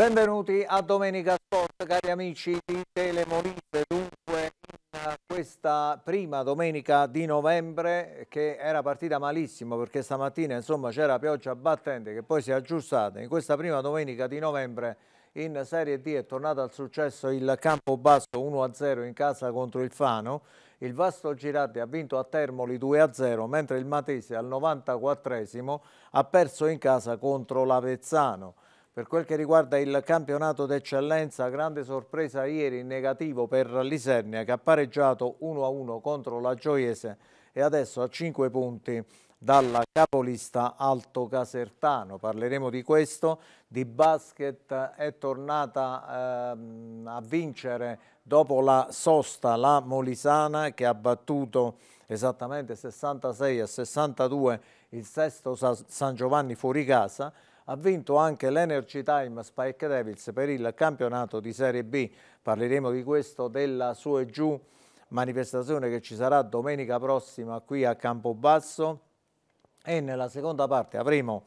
Benvenuti a Domenica Sport, cari amici di Telemonite. Dunque, in questa prima domenica di novembre che era partita malissimo perché stamattina insomma c'era pioggia battente che poi si è aggiustata. In questa prima domenica di novembre in Serie D è tornato al successo il campo basso 1-0 in casa contro il Fano. Il Vasto Girardi ha vinto a Termoli 2-0, mentre il Matese al 94 ha perso in casa contro l'Avezzano. Per quel che riguarda il campionato d'eccellenza, grande sorpresa ieri in negativo per l'Isernia che ha pareggiato 1-1 contro la Gioiese e adesso a 5 punti dalla capolista Alto Casertano. Parleremo di questo, di basket è tornata ehm, a vincere dopo la sosta la Molisana che ha battuto esattamente 66 a 62 il sesto San Giovanni fuori casa ha vinto anche l'Energy Time Spike Devils per il campionato di Serie B. Parleremo di questo della su e giù manifestazione che ci sarà domenica prossima qui a Campobasso e nella seconda parte avremo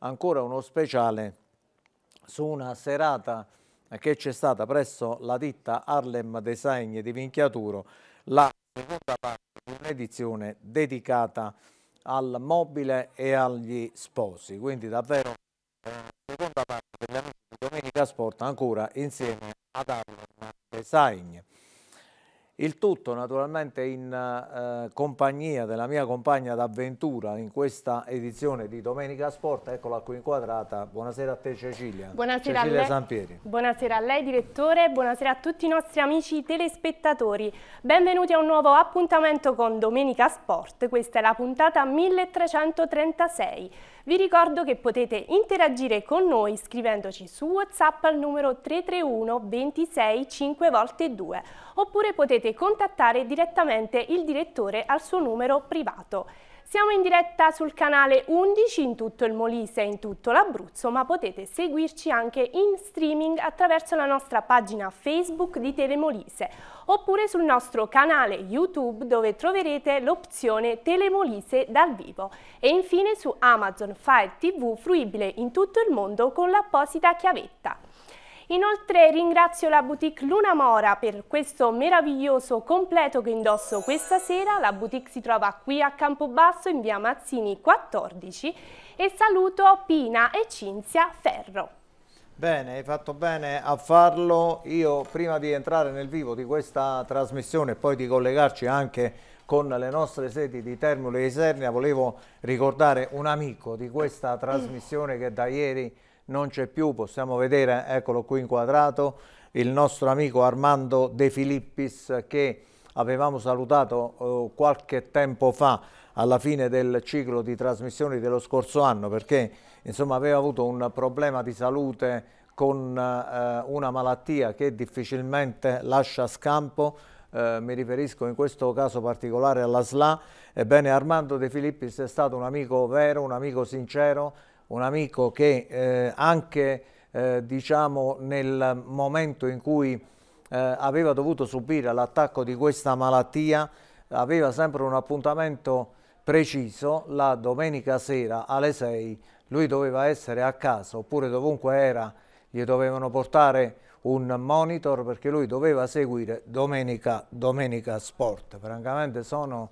ancora uno speciale su una serata che c'è stata presso la ditta Harlem Design di Vinchiaturo, la seconda parte di un'edizione dedicata al mobile e agli sposi, quindi davvero seconda parte degli amici di Domenica Sport ancora insieme ad Arlen Design. Il tutto naturalmente in eh, compagnia della mia compagna d'avventura in questa edizione di Domenica Sport, eccola qui inquadrata. Buonasera a te Cecilia. Buonasera Cecilia a lei. Sampieri. Buonasera a lei direttore, buonasera a tutti i nostri amici telespettatori. Benvenuti a un nuovo appuntamento con Domenica Sport. Questa è la puntata 1336. Vi ricordo che potete interagire con noi scrivendoci su WhatsApp al numero 331 26 5 volte 2 oppure potete contattare direttamente il direttore al suo numero privato. Siamo in diretta sul canale 11 in tutto il Molise e in tutto l'Abruzzo, ma potete seguirci anche in streaming attraverso la nostra pagina Facebook di Telemolise oppure sul nostro canale YouTube dove troverete l'opzione Telemolise dal vivo e infine su Amazon Fire TV fruibile in tutto il mondo con l'apposita chiavetta. Inoltre ringrazio la boutique Luna Mora per questo meraviglioso completo che indosso questa sera. La boutique si trova qui a Campobasso in via Mazzini 14 e saluto Pina e Cinzia Ferro. Bene, hai fatto bene a farlo. Io prima di entrare nel vivo di questa trasmissione e poi di collegarci anche con le nostre sedi di Termoli e Isernia, volevo ricordare un amico di questa trasmissione che da ieri non c'è più, possiamo vedere, eccolo qui inquadrato, il nostro amico Armando De Filippis che avevamo salutato eh, qualche tempo fa alla fine del ciclo di trasmissioni dello scorso anno perché insomma, aveva avuto un problema di salute con eh, una malattia che difficilmente lascia scampo eh, mi riferisco in questo caso particolare alla SLA, ebbene Armando De Filippis è stato un amico vero, un amico sincero, un amico che eh, anche eh, diciamo, nel momento in cui eh, aveva dovuto subire l'attacco di questa malattia aveva sempre un appuntamento preciso la domenica sera alle 6 lui doveva essere a casa oppure dovunque era gli dovevano portare un monitor perché lui doveva seguire domenica, domenica sport francamente sono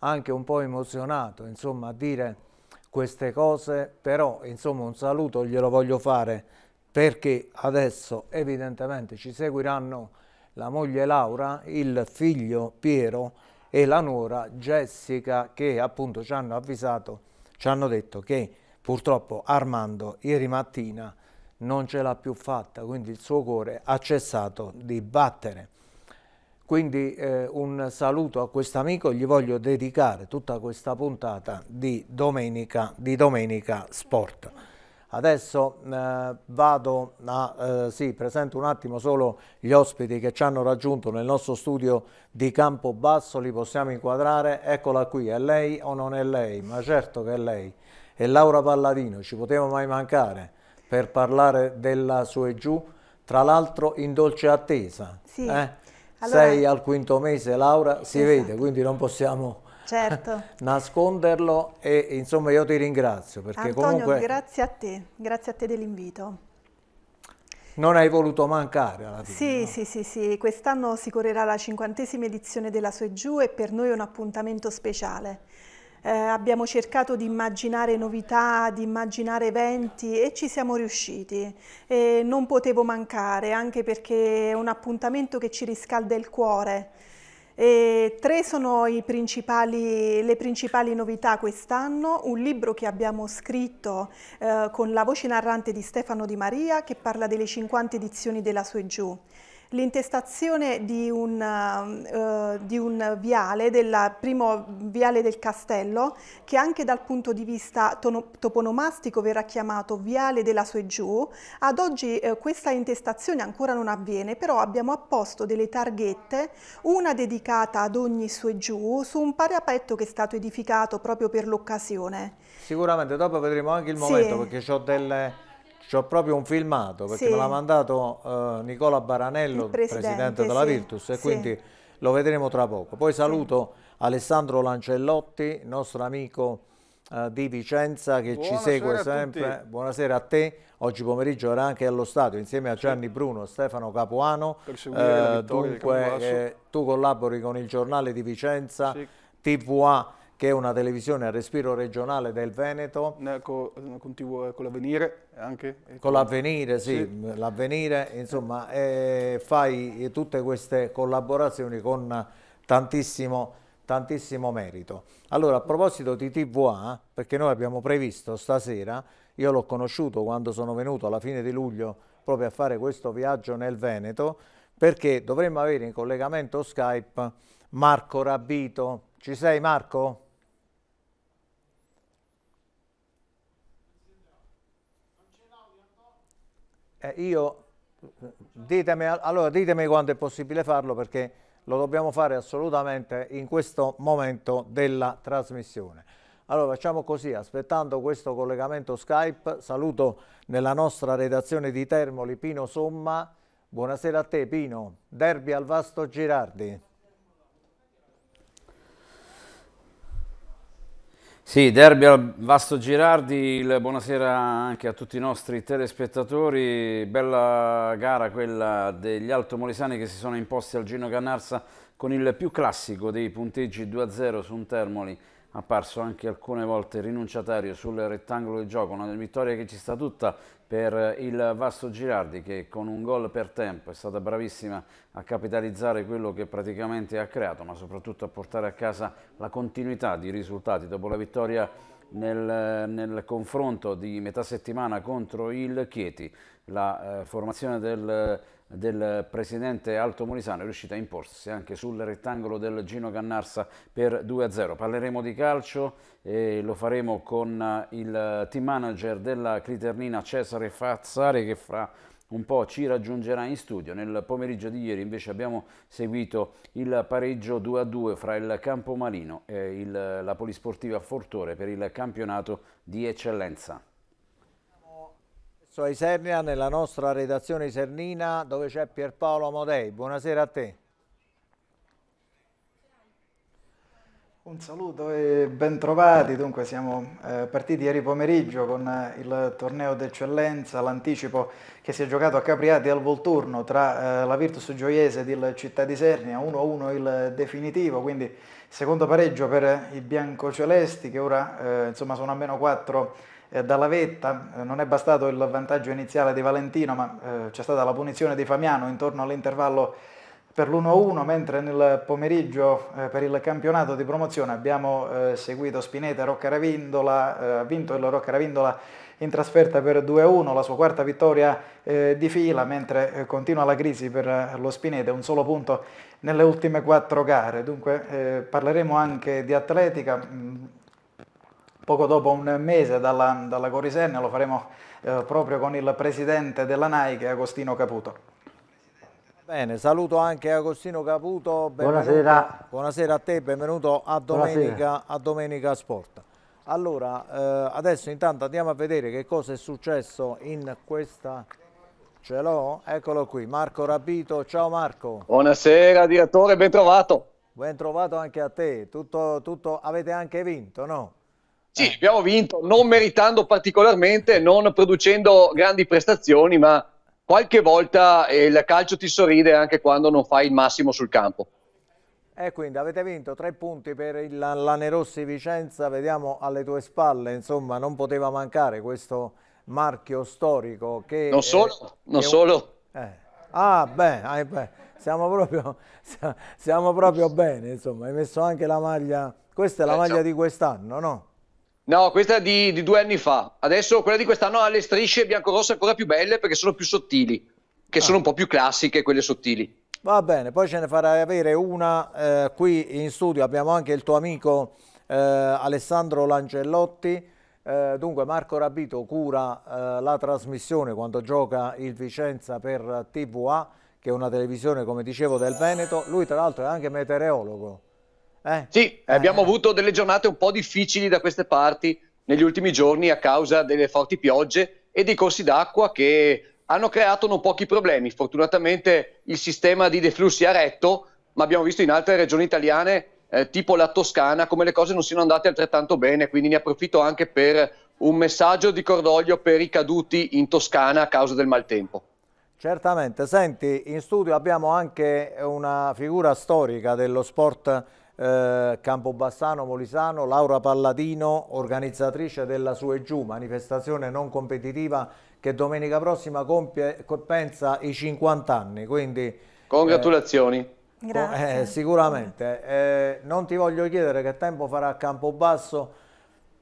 anche un po' emozionato insomma a dire queste cose, però insomma un saluto glielo voglio fare perché adesso evidentemente ci seguiranno la moglie Laura, il figlio Piero e la nuora Jessica che appunto ci hanno avvisato, ci hanno detto che purtroppo Armando ieri mattina non ce l'ha più fatta, quindi il suo cuore ha cessato di battere. Quindi eh, un saluto a questo amico, gli voglio dedicare tutta questa puntata di Domenica, di domenica Sport. Adesso eh, vado a, eh, sì, presento un attimo solo gli ospiti che ci hanno raggiunto nel nostro studio di Campobasso, li possiamo inquadrare, eccola qui, è lei o non è lei? Ma certo che è lei, è Laura Palladino, ci poteva mai mancare per parlare della sua e giù, tra l'altro in dolce attesa. Sì. Eh? Sei al quinto mese, Laura, si esatto. vede, quindi non possiamo certo. nasconderlo e insomma io ti ringrazio perché Antonio, comunque... grazie a te, grazie a te dell'invito. Non hai voluto mancare alla fine. Sì, no? sì, sì, sì. quest'anno si correrà la cinquantesima edizione della Sue Giù e per noi è un appuntamento speciale eh, abbiamo cercato di immaginare novità, di immaginare eventi e ci siamo riusciti. E non potevo mancare, anche perché è un appuntamento che ci riscalda il cuore. E tre sono principali, le principali novità quest'anno, un libro che abbiamo scritto eh, con la voce narrante di Stefano Di Maria che parla delle 50 edizioni della Sue Giù l'intestazione di, un, uh, di un viale, del primo viale del castello, che anche dal punto di vista toponomastico verrà chiamato viale della Suegiù. Ad oggi uh, questa intestazione ancora non avviene, però abbiamo apposto delle targhette, una dedicata ad ogni Suegiù, su un parapetto che è stato edificato proprio per l'occasione. Sicuramente dopo vedremo anche il momento sì. perché ho delle C'ho proprio un filmato perché sì. me l'ha mandato uh, Nicola Baranello, il presidente, presidente della Virtus, e sì. quindi lo vedremo tra poco. Poi saluto Alessandro Lancellotti, nostro amico uh, di Vicenza che Buonasera ci segue sempre. Buonasera a te. Oggi pomeriggio era anche allo stadio insieme a Gianni Bruno, Stefano Capuano. Eh, dunque eh, tu collabori con il giornale di Vicenza, TVA che è una televisione a respiro regionale del Veneto. Eh, eh, con, eh, con l'avvenire anche. Con l'avvenire, sì, sì. l'avvenire, insomma, eh, fai tutte queste collaborazioni con tantissimo, tantissimo merito. Allora, a proposito di TVA, perché noi abbiamo previsto stasera, io l'ho conosciuto quando sono venuto alla fine di luglio proprio a fare questo viaggio nel Veneto, perché dovremmo avere in collegamento Skype Marco Rabito. Ci sei Marco? Eh, io, ditemi, allora ditemi quando è possibile farlo perché lo dobbiamo fare assolutamente in questo momento della trasmissione. Allora facciamo così, aspettando questo collegamento Skype, saluto nella nostra redazione di Termoli Pino Somma. Buonasera a te Pino, derby al vasto Girardi. Sì, derby al Vasto Girardi, il buonasera anche a tutti i nostri telespettatori, bella gara quella degli altomolisani che si sono imposti al Gino Cannarsa con il più classico dei punteggi 2-0 su un Termoli apparso anche alcune volte rinunciatario sul rettangolo di gioco, una vittoria che ci sta tutta per il Vasto Girardi che con un gol per tempo è stata bravissima a capitalizzare quello che praticamente ha creato ma soprattutto a portare a casa la continuità di risultati dopo la vittoria nel, nel, confronto di metà settimana contro il Chieti, la eh, formazione del del presidente Alto Molisano è riuscita a imporsi anche sul rettangolo del Gino Cannarsa per 2-0. Parleremo di calcio e lo faremo con il team manager della Criternina Cesare Fazzare che fra un po' ci raggiungerà in studio. Nel pomeriggio di ieri invece abbiamo seguito il pareggio 2-2 fra il Campomalino e il, la Polisportiva Fortore per il campionato di eccellenza. Sono Isernia, nella nostra redazione isernina, dove c'è Pierpaolo Modei. Buonasera a te. Un saluto e bentrovati. Dunque siamo eh, partiti ieri pomeriggio con eh, il torneo d'eccellenza, l'anticipo che si è giocato a Capriati al Volturno tra eh, la Virtus Gioiese ed il Città di Sernia, 1-1 il definitivo, quindi secondo pareggio per i biancocelesti che ora eh, insomma sono a meno 4 eh, dalla vetta, eh, non è bastato il vantaggio iniziale di Valentino, ma eh, c'è stata la punizione di Famiano intorno all'intervallo per l'1-1, mentre nel pomeriggio per il campionato di promozione abbiamo seguito Spinetta e Roccaravindola, ha vinto il Roccaravindola in trasferta per 2-1, la sua quarta vittoria eh, di fila, mentre eh, continua la crisi per eh, lo Spinete, un solo punto nelle ultime quattro gare. Dunque parleremo anche di atletica. Mh, mm, Poco dopo un mese dalla, dalla Corisenna lo faremo eh, proprio con il presidente della Nike, Agostino Caputo. Bene, saluto anche Agostino Caputo. Buonasera. Buonasera. a te, benvenuto a Domenica, a Domenica Sport. Allora, eh, adesso intanto andiamo a vedere che cosa è successo in questa... Ce l'ho? Eccolo qui, Marco Rabito. Ciao Marco. Buonasera direttore, ben trovato. Ben trovato anche a te. Tutto, tutto avete anche vinto, no? Sì, eh. abbiamo vinto non meritando particolarmente, non producendo grandi prestazioni, ma qualche volta eh, il calcio ti sorride anche quando non fai il massimo sul campo. E quindi avete vinto tre punti per il Lanerossi Vicenza, vediamo alle tue spalle, insomma non poteva mancare questo marchio storico che... Non solo, è, non è un... Eh. Ah beh, eh, beh. Siamo, proprio, siamo proprio bene, insomma, hai messo anche la maglia, questa è la eh, maglia ciao. di quest'anno, no? No, questa è di, di due anni fa. Adesso quella di quest'anno ha le strisce bianco-rosse ancora più belle perché sono più sottili, che ah. sono un po' più classiche quelle sottili. Va bene, poi ce ne farai avere una eh, qui in studio. Abbiamo anche il tuo amico eh, Alessandro Lancellotti. Eh, dunque Marco Rabito cura eh, la trasmissione quando gioca il Vicenza per TVA, che è una televisione, come dicevo, del Veneto. Lui tra l'altro è anche meteorologo. Eh, sì, eh, eh abbiamo eh. avuto delle giornate un po' difficili da queste parti negli ultimi giorni a causa delle forti piogge e dei corsi d'acqua che hanno creato non pochi problemi. Fortunatamente il sistema di deflussi ha retto, ma abbiamo visto in altre regioni italiane, eh, tipo la Toscana, come le cose non siano andate altrettanto bene. Quindi ne approfitto anche per un messaggio di cordoglio per i caduti in Toscana a causa del maltempo. Certamente, senti, in studio abbiamo anche una figura storica dello sport eh, Campobassano Molisano, Laura Palladino, organizzatrice della Sue Giù, manifestazione non competitiva che domenica prossima compie, pensa i 50 anni. Quindi, Congratulazioni. Eh, eh Grazie. Eh, sicuramente. non ti voglio chiedere che tempo farà a Campobasso,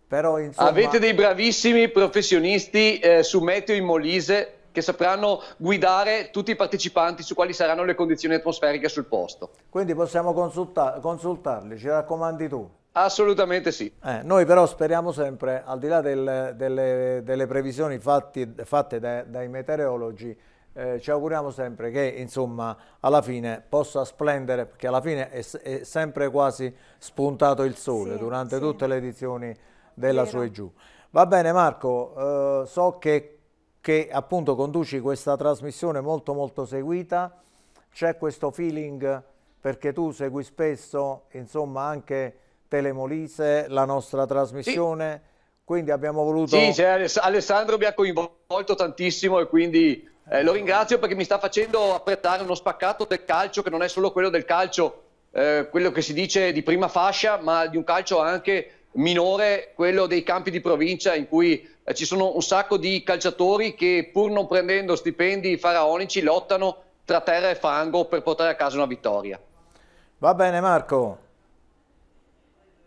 però insomma... Avete dei bravissimi professionisti eh, su meteo in Molise, che sapranno guidare tutti i partecipanti su quali saranno le condizioni atmosferiche sul posto. Quindi possiamo consulta consultarli, ci raccomandi tu? Assolutamente sì. Eh, noi però speriamo sempre, al di là del, delle, delle, previsioni fatti, fatte da, dai meteorologi, eh, ci auguriamo sempre che insomma alla fine possa splendere, perché alla fine è, è sempre quasi spuntato il sole sì, durante sì. tutte le edizioni della Vero. Su e Giù. Va bene Marco, eh, so che che appunto conduci questa trasmissione molto molto seguita, c'è questo feeling perché tu segui spesso insomma anche Telemolise, la nostra trasmissione, sì. quindi abbiamo voluto... Sì, cioè, Alessandro mi ha coinvolto tantissimo e quindi eh, lo ringrazio perché mi sta facendo apprezzare uno spaccato del calcio che non è solo quello del calcio, eh, quello che si dice di prima fascia, ma di un calcio anche minore quello dei campi di provincia in cui eh, ci sono un sacco di calciatori che pur non prendendo stipendi faraonici lottano tra terra e fango per portare a casa una vittoria. Va bene Marco,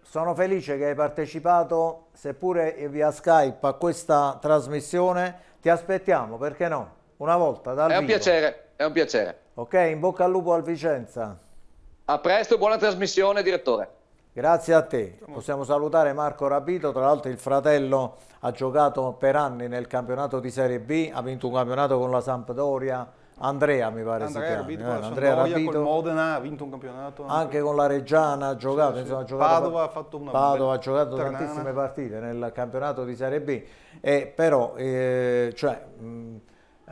sono felice che hai partecipato, seppure via Skype, a questa trasmissione. Ti aspettiamo, perché no? Una volta, dal È un vivo. piacere, è un piacere. Ok, in bocca al lupo al Vicenza. A presto, buona trasmissione, direttore. Grazie a te. Possiamo salutare Marco Rapito, tra l'altro il fratello ha giocato per anni nel campionato di Serie B, ha vinto un campionato con la Sampdoria, Andrea mi pare Andrea si Rabito, chiami. Eh, Andrea Rapito, con Modena ha vinto un campionato. Anche, anche con la Reggiana ha giocato. Sì, insomma, Ha giocato Padova ha fatto una Padova ha giocato Trenana. tantissime partite nel campionato di Serie B, e però eh, cioè, mh,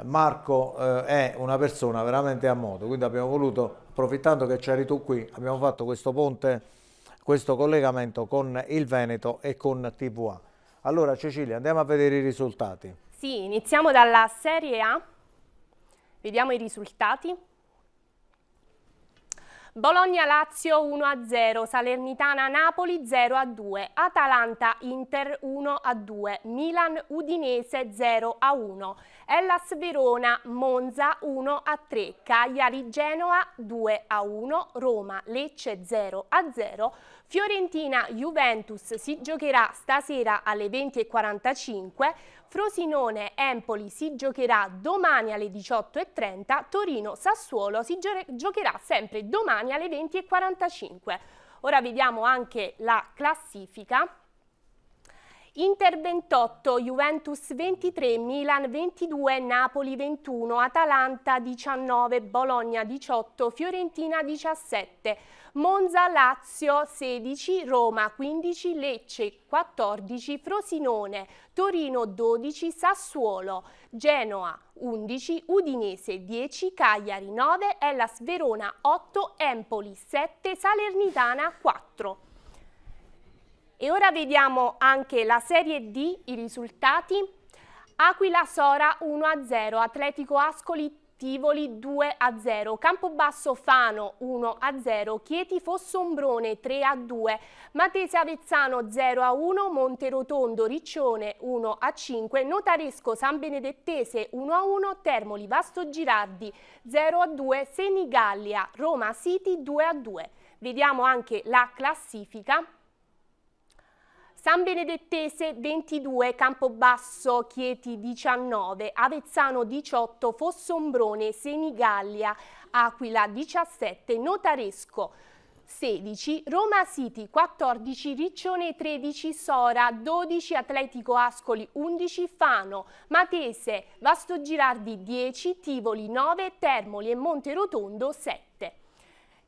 Marco eh, è una persona veramente a modo, quindi abbiamo voluto, approfittando che c'eri tu qui, abbiamo fatto questo ponte questo collegamento con il Veneto e con TVA. Allora Cecilia andiamo a vedere i risultati. Sì, iniziamo dalla Serie A, vediamo i risultati. Bologna-Lazio 1-0, Salernitana-Napoli 0-2, Atalanta-Inter 1-2, Milan-Udinese 0-1, Hellas Verona-Monza 1-3, Cagliari-Genoa 2-1, Roma-Lecce 0-0, Fiorentina-Juventus si giocherà stasera alle 20.45, Frosinone-Empoli si giocherà domani alle 18.30, Torino-Sassuolo si giocherà sempre domani alle 20.45. Ora vediamo anche la classifica. Inter 28, Juventus 23, Milan 22, Napoli 21, Atalanta 19, Bologna 18, Fiorentina 17, Monza, Lazio 16, Roma 15, Lecce 14, Frosinone, Torino 12, Sassuolo, Genoa 11, Udinese 10, Cagliari 9, Ellas Verona 8, Empoli 7, Salernitana 4. E ora vediamo anche la Serie D, i risultati. Aquila Sora 1-0, Atletico Ascoli 3-1. Tivoli 2 a 0, Campobasso Fano 1 a 0, Chieti Fossombrone 3 a 2, Matese Avezzano 0 a 1, Monterotondo Riccione 1 a 5, Notaresco San Benedettese 1 a 1, Termoli Vasto Girardi 0 a 2, Senigallia Roma City 2 a 2. Vediamo anche la classifica. San Benedettese 22, Campobasso, Chieti 19, Avezzano 18, Fossombrone, Senigallia, Aquila 17, Notaresco 16, Roma City 14, Riccione 13, Sora 12, Atletico Ascoli 11, Fano, Matese, Vasto Girardi 10, Tivoli 9, Termoli e Monterotondo 7.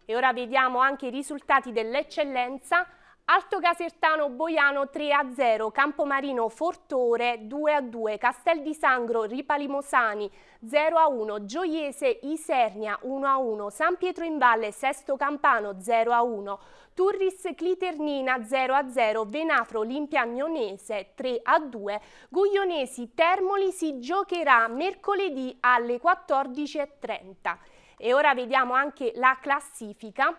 E ora vediamo anche i risultati dell'eccellenza Alto Casertano Boiano 3-0, a Campomarino Fortore 2-2, a Castel di Sangro Ripalimosani 0-1, a Gioiese Isernia 1-1, a San Pietro in Valle Sesto Campano 0-1, a Turris Cliternina 0-0, a Venafro Limpiagnonese 3-2, a Guglionesi Termoli si giocherà mercoledì alle 14.30. E ora vediamo anche la classifica.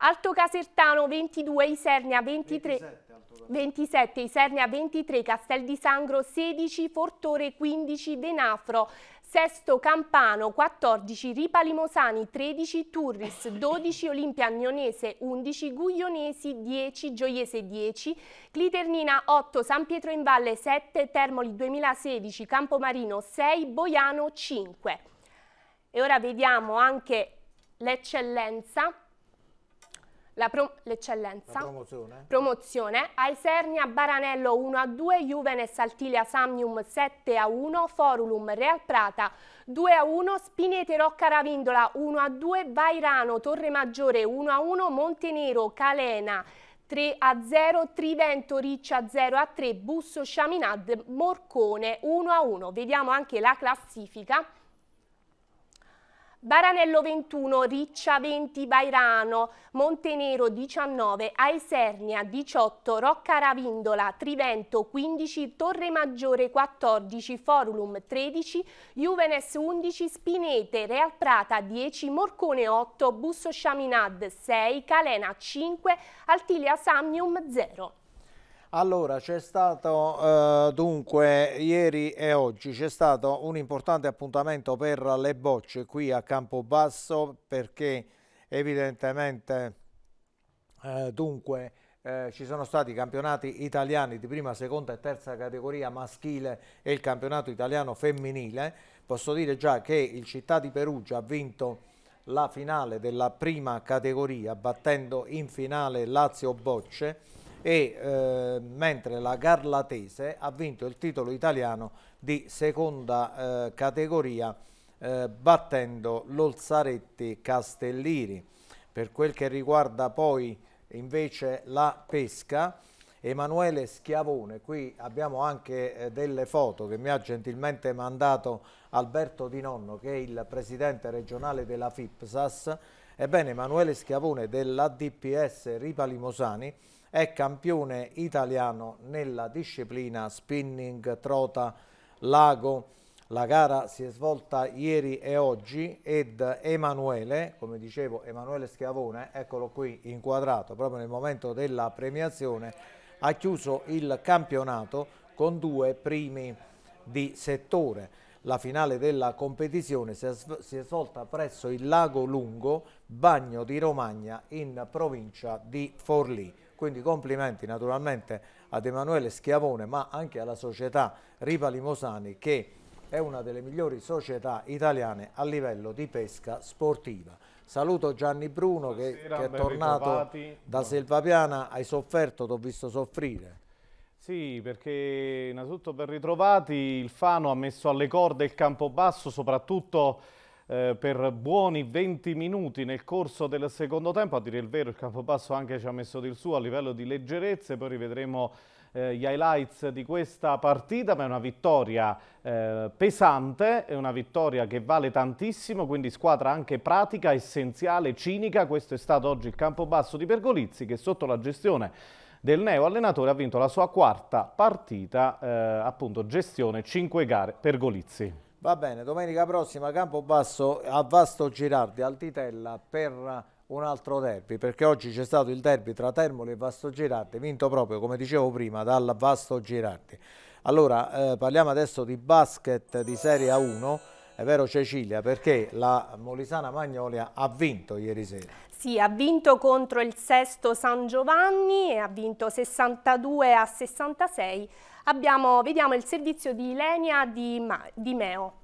Alto Casertano 22, Isernia 23, 27, 27 Isernia 23, Castel di Sangro 16, Fortore 15, Venafro Sesto Campano 14, Ripa Limosani 13, Turris 12, Olimpia Agnonese 11, Guglionesi 10, Gioiese 10, Cliternina 8, San Pietro in Valle 7, Termoli 2016, Campomarino 6, Boiano 5. E ora vediamo anche l'eccellenza l'eccellenza, promozione. promozione, Aisernia Baranello 1 a 2, Juvene Saltilia Samnium 7 a 1, Forulum Real Prata 2 a 1, Spinete Rocca Ravindola 1 a 2, Vairano Torre Maggiore 1 a 1, Montenero Calena 3 a 0, Trivento Riccia 0 a 3, Busso Sciaminad Morcone 1 a 1. Vediamo anche la classifica Baranello 21, Riccia 20, Bairano, Montenero 19, Aesernia 18, Rocca Ravindola, Trivento 15, Torre Maggiore 14, Forulum 13, Juvenes 11, Spinete, Real Prata 10, Morcone 8, Busso Chaminad 6, Calena 5, Altilia Samnium 0. Allora, c'è stato eh, dunque ieri e oggi c'è stato un importante appuntamento per le bocce qui a Campobasso perché evidentemente eh, dunque eh, ci sono stati i campionati italiani di prima, seconda e terza categoria maschile e il campionato italiano femminile. Posso dire già che il Città di Perugia ha vinto la finale della prima categoria battendo in finale Lazio Bocce e eh, mentre la Garlatese ha vinto il titolo italiano di seconda eh, categoria eh, battendo l'Olzaretti Castelliri. Per quel che riguarda poi invece la pesca, Emanuele Schiavone, qui abbiamo anche eh, delle foto che mi ha gentilmente mandato Alberto Di Nonno che è il presidente regionale della FIPSAS, ebbene Emanuele Schiavone dell'ADPS Ripa Limosani è campione italiano nella disciplina spinning trota lago. La gara si è svolta ieri e oggi ed Emanuele, come dicevo Emanuele Schiavone, eccolo qui inquadrato proprio nel momento della premiazione, ha chiuso il campionato con due primi di settore. La finale della competizione si è svolta presso il Lago Lungo, Bagno di Romagna, in provincia di Forlì. Quindi complimenti naturalmente ad Emanuele Schiavone ma anche alla società Ripa Limosani che è una delle migliori società italiane a livello di pesca sportiva. Saluto Gianni Bruno che, che, è tornato da Selvapiana, hai sofferto, ti ho visto soffrire. Sì, perché innanzitutto ben ritrovati, il Fano ha messo alle corde il campo basso, soprattutto eh, per buoni 20 minuti nel corso del secondo tempo. A dire il vero il capopasso anche ci ha messo del suo a livello di leggerezze, poi rivedremo eh, gli highlights di questa partita, ma è una vittoria eh, pesante, è una vittoria che vale tantissimo, quindi squadra anche pratica, essenziale, cinica. Questo è stato oggi il campo basso di Pergolizzi che sotto la gestione del neo allenatore ha vinto la sua quarta partita, eh, appunto gestione 5 gare Pergolizzi. Va bene, domenica prossima Campobasso a Vasto Girardi, Altitella per un altro derby, perché oggi c'è stato il derby tra Termoli e Vasto Girardi, vinto proprio, come dicevo prima, dal Vasto Girardi. Allora, eh, parliamo adesso di basket di Serie A1, è vero Cecilia, perché la Molisana Magnolia ha vinto ieri sera. Sì, ha vinto contro il sesto San Giovanni e ha vinto 62 a 66 abbiamo, vediamo il servizio di Ilenia di, Ma, di Meo.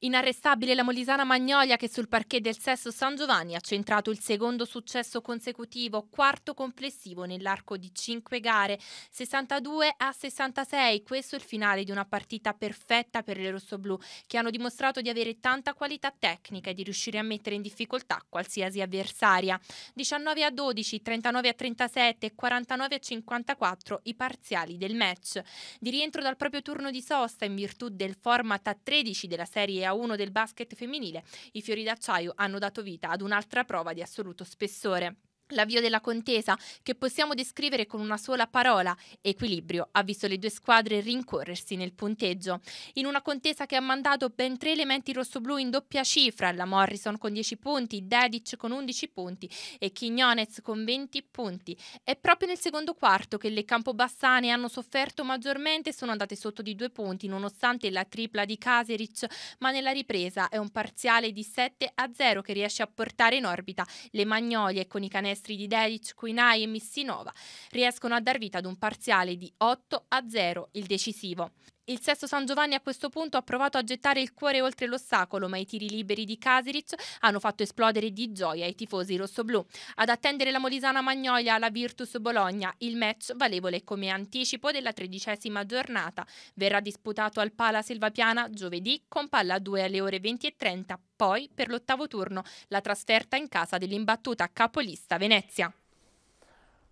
Inarrestabile la Molisana Magnolia che sul parquet del Sesso San Giovanni ha centrato il secondo successo consecutivo, quarto complessivo nell'arco di cinque gare, 62 a 66. Questo è il finale di una partita perfetta per le rossoblù che hanno dimostrato di avere tanta qualità tecnica e di riuscire a mettere in difficoltà qualsiasi avversaria. 19 a 12, 39 a 37 49 a 54 i parziali del match. Di rientro dal proprio turno di sosta in virtù del format a 13 della serie a uno del basket femminile, i fiori d'acciaio hanno dato vita ad un'altra prova di assoluto spessore. L'avvio della contesa, che possiamo descrivere con una sola parola, equilibrio, ha visto le due squadre rincorrersi nel punteggio. In una contesa che ha mandato ben tre elementi rossoblù in doppia cifra, la Morrison con 10 punti, Dedic con 11 punti e Chignonez con 20 punti. È proprio nel secondo quarto che le Campobassane hanno sofferto maggiormente e sono andate sotto di due punti, nonostante la tripla di Caseric, ma nella ripresa è un parziale di 7 a 0 che riesce a portare in orbita le Magnolie con i canestri maestri di Dedic, Quinai e Missinova riescono a dar vita ad un parziale di 8 a 0, il decisivo. Il Sesto San Giovanni a questo punto ha provato a gettare il cuore oltre l'ostacolo, ma i tiri liberi di Kasiric hanno fatto esplodere di gioia i tifosi rossoblù. Ad attendere la Molisana Magnolia alla Virtus Bologna, il match valevole come anticipo della tredicesima giornata. Verrà disputato al Pala Selvapiana giovedì con palla 2 alle ore 20.30. Poi, per l'ottavo turno, la trasferta in casa dell'imbattuta capolista Venezia.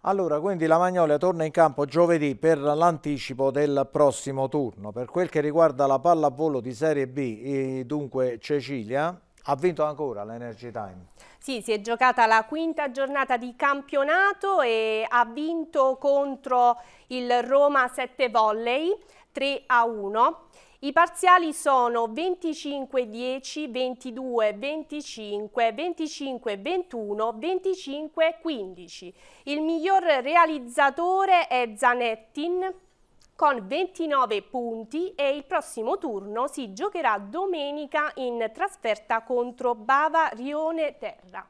Allora, quindi la Magnolia torna in campo giovedì per l'anticipo del prossimo turno. Per quel che riguarda la pallavolo di Serie B, dunque Cecilia, ha vinto ancora l'Energy Time. Sì, si è giocata la quinta giornata di campionato e ha vinto contro il Roma 7 Volley 3 a 1 i parziali sono 25, 10, 22, 25, 25, 21, 25, 15. Il miglior realizzatore è Zanettin con 29 punti e il prossimo turno si giocherà domenica in trasferta contro Bava Rione Terra.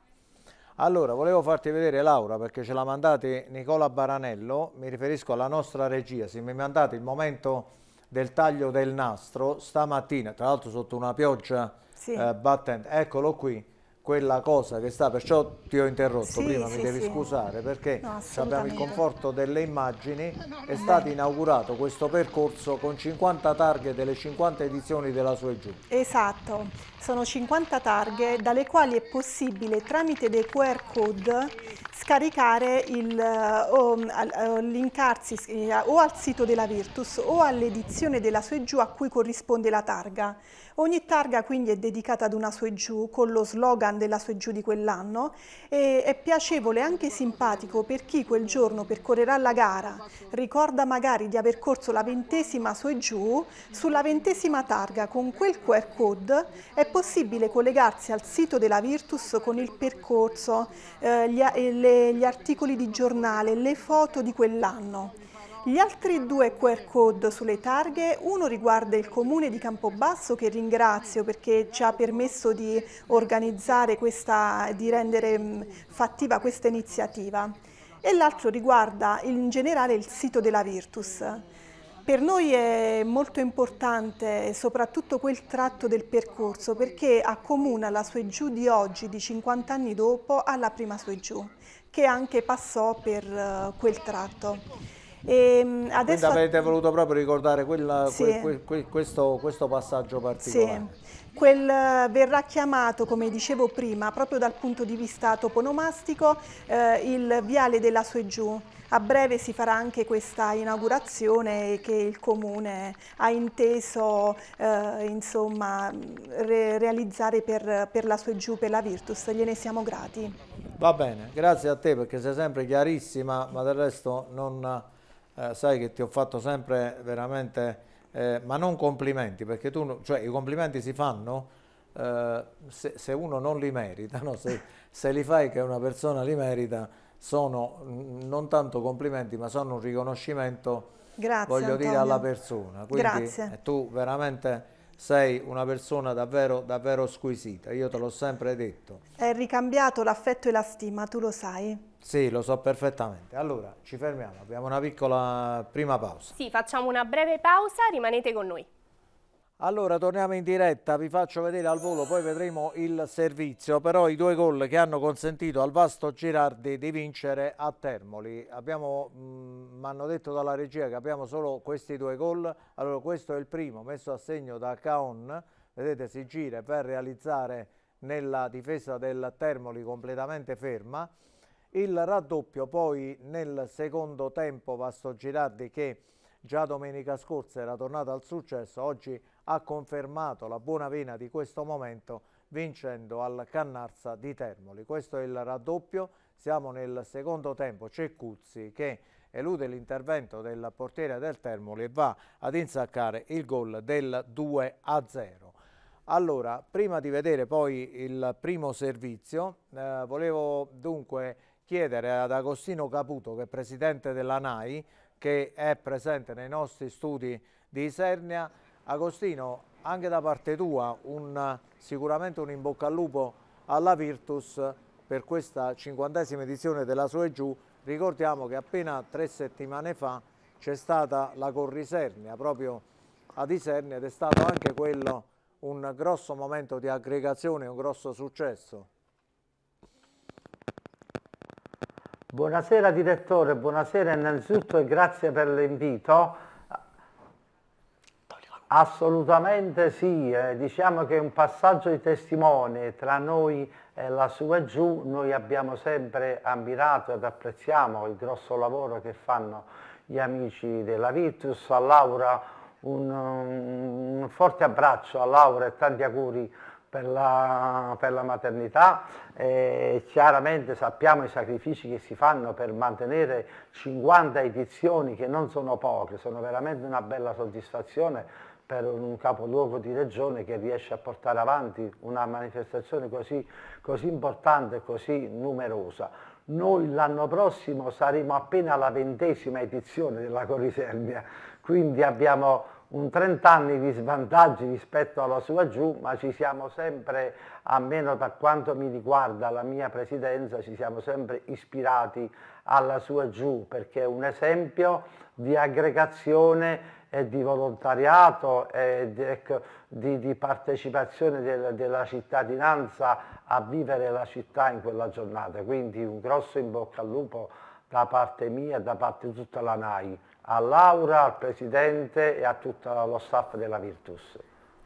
Allora, volevo farti vedere Laura perché ce l'ha mandata Nicola Baranello, mi riferisco alla nostra regia, se mi mandate il momento del taglio del nastro stamattina, tra l'altro sotto una pioggia sì. eh, battente, eccolo qui, quella cosa che sta, perciò ti ho interrotto sì, prima, sì, mi devi sì. scusare perché no, abbiamo il conforto delle immagini, è stato inaugurato questo percorso con 50 targhe delle 50 edizioni della sua giù. Esatto, sono 50 targhe dalle quali è possibile tramite dei QR code scaricare il, eh, o mm, eh, linkarsi eh, o al sito della Virtus o all'edizione della sua giù a cui corrisponde la targa. Ogni targa quindi è dedicata ad una sue giù con lo slogan della sue giù di quell'anno e è piacevole e anche simpatico per chi quel giorno percorrerà la gara, ricorda magari di aver corso la ventesima sue giù, sulla ventesima targa con quel QR code è possibile collegarsi al sito della Virtus con il percorso, eh, gli, le, gli articoli di giornale, le foto di quell'anno. Gli altri due QR code sulle targhe, uno riguarda il comune di Campobasso che ringrazio perché ci ha permesso di organizzare questa, di rendere mm, fattiva questa iniziativa e l'altro riguarda in generale il sito della Virtus. Per noi è molto importante soprattutto quel tratto del percorso perché accomuna la sue giù di oggi, di 50 anni dopo, alla prima sue giù, che anche passò per eh, quel tratto. E ehm, adesso... Quindi avete voluto proprio ricordare quella, sì. que, que, questo, questo, passaggio particolare. Sì. Quel verrà chiamato, come dicevo prima, proprio dal punto di vista toponomastico, eh, il viale della Suegiù. A breve si farà anche questa inaugurazione che il Comune ha inteso eh, insomma, re realizzare per, per la Suegiù, per la Virtus. Gliene siamo grati. Va bene, grazie a te perché sei sempre chiarissima, ma del resto non eh, sai che ti ho fatto sempre veramente, eh, ma non complimenti, perché tu, cioè i complimenti si fanno eh, se, se, uno non li merita, no? se, se, li fai che una persona li merita, sono non tanto complimenti, ma sono un riconoscimento, Grazie, voglio Antonio. dire, alla persona. Quindi Grazie. Eh, tu veramente sei una persona davvero, davvero squisita, io te l'ho sempre detto. È ricambiato l'affetto e la stima, tu lo sai? Sì, lo so perfettamente. Allora, ci fermiamo, abbiamo una piccola prima pausa. Sì, facciamo una breve pausa, rimanete con noi. Allora torniamo in diretta, vi faccio vedere al volo, poi vedremo il servizio, però i due gol che hanno consentito al Vasto Girardi di vincere a Termoli. Mi mm, hanno detto dalla regia che abbiamo solo questi due gol, allora questo è il primo messo a segno da Caon, vedete si gira per realizzare nella difesa del Termoli completamente ferma. Il raddoppio poi nel secondo tempo Vasto Girardi che già domenica scorsa era tornato al successo, oggi ha confermato la buona vena di questo momento vincendo al Cannarsa di Termoli. Questo è il raddoppio, siamo nel secondo tempo, c'è Cuzzi che elude l'intervento del portiere del Termoli e va ad insaccare il gol del 2 a 0. Allora, prima di vedere poi il primo servizio, eh, volevo dunque chiedere ad Agostino Caputo, che è presidente della NAI, che è presente nei nostri studi di Isernia, Agostino, anche da parte tua un, sicuramente un in bocca al lupo alla Virtus per questa cinquantesima edizione della sua e Giù. Ricordiamo che appena tre settimane fa c'è stata la Corrisernia proprio ad Isernia ed è stato anche quello un grosso momento di aggregazione, un grosso successo. Buonasera direttore, buonasera innanzitutto e grazie per l'invito. Assolutamente sì, eh, diciamo che è un passaggio di testimone tra noi e la sua giù, noi abbiamo sempre ammirato ed apprezziamo il grosso lavoro che fanno gli amici della Virtus, a Laura un, un forte abbraccio a Laura e tanti auguri per la, per la maternità, eh, chiaramente sappiamo i sacrifici che si fanno per mantenere 50 edizioni che non sono poche, sono veramente una bella soddisfazione per un capoluogo di regione che riesce a portare avanti una manifestazione così, così importante e così numerosa. Noi l'anno prossimo saremo appena alla ventesima edizione della Coriselmia, quindi abbiamo un 30 anni di svantaggi rispetto alla sua giù, ma ci siamo sempre, almeno per quanto mi riguarda la mia presidenza, ci siamo sempre ispirati alla sua giù, perché è un esempio di aggregazione e di volontariato e ecco, di, di, partecipazione del, della cittadinanza a vivere la città in quella giornata. Quindi un grosso in bocca al lupo da parte mia e da parte di tutta la NAI, a Laura, al Presidente e a tutto lo staff della Virtus.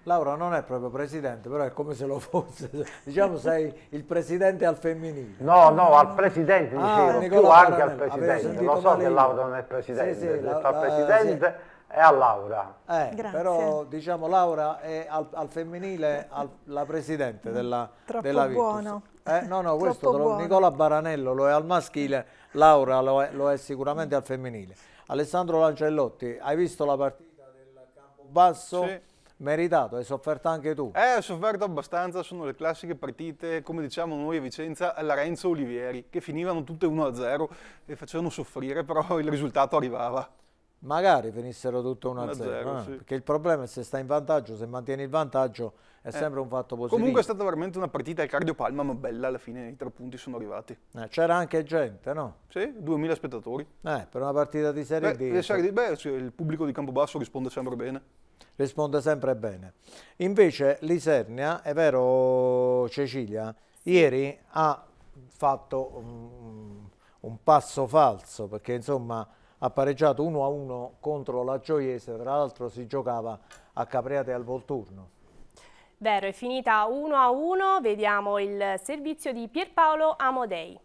Laura non è proprio presidente, però è come se lo fosse, diciamo sei il presidente al femminile. No, no, al presidente dicevo, ah, più anche al presidente, lo so che Laura non è presidente, sì, sì, la, al eh, presidente... Sì è a Laura. Eh, però diciamo Laura è al, al femminile al, la presidente della, Troppo della buono. Eh, no, no, questo lo, Nicola Baranello lo è al maschile, Laura lo è, lo è, sicuramente al femminile. Alessandro Lancellotti, hai visto la partita del Campobasso? Sì. Meritato, hai sofferto anche tu. Eh, ho sofferto abbastanza, sono le classiche partite, come diciamo noi a Vicenza, alla Renzo Olivieri, che finivano tutte 1-0 e facevano soffrire, però il risultato arrivava magari finissero tutto 1-0 eh? sì. perché il problema è se sta in vantaggio se mantieni il vantaggio è eh. sempre un fatto positivo comunque è stata veramente una partita al cardio palma ma bella alla fine i tre punti sono arrivati eh, c'era anche gente no? sì 2000 spettatori eh, per una partita di Serie beh, D, eh, serie D beh, cioè, il pubblico di Campobasso risponde sempre bene risponde sempre bene invece l'Isernia è vero Cecilia ieri ha fatto un, un passo falso perché insomma ha pareggiato 1-1 contro la Gioiese, tra l'altro si giocava a Capriate al Volturno. Vero, è finita 1-1, vediamo il servizio di Pierpaolo Amodei.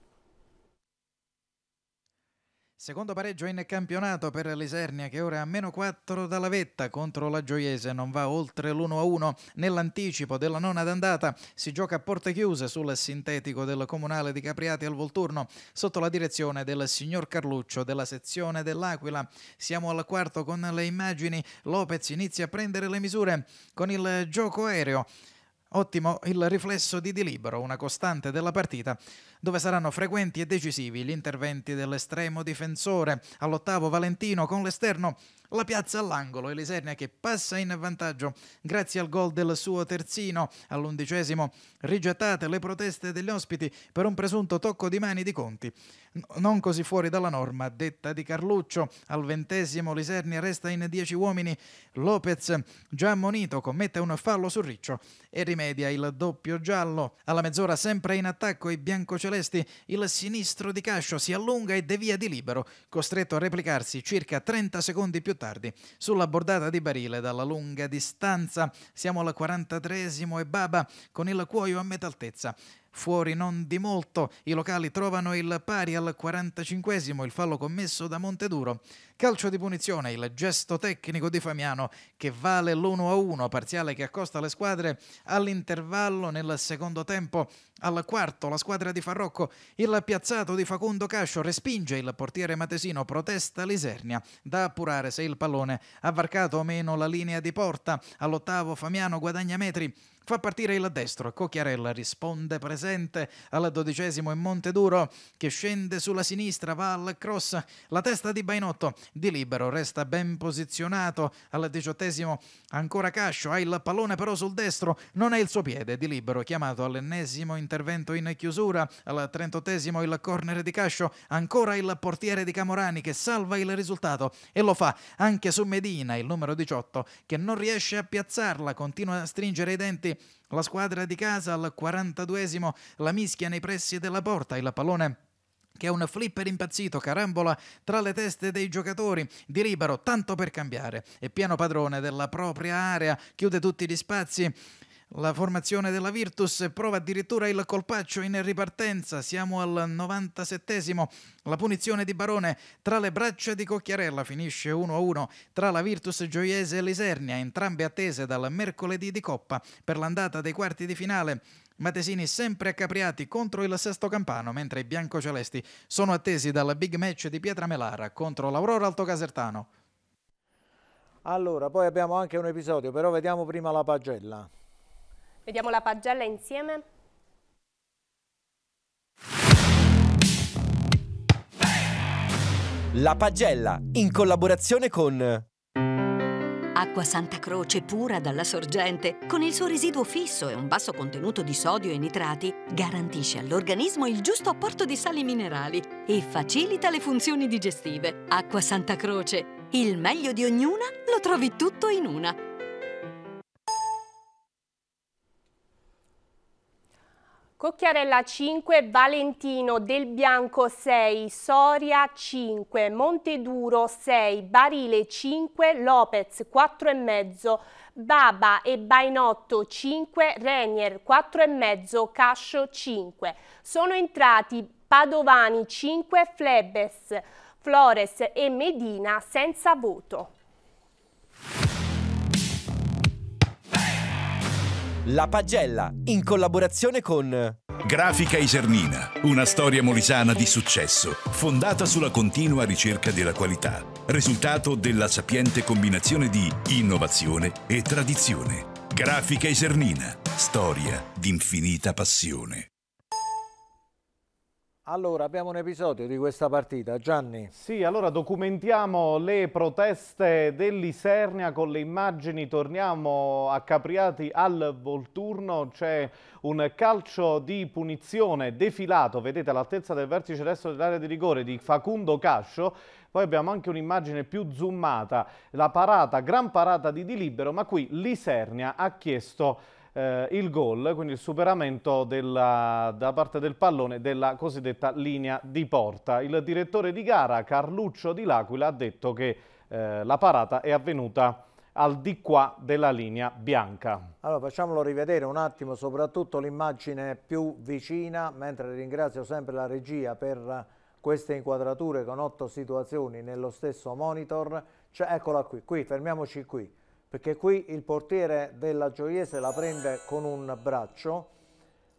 Secondo pareggio in campionato per l'Isernia che ora è a meno 4 dalla vetta contro la Gioiese non va oltre l'1-1 nell'anticipo della nona d'andata si gioca a porte chiuse sul sintetico del comunale di Capriati al Volturno sotto la direzione del signor Carluccio della sezione dell'Aquila siamo al quarto con le immagini Lopez inizia a prendere le misure con il gioco aereo ottimo il riflesso di Di Libero una costante della partita dove saranno frequenti e decisivi gli interventi dell'estremo difensore. All'ottavo Valentino con l'esterno la piazza all'angolo e Lisernia che passa in vantaggio grazie al gol del suo terzino. All'undicesimo rigettate le proteste degli ospiti per un presunto tocco di mani di Conti. non così fuori dalla norma, detta di Carluccio. Al ventesimo Lisernia resta in dieci uomini. Lopez, già ammonito, commette un fallo su Riccio e rimedia il doppio giallo. Alla mezz'ora sempre in attacco i biancocelesti celesti, il sinistro di Cascio si allunga e devia di libero, costretto a replicarsi circa 30 secondi più tardi. Sulla bordata di barile, dalla lunga distanza, siamo al 43 e Baba con il cuoio a metà altezza. Fuori non di molto, i locali trovano il pari al 45esimo, il fallo commesso da Monteduro. Calcio di punizione, il gesto tecnico di Famiano che vale l'1-1, parziale che accosta le squadre all'intervallo nel secondo tempo. Al quarto la squadra di Farrocco, il piazzato di Facundo Cascio respinge il portiere Matesino, protesta Lisernia, da appurare se il pallone ha varcato o meno la linea di porta. All'ottavo Famiano guadagna metri, Fa partire il destro, Cocchiarella risponde presente al dodicesimo e Monteduro che scende sulla sinistra, va al cross, la testa di Bainotto, di libero resta ben posizionato al diciottesimo ancora Cascio, ha il pallone però sul destro, non è il suo piede, di libero chiamato all'ennesimo intervento in chiusura, al trentottesimo il corner di Cascio, ancora il portiere di Camorani che salva il risultato e lo fa anche su Medina, il numero 18, che non riesce a piazzarla, continua a stringere i denti la squadra di casa al 42esimo la mischia nei pressi della porta e la pallone che è un flipper impazzito, carambola tra le teste dei giocatori di Libero, tanto per cambiare, è pieno padrone della propria area, chiude tutti gli spazi la formazione della Virtus prova addirittura il colpaccio in ripartenza, siamo al 97 la punizione di Barone tra le braccia di Cocchiarella finisce 1-1 tra la Virtus Gioiese e Lisernia, entrambe attese dal mercoledì di Coppa per l'andata dei quarti di finale. Matesini sempre accapriati contro il Sesto Campano, mentre i biancocelesti sono attesi dal big match di Pietra Melara contro l'Aurora Alto Casertano. Allora, poi abbiamo anche un episodio, però vediamo prima la pagella. Vediamo la pagella insieme. La pagella in collaborazione con Acqua Santa Croce pura dalla sorgente, con il suo residuo fisso e un basso contenuto di sodio e nitrati, garantisce all'organismo il giusto apporto di sali minerali e facilita le funzioni digestive. Acqua Santa Croce, il meglio di ognuna lo trovi tutto in una. Cocchiarella 5, Valentino Del Bianco 6, Soria 5, Monteduro 6, Barile 5, Lopez 4,5, Baba e Bainotto 5, Renier 4,5, Cascio 5. Sono entrati Padovani 5, Flebes, Flores e Medina senza voto. La pagella, in collaborazione con... Grafica Isernina, una storia molisana di successo, fondata sulla continua ricerca della qualità, risultato della sapiente combinazione di innovazione e tradizione. Grafica Isernina, storia di infinita passione. Allora, abbiamo un episodio di questa partita. Gianni. Sì, allora documentiamo le proteste dell'Isernia con le immagini. Torniamo a Capriati al Volturno. C'è un calcio di punizione defilato, vedete, all'altezza del vertice destro dell'area di rigore di Facundo Cascio. Poi abbiamo anche un'immagine più zoomata, la parata, gran parata di Di Libero, ma qui l'Isernia ha chiesto eh, il gol, quindi il superamento della, da parte del pallone della cosiddetta linea di porta. Il direttore di gara Carluccio Di L'Aquila ha detto che eh, la parata è avvenuta al di qua della linea bianca. Allora facciamolo rivedere un attimo, soprattutto l'immagine più vicina, mentre ringrazio sempre la regia per queste inquadrature con otto situazioni nello stesso monitor. Cioè, eccola qui, qui, fermiamoci qui perché qui il portiere della Gioiese la prende con un braccio,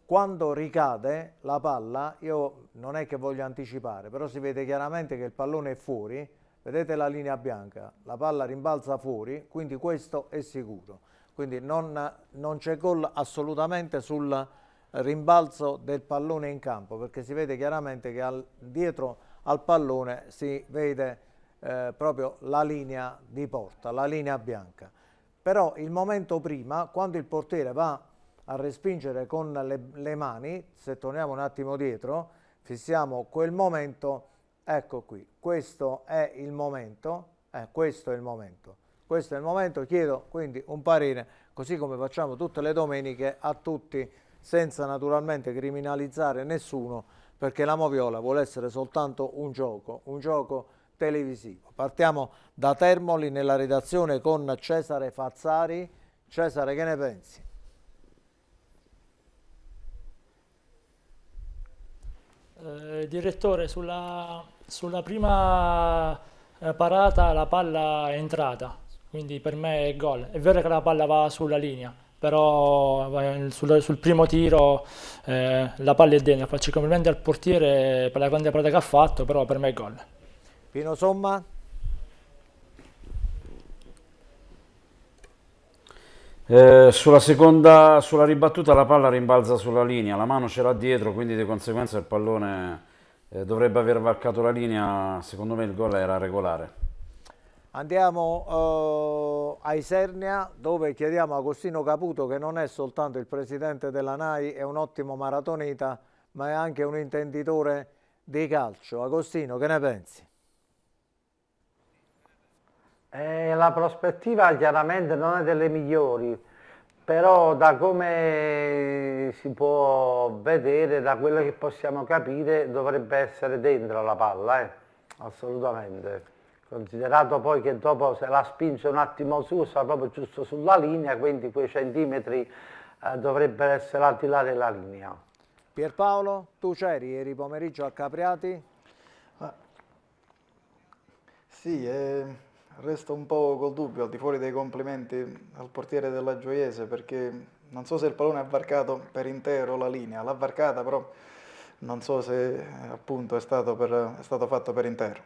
quando ricade la palla, io non è che voglio anticipare, però si vede chiaramente che il pallone è fuori, vedete la linea bianca, la palla rimbalza fuori, quindi questo è sicuro. Quindi non, non c'è gol assolutamente sul rimbalzo del pallone in campo, perché si vede chiaramente che al, dietro al pallone si vede eh, proprio la linea di porta, la linea bianca però il momento prima, quando il portiere va a respingere con le, le mani, se torniamo un attimo dietro, fissiamo quel momento, ecco qui, questo è il momento, eh, questo è il momento. Questo è il momento, chiedo quindi un parere, così come facciamo tutte le domeniche, a tutti, senza naturalmente criminalizzare nessuno, perché la moviola vuole essere soltanto un gioco, un gioco televisivo. Partiamo da Termoli nella redazione con Cesare Fazzari. Cesare, che ne pensi? Eh, direttore, sulla, sulla prima eh, parata la palla è entrata, quindi per me è gol. È vero che la palla va sulla linea, però eh, sul, sul, primo tiro eh, la palla è dentro. Faccio i complimenti al portiere per la grande parata che ha fatto, però per me è gol. Pino Somma. Eh, sulla seconda, sulla ribattuta la palla rimbalza sulla linea, la mano ce l'ha dietro, quindi di conseguenza il pallone eh, dovrebbe aver varcato la linea, secondo me il gol era regolare. Andiamo eh, a Isernia dove chiediamo a Agostino Caputo che non è soltanto il presidente della NAI, è un ottimo maratonita ma è anche un intenditore di calcio. Agostino che ne pensi? Eh, la prospettiva chiaramente non è delle migliori, però da come si può vedere, da quello che possiamo capire, dovrebbe essere dentro la palla, eh? assolutamente. Considerato poi che dopo se la spinge un attimo su, sta proprio giusto sulla linea, quindi quei centimetri eh, dovrebbero essere al di là della linea. Pierpaolo, tu c'eri ieri pomeriggio a Capriati? Ah. Sì, eh, resto un po' col dubbio, al di fuori dei complimenti al portiere della Gioiese, perché non so se il pallone ha varcato per intero la linea, l'ha varcata però non so se eh, appunto è stato, per, è stato fatto per intero.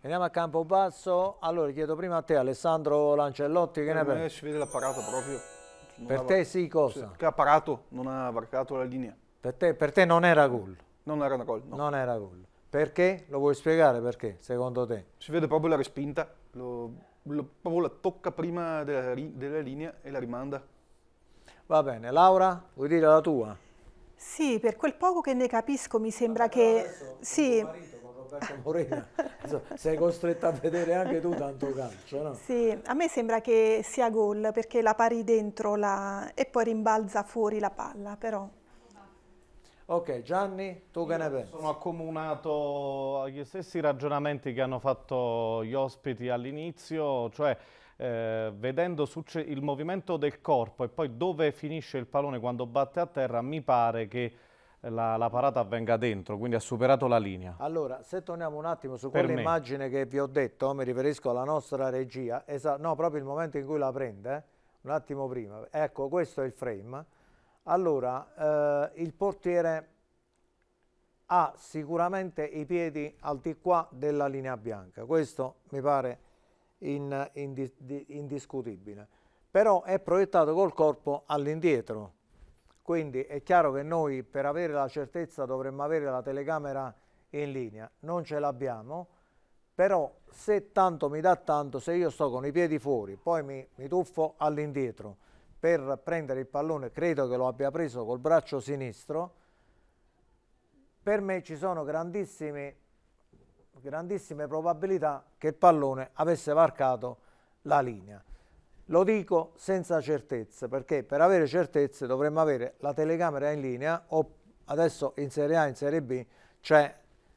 Veniamo a campo basso, allora chiedo prima a te Alessandro Lancellotti, che ne eh, pensi? Si vede l'ha parato proprio. Non per te sì cosa? Sì, che ha parato, non ha varcato la linea. Per te, per te non era gol? Non era una gol. No. Non era gol. Perché? Lo vuoi spiegare perché, secondo te? Si vede proprio la respinta, lo, lo, proprio la tocca prima della, della linea e la rimanda. Va bene, Laura, vuoi dire la tua? Sì, per quel poco che ne capisco mi sembra che... sì. Morena, sei costretta a vedere anche tu tanto calcio, no? Sì, a me sembra che sia gol perché la pari dentro la... e poi rimbalza fuori la palla, però Ok, Gianni, tu che ne pensi? Sono accomunato agli stessi ragionamenti che hanno fatto gli ospiti all'inizio, cioè eh, vedendo il movimento del corpo e poi dove finisce il pallone quando batte a terra, mi pare che eh, la, la, parata avvenga dentro, quindi ha superato la linea. Allora, se torniamo un attimo su quell'immagine che vi ho detto, mi riferisco alla nostra regia, no, proprio il momento in cui la prende, eh? un attimo prima, ecco questo è il frame, allora, eh, il portiere ha sicuramente i piedi al di qua della linea bianca, questo mi pare in, in, indiscutibile, però è proiettato col corpo all'indietro, quindi è chiaro che noi per avere la certezza dovremmo avere la telecamera in linea, non ce l'abbiamo, però se tanto mi dà tanto, se io sto con i piedi fuori, poi mi, mi tuffo all'indietro, per prendere il pallone, credo che lo abbia preso col braccio sinistro, per me ci sono grandissime, grandissime probabilità che il pallone avesse varcato la linea. Lo dico senza certezze, perché per avere certezze dovremmo avere la telecamera in linea o adesso in Serie A, in Serie B c'è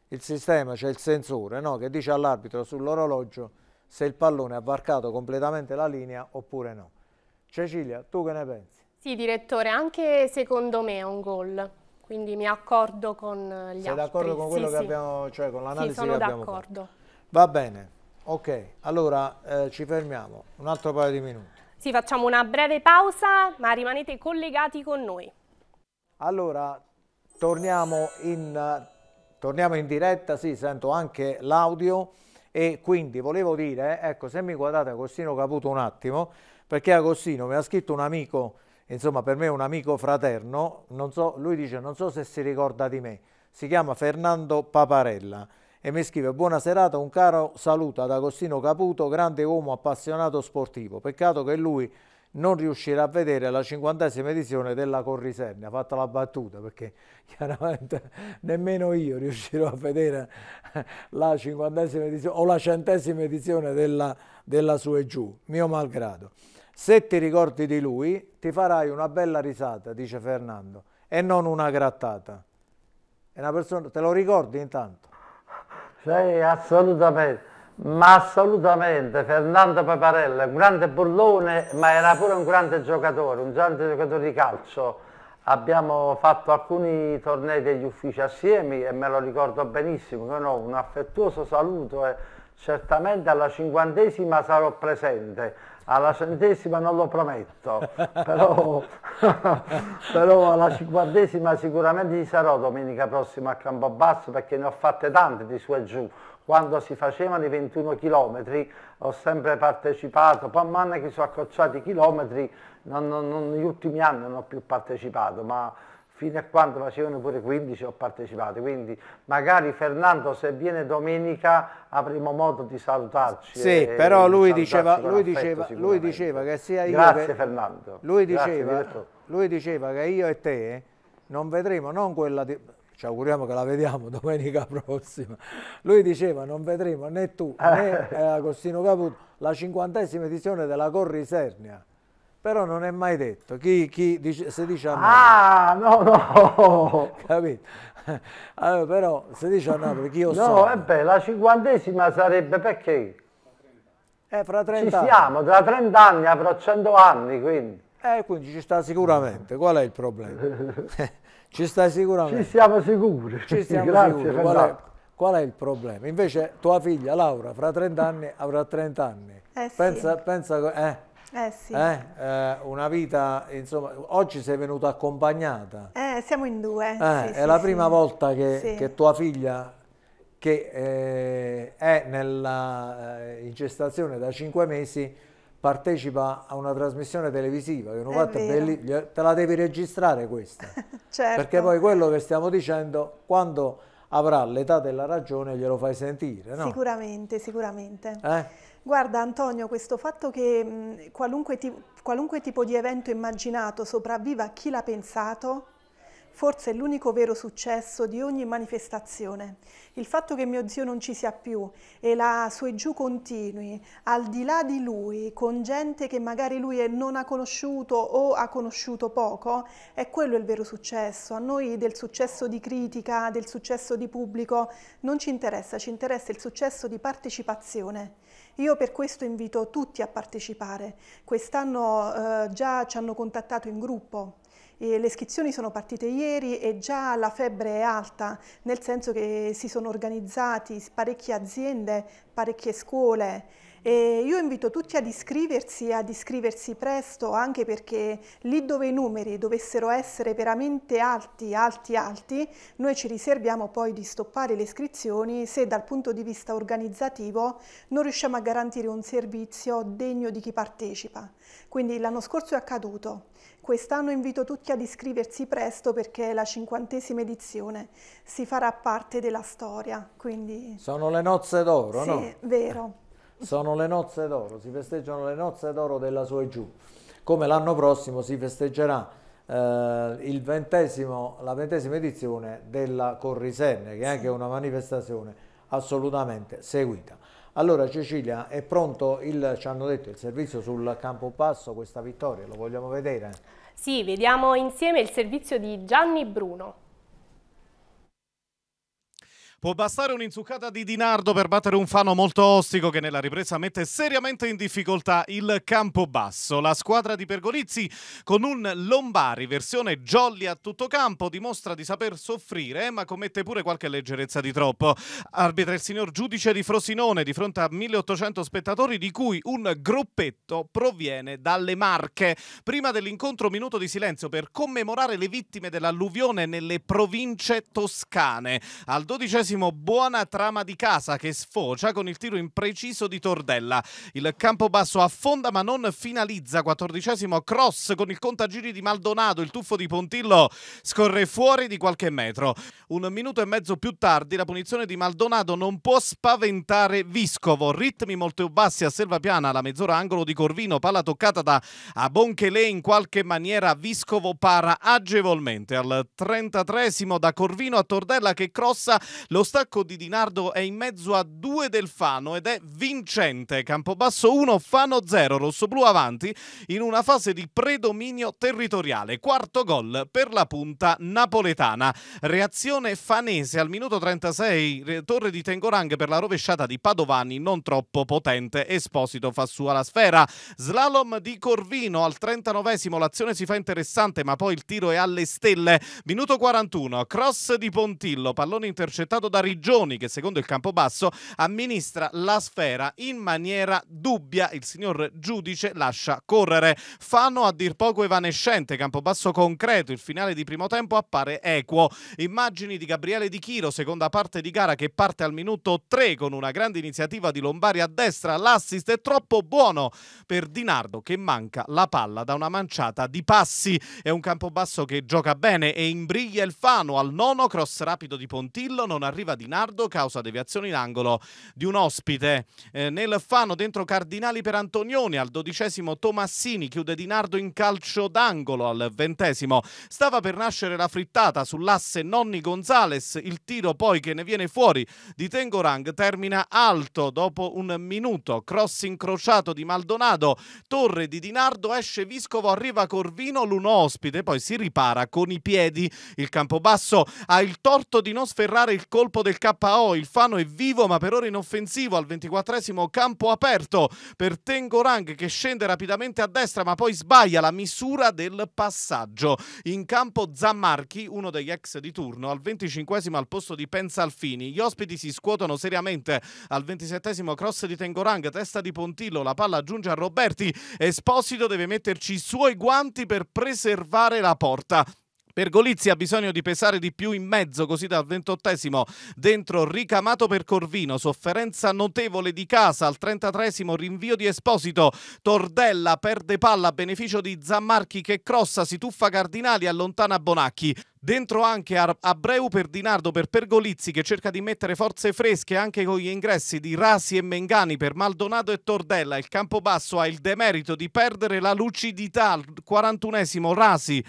il sistema, c'è il sensore no? che dice all'arbitro sull'orologio se il pallone ha varcato completamente la linea oppure no. Cecilia, tu che ne pensi? Sì, direttore, anche secondo me è un gol, quindi mi accordo con gli Sei altri. Sei d'accordo con quello sì, che sì. abbiamo, cioè con l'analisi sì, che abbiamo d'accordo. Va bene, ok, allora eh, ci fermiamo, un altro paio di minuti. Sì, facciamo una breve pausa, ma rimanete collegati con noi. Allora, torniamo in, torniamo in diretta, sì, sento anche l'audio e quindi volevo dire, ecco, se mi guardate Agostino Caputo un attimo, perché Agostino mi ha scritto un amico, insomma per me un amico fraterno, so, lui dice non so se si ricorda di me, si chiama Fernando Paparella e mi scrive buona serata, un caro saluto ad Agostino Caputo, grande uomo appassionato sportivo, peccato che lui non riuscirà a vedere la cinquantesima edizione della ha fatto la battuta perché chiaramente nemmeno io riuscirò a vedere la cinquantesima edizione o la centesima edizione della, della sua e giù, mio malgrado. Se ti ricordi di lui, ti farai una bella risata, dice Fernando, e non una grattata. È una persona, te lo ricordi intanto? Sì, assolutamente. Ma assolutamente, Fernando Paparella un grande burlone, ma era pure un grande giocatore, un grande giocatore di calcio. Abbiamo fatto alcuni tornei degli uffici assieme e me lo ricordo benissimo. No, un affettuoso saluto e certamente alla cinquantesima sarò presente alla centesima non lo prometto, però, però alla cinquantesima sicuramente ci sarò domenica prossima a Campobasso perché ne ho fatte tante di su e giù. Quando si facevano i 21 km ho sempre partecipato, poi man mano che sono accorciati i chilometri, non, non, non, negli ultimi anni non ho più partecipato, ma fino a quando facevano pure 15 ho partecipato, quindi magari Fernando se viene domenica avremo modo di salutarci. Sì, e, però lui, diceva, lui, diceva, lui diceva, che sia io... Grazie che, Fernando. Lui diceva, Grazie, lui diceva, che io e te non vedremo, non quella di, ci auguriamo che la vediamo domenica prossima, lui diceva non vedremo né tu né eh, Agostino Caputo la cinquantesima edizione della Corri Sernia però non è mai detto. Chi, chi dice, se dice a ah, Napoli... Ah, no, no! Capito? Allora, però se dice a Napoli, chi io no, so... No, eh beh, la cinquantesima sarebbe perché? Eh, fra 30 ci anni. siamo, tra 30 anni avrò 100 anni, quindi... Eh, quindi ci sta sicuramente. Qual è il problema? ci sta sicuramente. Ci siamo sicuri. Ci siamo Grazie sicuri. Qual è, qual è, il problema? Invece tua figlia Laura fra 30 anni avrà 30 anni. Eh pensa, sì. pensa, eh, eh sì. Eh? Eh, una vita, insomma, oggi sei venuta accompagnata. Eh, siamo in due. Eh, sì, è sì, la prima volta che, che, tua figlia, che eh, è nella, eh, in gestazione da cinque mesi, partecipa a una trasmissione televisiva che fatto bellissima. Te la devi registrare questa. certo. Perché poi quello che stiamo dicendo, quando avrà l'età della ragione glielo fai sentire, no? Sicuramente, sicuramente. Eh? Guarda Antonio, questo fatto che qualunque, ti- qualunque tipo di evento immaginato sopravviva a chi l'ha pensato, forse è l'unico vero successo di ogni manifestazione. Il fatto che mio zio non ci sia più e la su e giù continui, al di là di lui, con gente che magari lui non ha conosciuto o ha conosciuto poco, è quello il vero successo. A noi del successo di critica, del successo di pubblico, non ci interessa, ci interessa il successo di partecipazione. Io per questo invito tutti a partecipare. Quest'anno eh, già ci hanno contattato in gruppo e le iscrizioni sono partite ieri e già la febbre è alta, nel senso che si sono organizzati parecchie aziende, parecchie scuole, e io invito tutti ad iscriversi, ad iscriversi presto, anche perché lì dove i numeri dovessero essere veramente alti, alti, alti, noi ci riserviamo poi di stoppare le iscrizioni se dal punto di vista organizzativo non riusciamo a garantire un servizio degno di chi partecipa. Quindi l'anno scorso è accaduto. Quest'anno invito tutti ad iscriversi presto perché è la cinquantesima edizione, si farà parte della storia. Quindi... Sono le nozze d'oro, sì, no? Sì, vero sono le nozze d'oro, si festeggiano le nozze d'oro della sua giù, come l'anno prossimo si festeggerà eh, ventesimo, la ventesima edizione della Corrisenne, che è anche una manifestazione assolutamente seguita. Allora Cecilia, è pronto, il, ci hanno detto, il servizio sul campo basso, questa vittoria, lo vogliamo vedere? Sì, vediamo insieme il servizio di Gianni Bruno. Può bastare un'inzuccata di Dinardo per battere un Fano molto ostico che nella ripresa mette seriamente in difficoltà il campo basso. La squadra di Pergolizzi con un Lombari versione jolly a tutto campo dimostra di saper soffrire ma commette pure qualche leggerezza di troppo. Arbitra il signor giudice di Frosinone di fronte a 1800 spettatori di cui un gruppetto proviene dalle Marche. Prima dell'incontro minuto di silenzio per commemorare le vittime dell'alluvione nelle province toscane. Al dodicesimo tredicesimo buona trama di casa che sfocia con il tiro impreciso di Tordella. Il campo basso affonda ma non finalizza. Quattordicesimo cross con il contagiri di Maldonado. Il tuffo di Pontillo scorre fuori di qualche metro. Un minuto e mezzo più tardi la punizione di Maldonado non può spaventare Viscovo. Ritmi molto bassi a Selva Piana, alla mezz'ora angolo di Corvino. Palla toccata da Abonchelé in qualche maniera. Viscovo para agevolmente al 33 da Corvino a Tordella che crossa lo stacco di Dinardo è in mezzo a due del Fano ed è vincente. Campobasso 1, Fano 0, rossoblu avanti in una fase di predominio territoriale. Quarto gol per la punta napoletana. Reazione fanese al minuto 36, torre di Tengorang per la rovesciata di Padovani, non troppo potente. Esposito fa sua la sfera. Slalom di Corvino al 39esimo, l'azione si fa interessante ma poi il tiro è alle stelle. Minuto 41, cross di Pontillo, pallone intercettato guidato da Rigioni che secondo il Campobasso amministra la sfera in maniera dubbia. Il signor giudice lascia correre. Fano a dir poco evanescente, Campobasso concreto, il finale di primo tempo appare equo. Immagini di Gabriele Di Chiro, seconda parte di gara che parte al minuto 3 con una grande iniziativa di Lombari a destra. L'assist è troppo buono per Di Nardo che manca la palla da una manciata di passi. È un Campobasso che gioca bene e imbriglia il Fano al nono cross rapido di Pontillo, non arriva arriva di Nardo, causa deviazione in angolo di un ospite. Eh, nel Fano dentro Cardinali per Antonioni, al dodicesimo Tomassini chiude di Nardo in calcio d'angolo al ventesimo. Stava per nascere la frittata sull'asse Nonni Gonzales, il tiro poi che ne viene fuori di Tengorang termina alto dopo un minuto, cross incrociato di Maldonado, torre di Di Nardo, esce Viscovo, arriva Corvino, l'uno ospite, poi si ripara con i piedi. Il Campobasso ha il torto di non sferrare il colpo colpo del KO, il Fano è vivo ma per ora inoffensivo al 24 campo aperto per Tengorang che scende rapidamente a destra ma poi sbaglia la misura del passaggio. In campo Zammarchi, uno degli ex di turno, al 25 al posto di Pensalfini. Gli ospiti si scuotono seriamente al 27 cross di Tengorang, testa di Pontillo, la palla giunge a Roberti, Esposito deve metterci i suoi guanti per preservare la porta. Pergolizzi ha bisogno di pesare di più in mezzo, così dal ventottesimo dentro ricamato per Corvino, sofferenza notevole di casa al trentatresimo rinvio di Esposito, Tordella perde palla a beneficio di Zammarchi che crossa, si tuffa Cardinali, allontana Bonacchi. Dentro anche Abreu per Dinardo per Pergolizzi che cerca di mettere forze fresche anche con gli ingressi di Rasi e Mengani per Maldonado e Tordella. Il campo basso ha il demerito di perdere la lucidità al 41esimo Rasi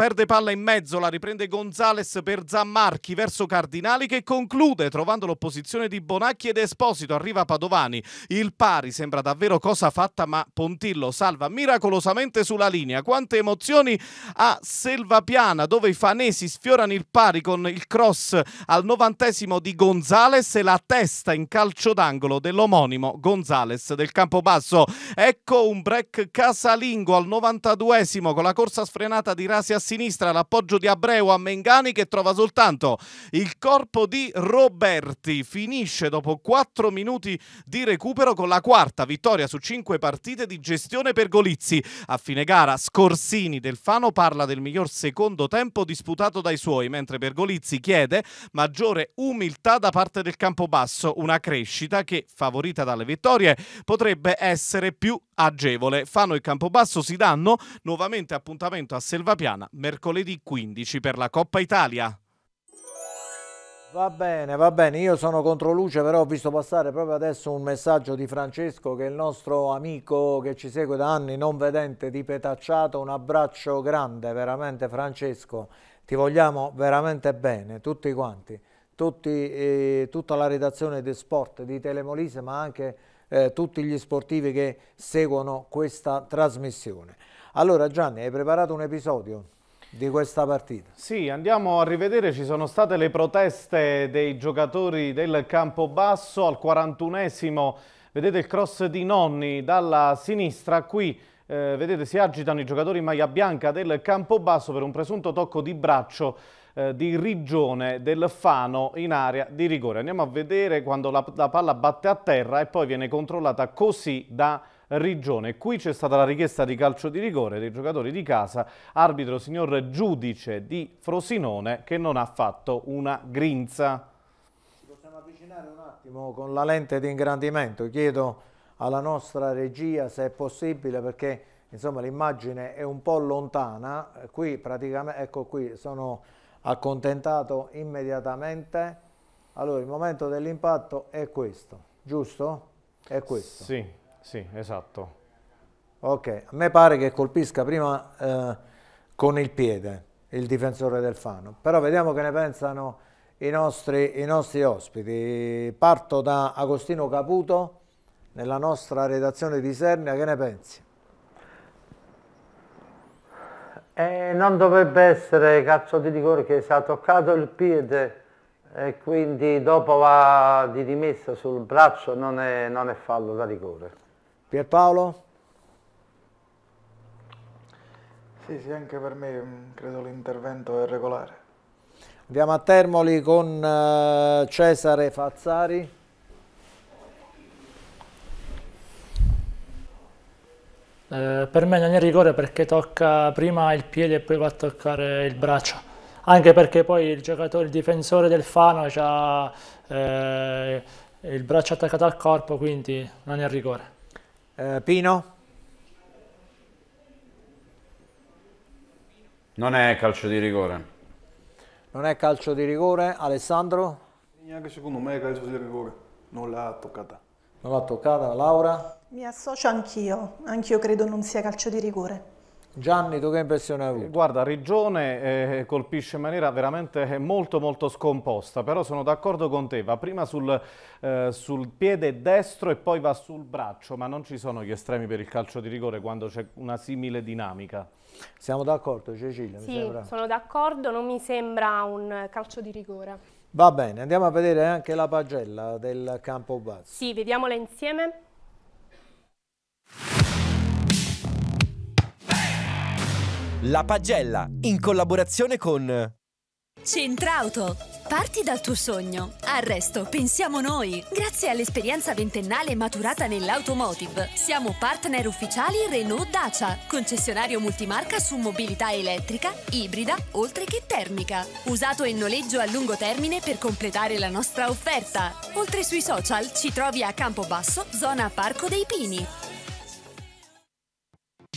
perde palla in mezzo, la riprende Gonzales per Zammarchi verso Cardinali che conclude trovando l'opposizione di Bonacchi ed Esposito, arriva Padovani, il pari sembra davvero cosa fatta ma Pontillo salva miracolosamente sulla linea, quante emozioni a Selvapiana dove i fanesi sfiorano il pari con il cross al novantesimo di Gonzales e la testa in calcio d'angolo dell'omonimo Gonzales del campo basso, ecco un break casalingo al 92esimo con la corsa sfrenata di Rasi a sinistra l'appoggio di Abreu a Mengani che trova soltanto il corpo di Roberti. Finisce dopo 4 minuti di recupero con la quarta vittoria su 5 partite di gestione per Golizzi. A fine gara Scorsini del Fano parla del miglior secondo tempo disputato dai suoi, mentre per Golizzi chiede maggiore umiltà da parte del Campobasso, una crescita che, favorita dalle vittorie, potrebbe essere più agevole. Fano e Campobasso si danno nuovamente appuntamento a Selvapiana mercoledì 15 per la Coppa Italia. Va bene, va bene, io sono contro luce, però ho visto passare proprio adesso un messaggio di Francesco che è il nostro amico che ci segue da anni, non vedente di Petacciato, un abbraccio grande, veramente Francesco, ti vogliamo veramente bene, tutti quanti, tutti, eh, tutta la redazione di sport di Telemolise, ma anche eh, tutti gli sportivi che seguono questa trasmissione. Allora Gianni, hai preparato un episodio? di questa partita. Sì, andiamo a rivedere, ci sono state le proteste dei giocatori del campo basso al 41esimo, vedete il cross di Nonni dalla sinistra, qui eh, vedete si agitano i giocatori in maglia bianca del campo basso per un presunto tocco di braccio eh, di Rigione del Fano in area di rigore. Andiamo a vedere quando la, la palla batte a terra e poi viene controllata così da Rigione. Qui c'è stata la richiesta di calcio di rigore dei giocatori di casa, arbitro signor giudice di Frosinone che non ha fatto una grinza. Ci possiamo avvicinare un attimo con la lente di ingrandimento, chiedo alla nostra regia se è possibile perché insomma l'immagine è un po' lontana, qui praticamente, ecco qui sono accontentato immediatamente. Allora, il momento dell'impatto è questo, giusto? È questo. Sì, sì, esatto. Ok, a me pare che colpisca prima eh, con il piede il difensore del Fano, però vediamo che ne pensano i nostri, i nostri ospiti. Parto da Agostino Caputo, nella nostra redazione di Sernia, che ne pensi? Eh, non dovrebbe essere calcio di rigore che si è toccato il piede e quindi dopo va di rimessa sul braccio, non è, non è fallo da rigore. Pierpaolo? Sì, sì, anche per me mm, credo l'intervento è regolare. Andiamo a Termoli con eh, Cesare Fazzari. Eh, per me non è rigore perché tocca prima il piede e poi va a toccare il braccio. Anche perché poi il giocatore, il difensore del Fano ha eh, il braccio attaccato al corpo, quindi non è rigore. Eh, Pino? Non è calcio di rigore. Non è calcio di rigore. Alessandro? Neanche secondo me è calcio di rigore. Non l'ha toccata. Non l'ha toccata. Laura? Mi associo anch'io. Anch'io credo non sia calcio di rigore. Gianni, tu che impressione hai avuto? Guarda, Regione eh, colpisce in maniera veramente molto molto scomposta, però sono d'accordo con te, va prima sul, eh, sul, piede destro e poi va sul braccio, ma non ci sono gli estremi per il calcio di rigore quando c'è una simile dinamica. Siamo d'accordo Cecilia? Sì, sono d'accordo, non mi sembra un calcio di rigore. Va bene, andiamo a vedere anche la pagella del campo basso. Sì, vediamola insieme. La pagella, in collaborazione con... Centrauto. Parti dal tuo sogno. Al resto pensiamo noi. Grazie all'esperienza ventennale maturata nell'automotive, siamo partner ufficiali Renault Dacia, concessionario multimarca su mobilità elettrica, ibrida, oltre che termica. Usato e noleggio a lungo termine per completare la nostra offerta. Oltre sui social ci trovi a Campobasso, zona Parco dei Pini.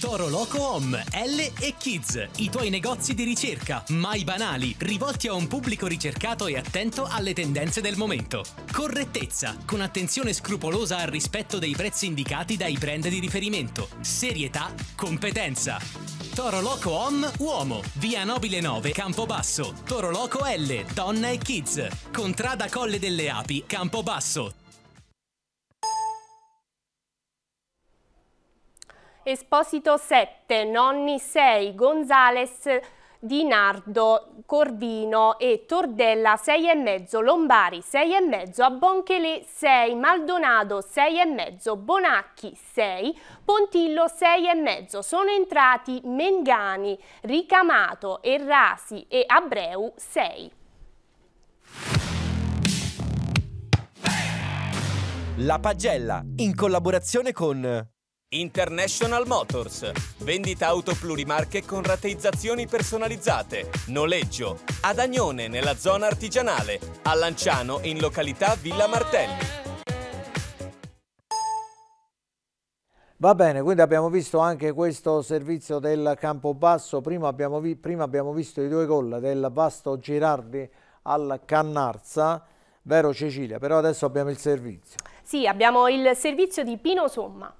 Toro Loco Home, L e Kids, i tuoi negozi di ricerca, mai banali, rivolti a un pubblico ricercato e attento alle tendenze del momento. Correttezza, con attenzione scrupolosa al rispetto dei prezzi indicati dai brand di riferimento. Serietà, competenza. Toro Loco Home Uomo, via Nobile 9, Campobasso. Toro Loco L, Donna e Kids. Contrada Colle delle Api, Campobasso. Esposito 7, Nonni 6, Gonzales, Di Nardo, Corvino e Tordella 6,5, Lombari 6,5, Abbonchele 6, Maldonado 6,5, Bonacchi 6, Pontillo 6,5. Sono entrati Mengani, Ricamato, Errasi e Abreu 6. La pagella in collaborazione con International Motors. Vendita auto plurimarche con rateizzazioni personalizzate. Noleggio. Ad Agnone, nella zona artigianale. A Lanciano, in località Villa Martelli. Va bene, quindi abbiamo visto anche questo servizio del Campobasso, prima abbiamo, vi, prima abbiamo visto i due gol del Vasto Girardi al Cannarza, vero Cecilia, però adesso abbiamo il servizio. Sì, abbiamo il servizio di Pino Somma.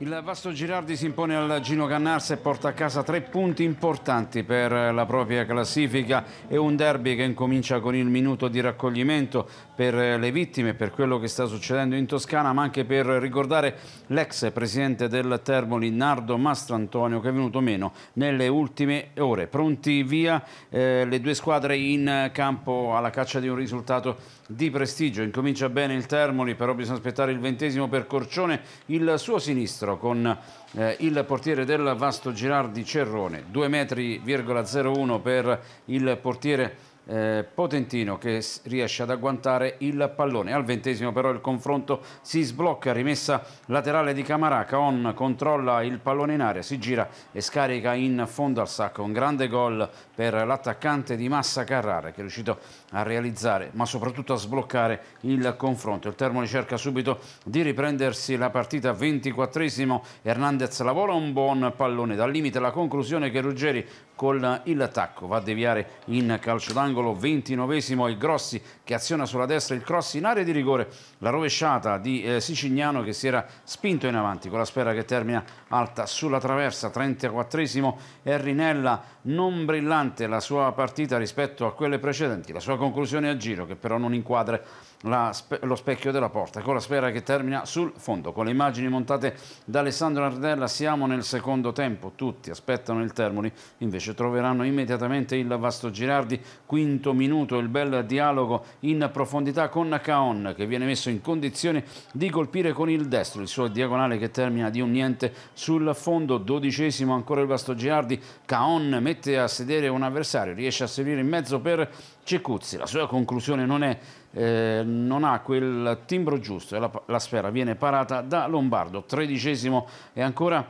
Il Vasto Girardi si impone al Gino Cannarsa e porta a casa tre punti importanti per la propria classifica e un derby che incomincia con il minuto di raccoglimento per le vittime, per quello che sta succedendo in Toscana, ma anche per ricordare l'ex presidente del Termoli, Nardo Mastrantonio, che è venuto meno nelle ultime ore. Pronti via eh, le due squadre in campo alla caccia di un risultato di prestigio. Incomincia bene il Termoli, però bisogna aspettare il ventesimo per Corcione, il suo sinistro con eh, il portiere del Vasto Girardi Cerrone, 2,01 metri per il portiere eh, Potentino che riesce ad agguantare il pallone. Al ventesimo però il confronto si sblocca, rimessa laterale di Camaraca, On controlla il pallone in aria, si gira e scarica in fondo al sacco. Un grande gol per l'attaccante di Massa Carrara che è riuscito a realizzare, ma soprattutto a sbloccare il confronto. Il Termoli cerca subito di riprendersi la partita 24esimo, Hernandez lavora un buon pallone, dal limite la conclusione che Ruggeri con l'attacco va a deviare in calcio d'angolo 29esimo il Grossi che aziona sulla destra il cross in area di rigore la rovesciata di eh, Sicignano che si era spinto in avanti con la spera che termina alta sulla traversa 34esimo Errinella non brillante la sua partita rispetto a quelle precedenti la sua conclusione a giro che però non inquadra spe lo specchio della porta con la sfera che termina sul fondo. Con le immagini montate da Alessandro Ardella siamo nel secondo tempo, tutti aspettano il Termoli, invece troveranno immediatamente il Vasto Girardi, quinto minuto il bel dialogo in profondità con Caon che viene messo in condizione di colpire con il destro il suo diagonale che termina di un niente sul fondo, dodicesimo ancora il Vasto Girardi, Caon mette a sedere un avversario, riesce a servire in mezzo per Cecuzzi, la sua conclusione non, è, eh, non ha quel timbro giusto e la, la sfera viene parata da Lombardo, tredicesimo e ancora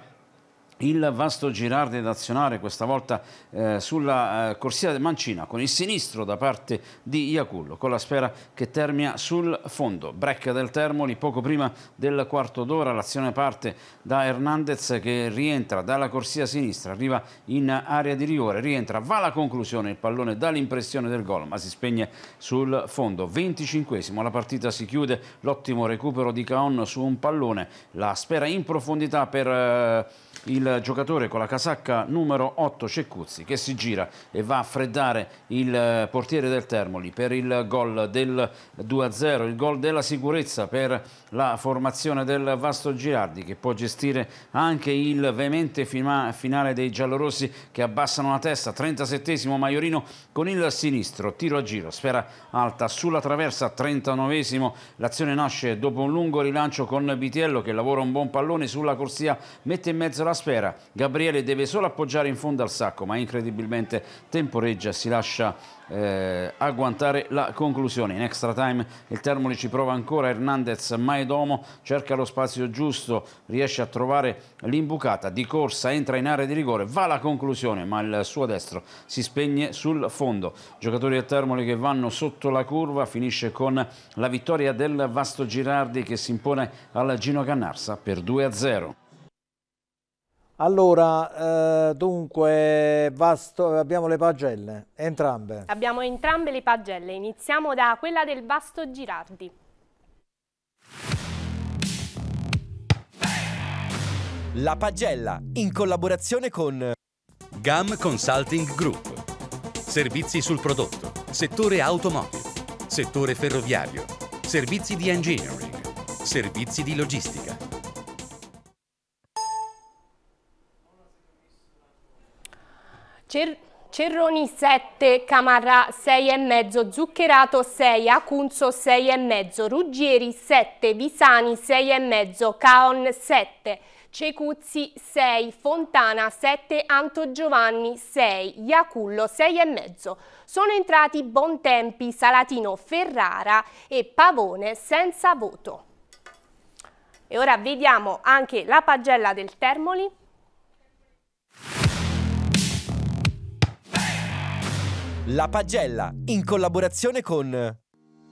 il vasto girare redazionale questa volta eh, sulla eh, corsia Mancina con il sinistro da parte di Iacullo con la sfera che termina sul fondo break del Termoli poco prima del quarto d'ora l'azione parte da Hernandez che rientra dalla corsia sinistra arriva in area di rigore rientra va alla conclusione il pallone dà l'impressione del gol ma si spegne sul fondo 25esimo la partita si chiude l'ottimo recupero di Caon su un pallone la sfera in profondità per eh, il giocatore con la casacca numero 8 Ceccuzzi che si gira e va a freddare il eh, portiere del Termoli per il gol del 2-0, il gol della sicurezza per la formazione del Vasto Girardi che può gestire anche il veemente finale dei giallorossi che abbassano la testa, 37esimo Maiorino con il sinistro, tiro a giro, sfera alta sulla traversa, 39esimo, l'azione nasce dopo un lungo rilancio con Bitiello che lavora un buon pallone sulla corsia, mette in mezzo la spera, Gabriele deve solo appoggiare in fondo al sacco, ma incredibilmente temporeggia, si lascia eh, agguantare la conclusione. In extra time il Termoli ci prova ancora, Hernandez Maedomo cerca lo spazio giusto, riesce a trovare l'imbucata, di corsa entra in area di rigore, va alla conclusione, ma il suo destro si spegne sul fondo. Giocatori a Termoli che vanno sotto la curva, finisce con la vittoria del Vasto Girardi che si impone alla Gino Cannarsa per 2-0. Allora, eh, dunque, vasto, abbiamo le pagelle, entrambe. Abbiamo entrambe le pagelle, iniziamo da quella del Vasto Girardi. La pagella, in collaborazione con GAM Consulting Group. Servizi sul prodotto, settore automobile, settore ferroviario, servizi di engineering, servizi di logistica Cer Cerroni 7, Camarra 6,5, Zuccherato 6, Acunzo 6,5, Ruggieri 7, Visani 6,5, Caon 7, Cecuzzi 6, Fontana 7, Antogiovanni 6, Iacullo 6,5. Sono entrati Bontempi, Salatino Ferrara e Pavone senza voto. E ora vediamo anche la pagella del Termoli. La pagella, in collaborazione con...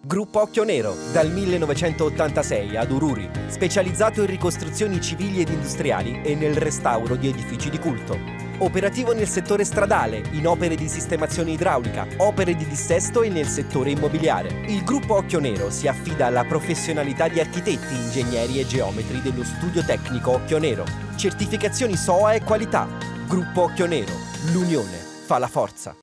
Gruppo Occhio Nero, dal 1986 ad Ururi, specializzato in ricostruzioni civili ed industriali e nel restauro di edifici di culto. Operativo nel settore stradale, in opere di sistemazione idraulica, opere di dissesto e nel settore immobiliare. Il gruppo Occhio Nero si affida alla professionalità di architetti, ingegneri e geometri dello studio tecnico Occhio Nero. Certificazioni SOA e qualità. Gruppo Occhio Nero. L'unione fa la forza.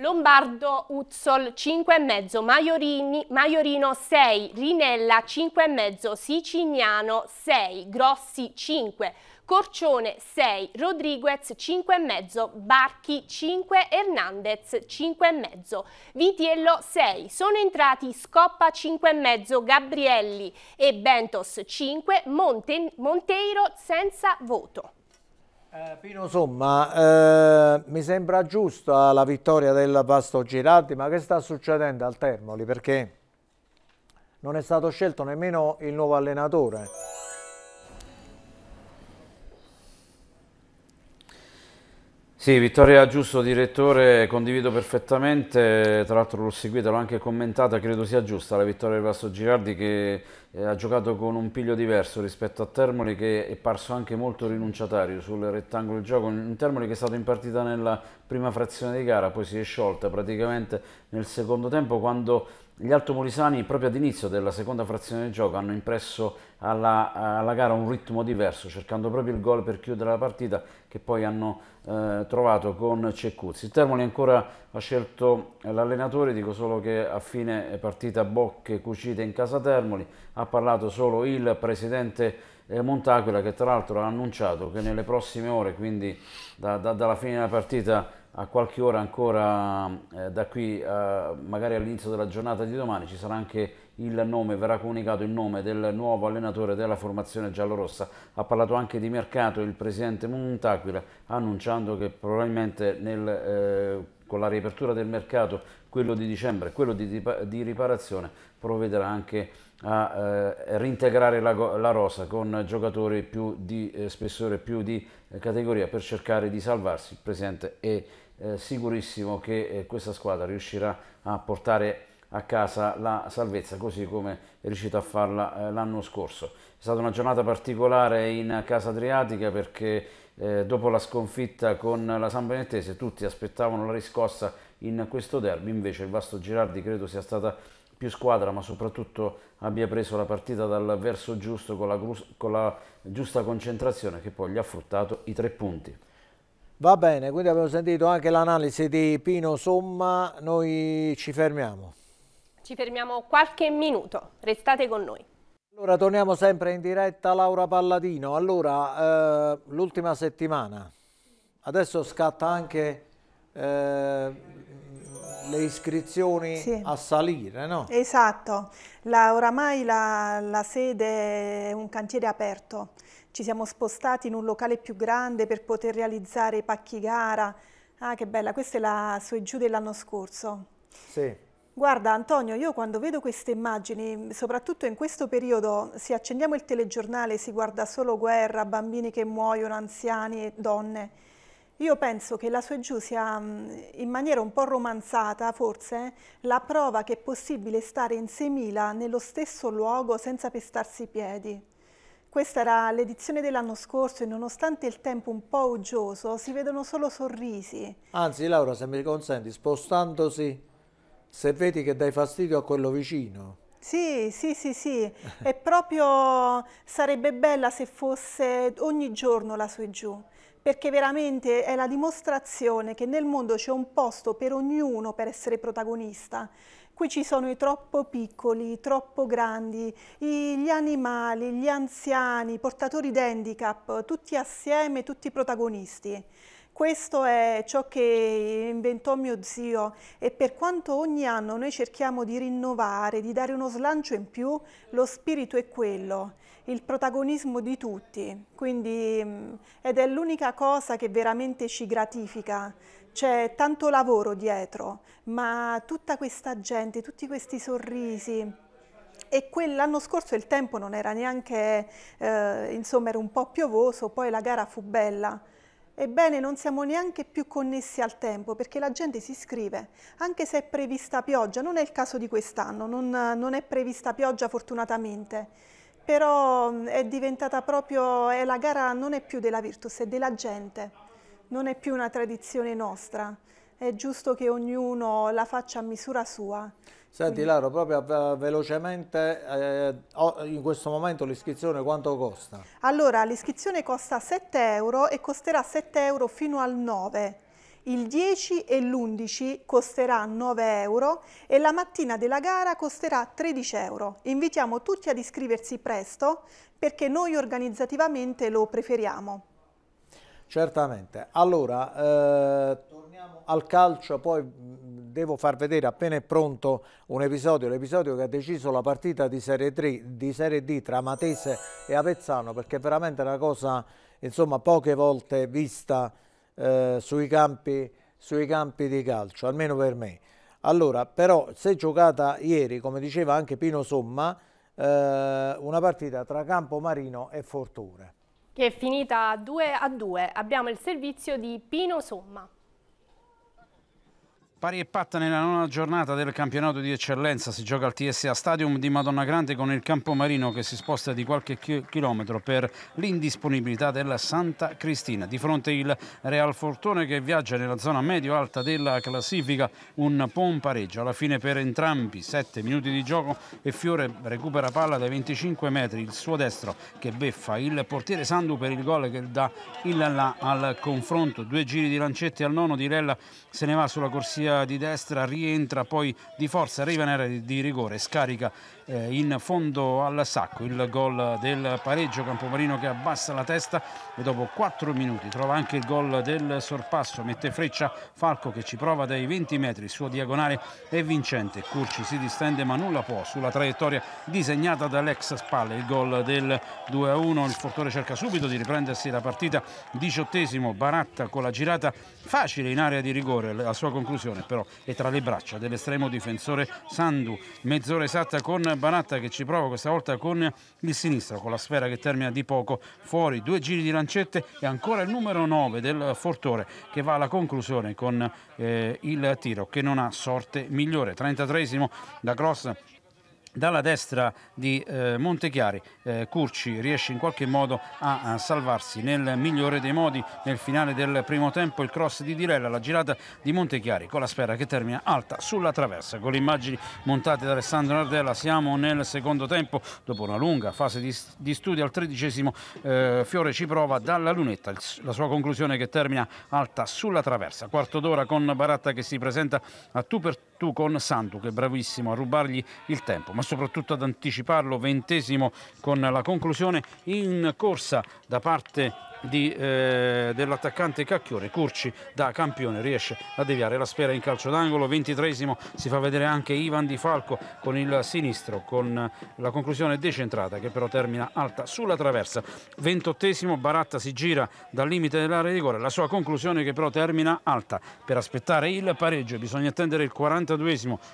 Lombardo Uzzol 5,5, Maiorini, Maiorino 6, Rinella 5,5, Sicignano 6, Grossi 5, Corcione 6, Rodriguez 5,5, Barchi 5, Hernandez 5,5, Vitiello 6. Sono entrati Scoppa 5,5, Gabrielli e Bentos 5, Monte, Monteiro senza voto. Eh, Pino insomma, eh, mi sembra giusta la vittoria del Pasto Girardi, ma che sta succedendo al Termoli? Perché non è stato scelto nemmeno il nuovo allenatore. Sì, vittoria giusto, direttore, condivido perfettamente, tra l'altro l'ho seguita, l'ho anche commentata, credo sia giusta la vittoria di Vasto Girardi che eh, ha giocato con un piglio diverso rispetto a Termoli che è parso anche molto rinunciatario sul rettangolo di gioco, un Termoli che è stato in partita nella prima frazione di gara, poi si è sciolta praticamente nel secondo tempo quando gli altomolisani proprio all'inizio della seconda frazione del gioco hanno impresso alla, alla, gara un ritmo diverso, cercando proprio il gol per chiudere la partita che poi hanno eh, trovato con Ceccuzzi. Termoli ancora ha scelto l'allenatore, dico solo che a fine partita bocche cucite in casa Termoli, ha parlato solo il presidente eh, Montacula che tra l'altro ha annunciato che nelle prossime ore, quindi da, da, dalla fine della partita a qualche ora ancora eh, da qui, eh, magari all'inizio della giornata di domani, ci sarà anche il nome, verrà comunicato il nome del nuovo allenatore della formazione giallorossa. Ha parlato anche di mercato il presidente Montaquila, annunciando che probabilmente nel, eh, con la riapertura del mercato, quello di dicembre, quello di, di riparazione, provvederà anche a eh, reintegrare la, la, rosa con giocatori più di eh, spessore, più di eh, categoria per cercare di salvarsi. Il presidente e eh, sicurissimo che eh, questa squadra riuscirà a portare a casa la salvezza così come è riuscita a farla eh, l'anno scorso. È stata una giornata particolare in casa adriatica perché eh, dopo la sconfitta con la San Benettese tutti aspettavano la riscossa in questo derby, invece il Vasto Girardi credo sia stata più squadra ma soprattutto abbia preso la partita dal verso giusto con la, con la giusta concentrazione che poi gli ha fruttato i tre punti. Va bene, quindi abbiamo sentito anche l'analisi di Pino Somma, noi ci fermiamo. Ci fermiamo qualche minuto, restate con noi. Allora torniamo sempre in diretta Laura Palladino. Allora, eh, l'ultima settimana, adesso scatta anche eh, le iscrizioni sì. a salire, no? Esatto, la, oramai la, la sede è un cantiere aperto ci siamo spostati in un locale più grande per poter realizzare i pacchi gara. Ah, che bella, questa è la su e giù dell'anno scorso. Sì. Guarda Antonio, io quando vedo queste immagini, soprattutto in questo periodo, se accendiamo il telegiornale si guarda solo guerra, bambini che muoiono, anziani e donne. Io penso che la sua giù sia, mm, in maniera un po' romanzata forse, la prova che è possibile stare in 6.000 nello stesso luogo senza pestarsi i piedi. Questa era l'edizione dell'anno scorso e nonostante il tempo un po' uggioso si vedono solo sorrisi. Anzi Laura se mi consenti spostandosi se vedi che dai fastidio a quello vicino. Sì, sì, sì, sì, e proprio sarebbe bella se fosse ogni giorno la su e giù, perché veramente è la dimostrazione che nel mondo c'è un posto per ognuno per essere protagonista Qui ci sono i troppo piccoli, i troppo grandi, gli animali, gli anziani, i portatori di handicap, tutti assieme, tutti protagonisti. Questo è ciò che inventò mio zio e per quanto ogni anno noi cerchiamo di rinnovare, di dare uno slancio in più, lo spirito è quello, il protagonismo di tutti. Quindi, mm, ed è l'unica cosa che veramente ci gratifica c'è tanto lavoro dietro, ma tutta questa gente, tutti questi sorrisi, e quell'anno scorso il tempo non era neanche, eh, insomma era un po' piovoso, poi la gara fu bella. Ebbene, non siamo neanche più connessi al tempo perché la gente si iscrive, anche se è prevista pioggia, non è il caso di quest'anno, non, non, è prevista pioggia fortunatamente, però mm, è diventata proprio, è la gara non è più della Virtus, è della gente non è più una tradizione nostra, è giusto che ognuno la faccia a misura sua. Senti Quindi... Laro, proprio eh, velocemente, eh, in questo momento l'iscrizione quanto costa? Allora, l'iscrizione costa 7 euro e costerà 7 euro fino al 9 il 10 e l'11 costerà 9 euro e la mattina della gara costerà 13 euro. Invitiamo tutti ad iscriversi presto perché noi organizzativamente lo preferiamo. Certamente. Allora, eh, torniamo al calcio, poi devo far vedere appena è pronto un episodio, l'episodio che ha deciso la partita di Serie, 3, di Serie D tra Matese e Avezzano, perché è veramente una cosa, insomma, poche volte vista eh, sui, campi, sui campi di calcio, almeno per me. Allora, però, se giocata ieri, come diceva anche Pino Somma, eh, una partita tra Campomarino e Fortuna che è finita 2 a 2. Abbiamo il servizio di Pino Somma. Pari e patta nella nona giornata del campionato di eccellenza si gioca al TSA Stadium di Madonna Grande con il campo marino che si sposta di qualche chilometro per l'indisponibilità della Santa Cristina. Di fronte il Real Fortone che viaggia nella zona medio-alta della classifica, un buon pareggio. Alla fine per entrambi 7 minuti di gioco e Fiore recupera palla dai 25 metri, il suo destro che beffa il portiere Sandu per il gol che dà il là al confronto. Due giri di lancetti al nono, Di Lella se ne va sulla corsia di destra rientra poi di forza arriva in area di rigore, scarica eh, in fondo al sacco il gol del pareggio Campomarino che abbassa la testa e dopo 4 minuti trova anche il gol del sorpasso mette freccia Falco che ci prova dai 20 metri il suo diagonale è vincente Curci si distende ma nulla può sulla traiettoria disegnata dall'ex spalle il gol del 2-1 il Fortore cerca subito di riprendersi la partita diciottesimo Baratta con la girata facile in area di rigore la sua conclusione però è tra le braccia dell'estremo difensore Sandu mezz'ora esatta con Banatta che ci prova questa volta con il sinistro, con la sfera che termina di poco fuori, due giri di lancette e ancora il numero 9 del Fortore che va alla conclusione con eh, il tiro che non ha sorte migliore. 33 esimo da cross dalla destra di eh, Montechiari eh, Curci riesce in qualche modo a, a, salvarsi nel migliore dei modi nel finale del primo tempo il cross di Dirella, la girata di Montechiari con la sfera che termina alta sulla traversa con le immagini montate da Alessandro Nardella siamo nel secondo tempo dopo una lunga fase di, di studio al tredicesimo eh, Fiore ci prova dalla lunetta la sua conclusione che termina alta sulla traversa quarto d'ora con Baratta che si presenta a tu per tu con Santu che è bravissimo a rubargli il tempo ma soprattutto ad anticiparlo, ventesimo con la conclusione in corsa da parte di, eh, dell'attaccante Cacchione. Curci da campione riesce a deviare la sfera in calcio d'angolo. 23 si fa vedere anche Ivan Di Falco con il sinistro, con la conclusione decentrata che però termina alta sulla traversa. 28 Baratta si gira dal limite dell'area di rigore, la sua conclusione che però termina alta. Per aspettare il pareggio bisogna attendere il 42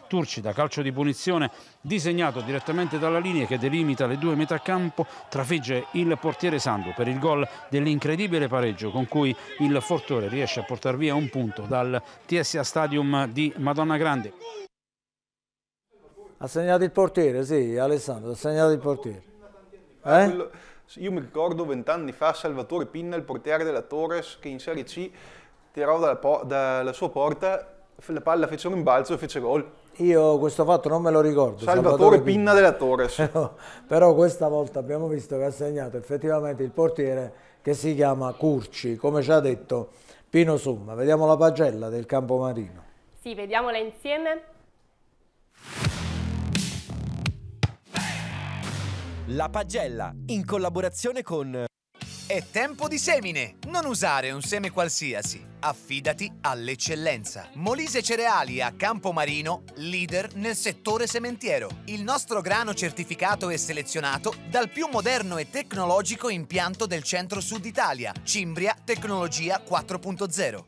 Turci da calcio di punizione disegnato direttamente dalla linea che delimita le due metà campo, trafigge il portiere Sandu per il gol dell'Inghilterra incredibile pareggio con cui il Fortore riesce a portare via un punto dal TSA Stadium di Madonna Grande. Ha segnato il portiere, sì, Alessandro, ha segnato il portiere. Eh? eh io mi ricordo vent'anni fa Salvatore Pinna, il portiere della Torres, che in Serie C tirò dalla, dalla sua porta, la palla fece un balzo e fece gol. Io questo fatto non me lo ricordo. Salvatore, Salvatore Pinna, Pinna della Torres. Però, però questa volta abbiamo visto che ha segnato effettivamente il portiere che si chiama Curci, come ci ha detto Pino Summa. Vediamo la pagella del Campomarino. Sì, vediamola insieme. La pagella, in collaborazione con... È tempo di semine! Non usare un seme qualsiasi. Affidati all'eccellenza. Molise Cereali a Campomarino, leader nel settore sementiero. Il nostro grano certificato e selezionato dal più moderno e tecnologico impianto del centro-sud Italia, Cimbria Tecnologia 4.0.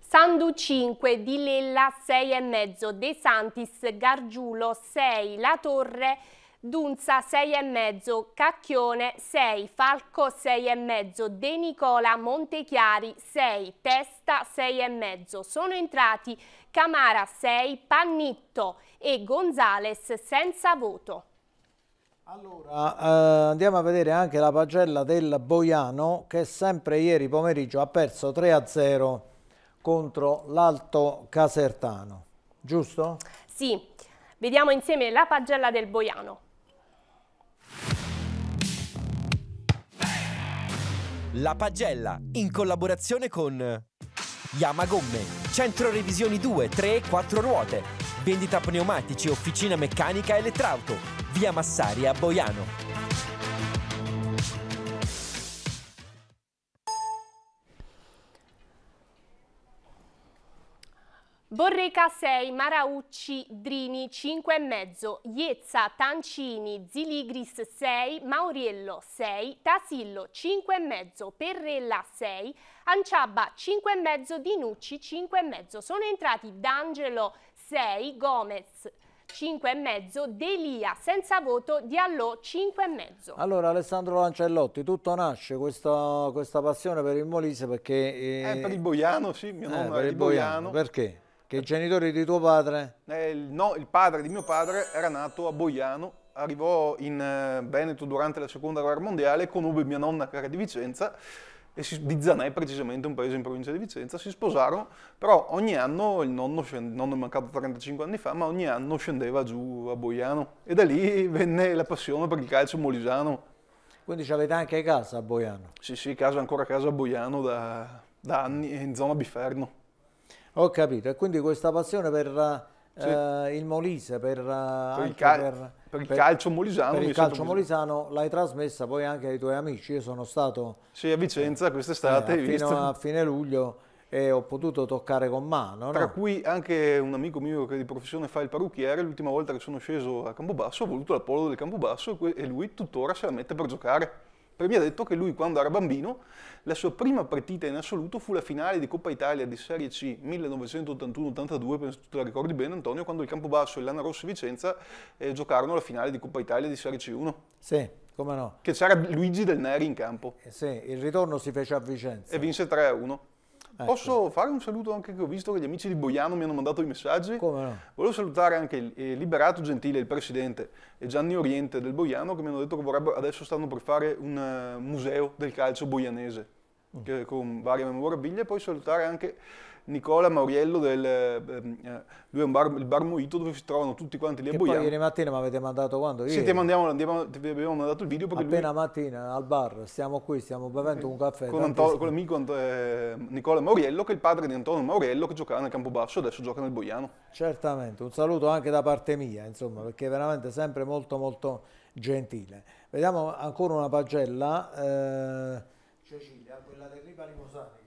Sandu 5, Di Lella 6,5, De Santis, Gargiulo 6, La Torre Dunza 6,5, Cacchione 6, Falco 6,5, De Nicola Montechiari 6, Testa 6,5. Sono entrati Camara 6, Pannitto e Gonzales senza voto. Allora, eh, andiamo a vedere anche la pagella del Boiano che sempre ieri pomeriggio ha perso 3-0 contro l'Alto Casertano, giusto? Sì, vediamo insieme la pagella del Boiano. La pagella, in collaborazione con Yamagomme, centro revisioni 2, 3 e 4 ruote, vendita pneumatici, officina meccanica e elettrauto, via Massari a Boiano. Borreca 6, Maraucci, Drini 5,5, Iezza, Tancini, Ziligris 6, Mauriello 6, Tasillo 5,5, Perrella 6, Anciabba 5,5, Dinucci 5,5. Sono entrati D'Angelo 6, Gomez 5,5, Delia senza voto, Diallo 5,5. Allora Alessandro Lancellotti, tutto nasce questa, questa passione per il Molise perché... Eh, eh, per il Boiano, sì, mio nonno eh, per il Boiano. Boiano. Perché? Che i genitori di tuo padre? Eh, no, il padre di mio padre era nato a Boiano, arrivò in eh, Veneto durante la seconda guerra mondiale, conobbe mia nonna che era di Vicenza, e si, di Zanè precisamente, un paese in provincia di Vicenza, si sposarono, però ogni anno, il nonno, il nonno è mancato 35 anni fa, ma ogni anno scendeva giù a Boiano e da lì venne la passione per il calcio molisano. Quindi ci avete anche casa a Boiano? Sì, sì, casa, ancora casa a Boiano da, da anni, in zona Biferno. Ho capito, e quindi questa passione per sì. eh, il Molise, per, eh, per, il cal per, per, il calcio molisano, per il calcio molisano l'hai trasmessa poi anche ai tuoi amici. Io sono stato sì, a Vicenza eh, quest'estate, eh, fino a fine luglio e ho potuto toccare con mano. Tra no? cui anche un amico mio che di professione fa il parrucchiere, l'ultima volta che sono sceso a Campobasso ho voluto l'appollo del Campobasso e lui tuttora se la mette per giocare mi ha detto che lui quando era bambino la sua prima partita in assoluto fu la finale di Coppa Italia di Serie C 1981-82, penso tu te la ricordi bene Antonio, quando il Campobasso e l'Anna Rossi Vicenza eh, giocarono la finale di Coppa Italia di Serie C1. Sì, come no. Che c'era Luigi Del Neri in campo. Eh sì, il ritorno si fece a Vicenza. E vinse 3-1. Ecco. Posso fare un saluto anche che ho visto che gli amici di Boiano mi hanno mandato i messaggi? Come no? Volevo salutare anche il, eh, Liberato Gentile, il presidente, e Gianni Oriente del Boiano che mi hanno detto che vorrebbero, adesso stanno per fare un uh, museo del calcio boianese mm. che, con varie memorabilie. E Poi salutare anche Nicola Mauriello del ehm, eh, lui è bar, il bar Moito dove si trovano tutti quanti lì a Boiano. ieri mattina mi avete mandato quando? Ieri. Sì, ti, mandiamo, andiamo, ti abbiamo mandato il video perché Appena lui... mattina al bar, stiamo qui, stiamo bevendo un caffè. Con, Anto, con l'amico Anto, eh, Nicola Mauriello che è il padre di Antonio Mauriello che giocava nel Campobasso e adesso gioca nel Boiano. Certamente, un saluto anche da parte mia, insomma, perché è veramente sempre molto molto gentile. Vediamo ancora una pagella. Eh... Cecilia, quella del Ripari Limosani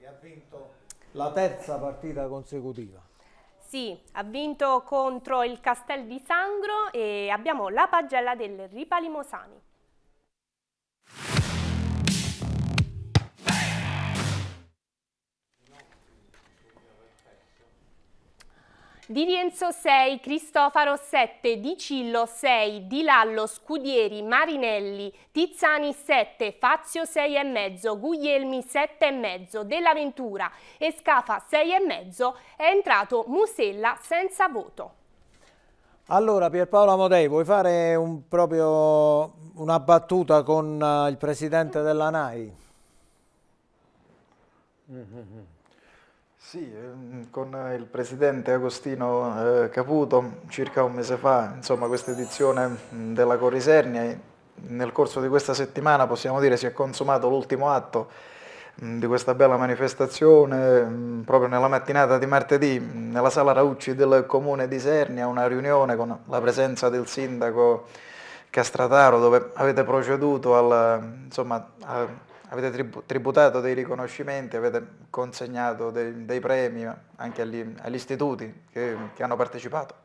la terza partita consecutiva. Sì, ha vinto contro il Castel di Sangro e abbiamo la pagella del Ripali Mosani. Di Rienzo 6, Cristofaro 7, Di Cillo 6, Di Lallo, Scudieri, Marinelli, Tizzani 7, Fazio 6,5, Guglielmi 7,5, Della Ventura e Scafa 6,5 è entrato Musella senza voto. Allora Pierpaolo Amodei, vuoi fare un, proprio una battuta con eh, il presidente della NAI? Mm -hmm. Sì, ehm, con eh, il presidente Agostino eh, Caputo circa un mese fa, insomma questa edizione della Corisernia, nel corso di questa settimana possiamo dire si è consumato l'ultimo atto di questa bella manifestazione, proprio nella mattinata di martedì nella sala Raucci del comune di Sernia, una riunione con la presenza del sindaco Castrataro dove avete proceduto al, insomma, a avete tributato dei riconoscimenti, avete consegnato dei, dei premi anche agli, agli istituti che, che hanno partecipato.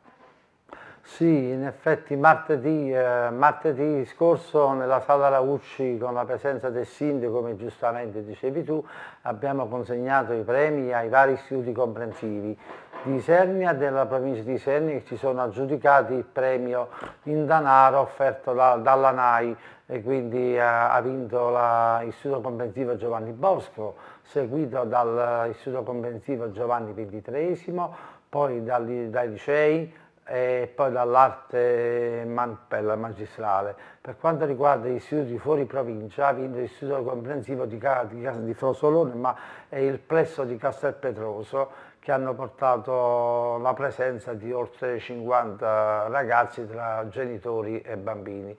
Sì, in effetti martedì, eh, martedì, scorso nella sala Raucci con la presenza del sindaco, come giustamente dicevi tu, abbiamo consegnato i premi ai vari istituti comprensivi di Sernia e della provincia di Sernia che ci sono aggiudicati il premio in danaro offerto la, dalla NAI e quindi eh, ha vinto l'Istituto Comprensivo Giovanni Bosco, seguito dall'Istituto eh, Comprensivo Giovanni XXIII, poi dal, dai licei, e poi dall'arte Manpella magistrale. Per quanto riguarda gli istituti fuori provincia, ha vinto l'istituto comprensivo di, di, di Frosolone, ma è il plesso di Castel Petroso che hanno portato la presenza di oltre 50 ragazzi tra genitori e bambini.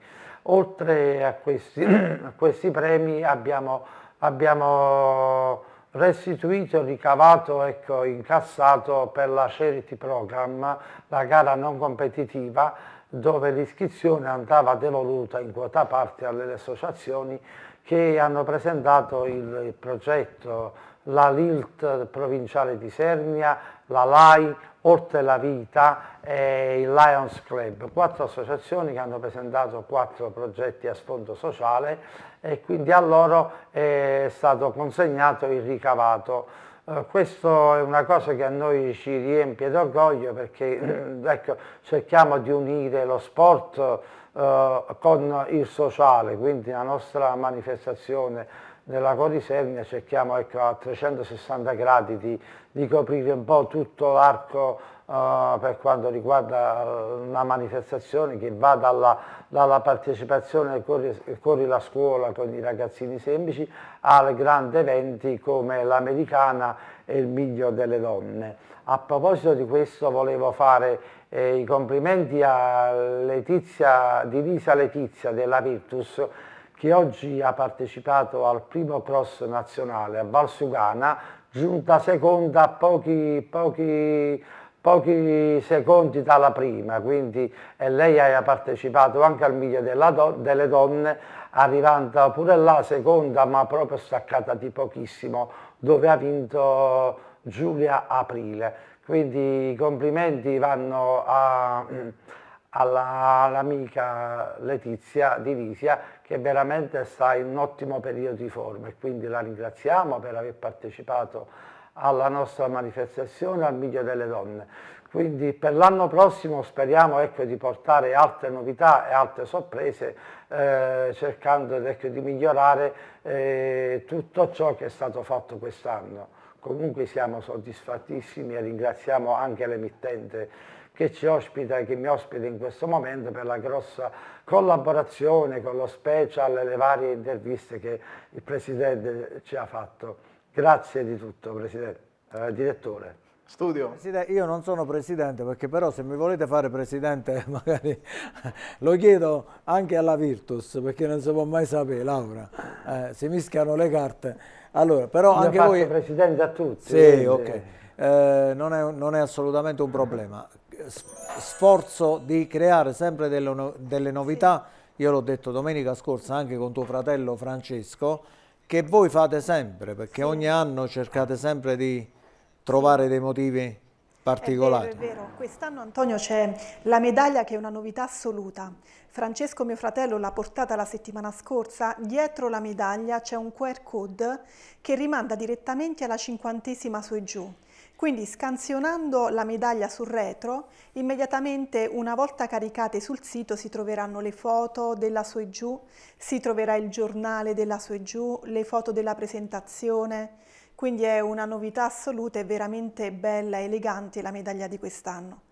Oltre a questi, a questi premi abbiamo, abbiamo restituito il ricavato ecco, incassato per la Charity Program, la gara non competitiva, dove l'iscrizione andava devoluta in quota parte alle associazioni che hanno presentato il progetto la LILT provinciale di Sernia, la LAI, Orte la Vita e il Lions Club, quattro associazioni che hanno presentato quattro progetti a sfondo sociale e quindi a loro è stato consegnato il ricavato. Uh, questo è una cosa che a noi ci riempie d'orgoglio perché ecco, cerchiamo di unire lo sport uh, con il sociale, quindi la nostra manifestazione nella codisernia cerchiamo ecco, a 360 gradi di, di, coprire un po' tutto l'arco eh, per quanto riguarda eh, una manifestazione che va dalla, dalla partecipazione al Corri la Scuola con i ragazzini semplici al grandi eventi come l'Americana e il Miglio delle Donne. A proposito di questo volevo fare eh, i complimenti a Letizia, Divisa Letizia della Virtus che oggi ha partecipato al primo cross nazionale a Valsugana, giunta seconda a pochi, pochi, pochi secondi dalla prima, quindi e lei ha partecipato anche al miglio do, delle donne, arrivando pure là seconda, ma proprio staccata di pochissimo, dove ha vinto Giulia Aprile. Quindi i complimenti vanno all'amica Letizia Divisia che veramente sta in un ottimo periodo di forma e quindi la ringraziamo per aver partecipato alla nostra manifestazione al Miglio delle Donne. Quindi per l'anno prossimo speriamo ecco, di portare altre novità e altre sorprese eh, cercando ecco, di migliorare eh, tutto ciò che è stato fatto quest'anno. Comunque siamo soddisfattissimi e ringraziamo anche l'emittente che ci ospita e che mi ospita in questo momento per la grossa collaborazione con lo special e le varie interviste che il Presidente ci ha fatto. Grazie di tutto Presidente, eh, Direttore. Studio. Presidente, Io non sono presidente perché però se mi volete fare presidente magari lo chiedo anche alla Virtus perché non si può mai sapere Laura, eh, si mischiano le carte. Allora, però Io anche voi... presidente a tutti. Sì, quindi... ok. Eh, non, è, non, è, assolutamente un problema sforzo di creare sempre delle, no delle novità, io l'ho detto domenica scorsa anche con tuo fratello Francesco, che voi fate sempre, perché ogni anno cercate sempre di trovare dei motivi particolari. È vero, vero. Quest'anno Antonio c'è la medaglia che è una novità assoluta. Francesco, mio fratello, l'ha portata la settimana scorsa. Dietro la medaglia c'è un QR code che rimanda direttamente alla cinquantesima su e giù. Quindi scansionando la medaglia sul retro, immediatamente una volta caricate sul sito si troveranno le foto della su e giù, si troverà il giornale della su e giù, le foto della presentazione, quindi è una novità assoluta, è veramente bella, elegante la medaglia di quest'anno.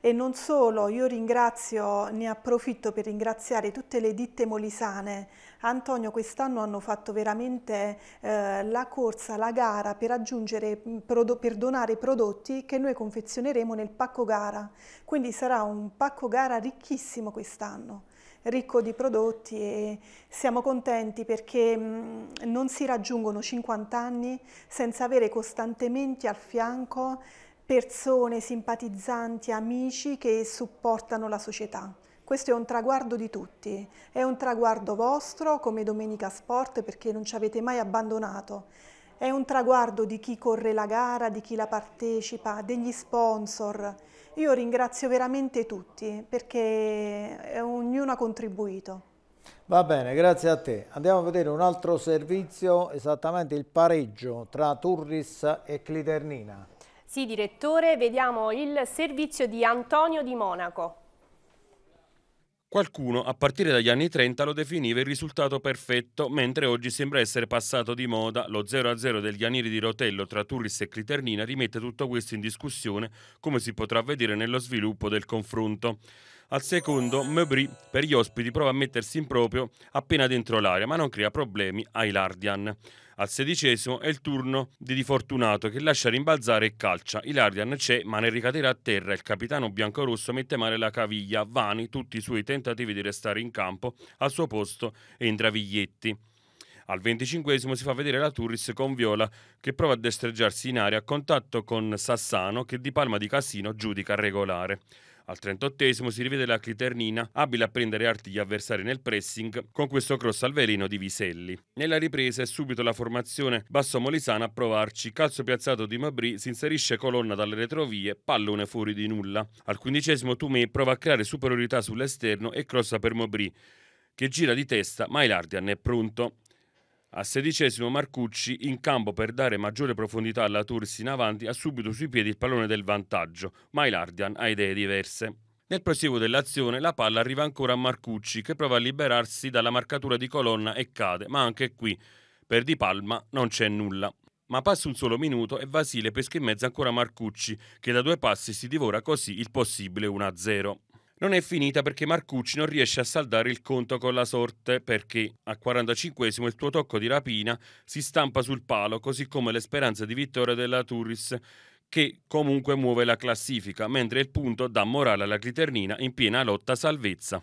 E non solo, io ringrazio, ne approfitto per ringraziare tutte le ditte molisane Antonio quest'anno hanno fatto veramente eh, la corsa, la gara per aggiungere, mm, per donare prodotti che noi confezioneremo nel pacco gara, quindi sarà un pacco gara ricchissimo quest'anno ricco di prodotti e siamo contenti perché mm, non si raggiungono 50 anni senza avere costantemente al fianco persone, simpatizzanti, amici che supportano la società. Questo è un traguardo di tutti, è un traguardo vostro come Domenica Sport perché non ci avete mai abbandonato. È un traguardo di chi corre la gara, di chi la partecipa, degli sponsor. Io ringrazio veramente tutti perché ognuno ha contribuito. Va bene, grazie a te. Andiamo a vedere un altro servizio, esattamente il pareggio tra Turris e Cliternina. Sì, direttore, vediamo il servizio di Antonio di Monaco. Qualcuno, a partire dagli anni 30, lo definiva il risultato perfetto, mentre oggi sembra essere passato di moda. Lo 0-0 degli aniri di Rotello tra Turris e Criternina rimette tutto questo in discussione, come si potrà vedere nello sviluppo del confronto. Al secondo, Meubry, per gli ospiti, prova a mettersi in proprio appena dentro l'area, ma non crea problemi ai Lardian. Al sedicesimo è il turno di Di Fortunato che lascia rimbalzare e calcia. Ilardian c'è ma nel ricadere a terra. Il capitano biancorosso mette male la caviglia. Vani tutti i suoi tentativi di restare in campo. Al suo posto entra Viglietti. Al venticinquesimo si fa vedere la Turris con Viola che prova a destreggiarsi in aria a contatto con Sassano che di palma di Casino giudica regolare. Al 38 si rivede la Cliternina, abile a prendere arti gli avversari nel pressing, con questo cross al veleno di Viselli. Nella ripresa è subito la formazione Basso-Molisana a provarci. Calcio piazzato di Mabri si inserisce colonna dalle retrovie, pallone fuori di nulla. Al 15 Tumé prova a creare superiorità sull'esterno e crossa per Mabri, che gira di testa ma Ilardian è pronto. Al sedicesimo Marcucci, in campo per dare maggiore profondità alla Tursi in avanti, ha subito sui piedi il pallone del vantaggio, ma il Ardian ha idee diverse. Nel proseguo dell'azione la palla arriva ancora a Marcucci che prova a liberarsi dalla marcatura di colonna e cade, ma anche qui per Di Palma non c'è nulla. Ma passa un solo minuto e Vasile pesca in mezzo ancora Marcucci che da due passi si divora così il possibile 1-0 non è finita perché Marcucci non riesce a saldare il conto con la sorte perché a 45esimo il tuo tocco di rapina si stampa sul palo così come le speranze di vittoria della Turris che comunque muove la classifica mentre il punto dà morale alla Cliternina in piena lotta salvezza.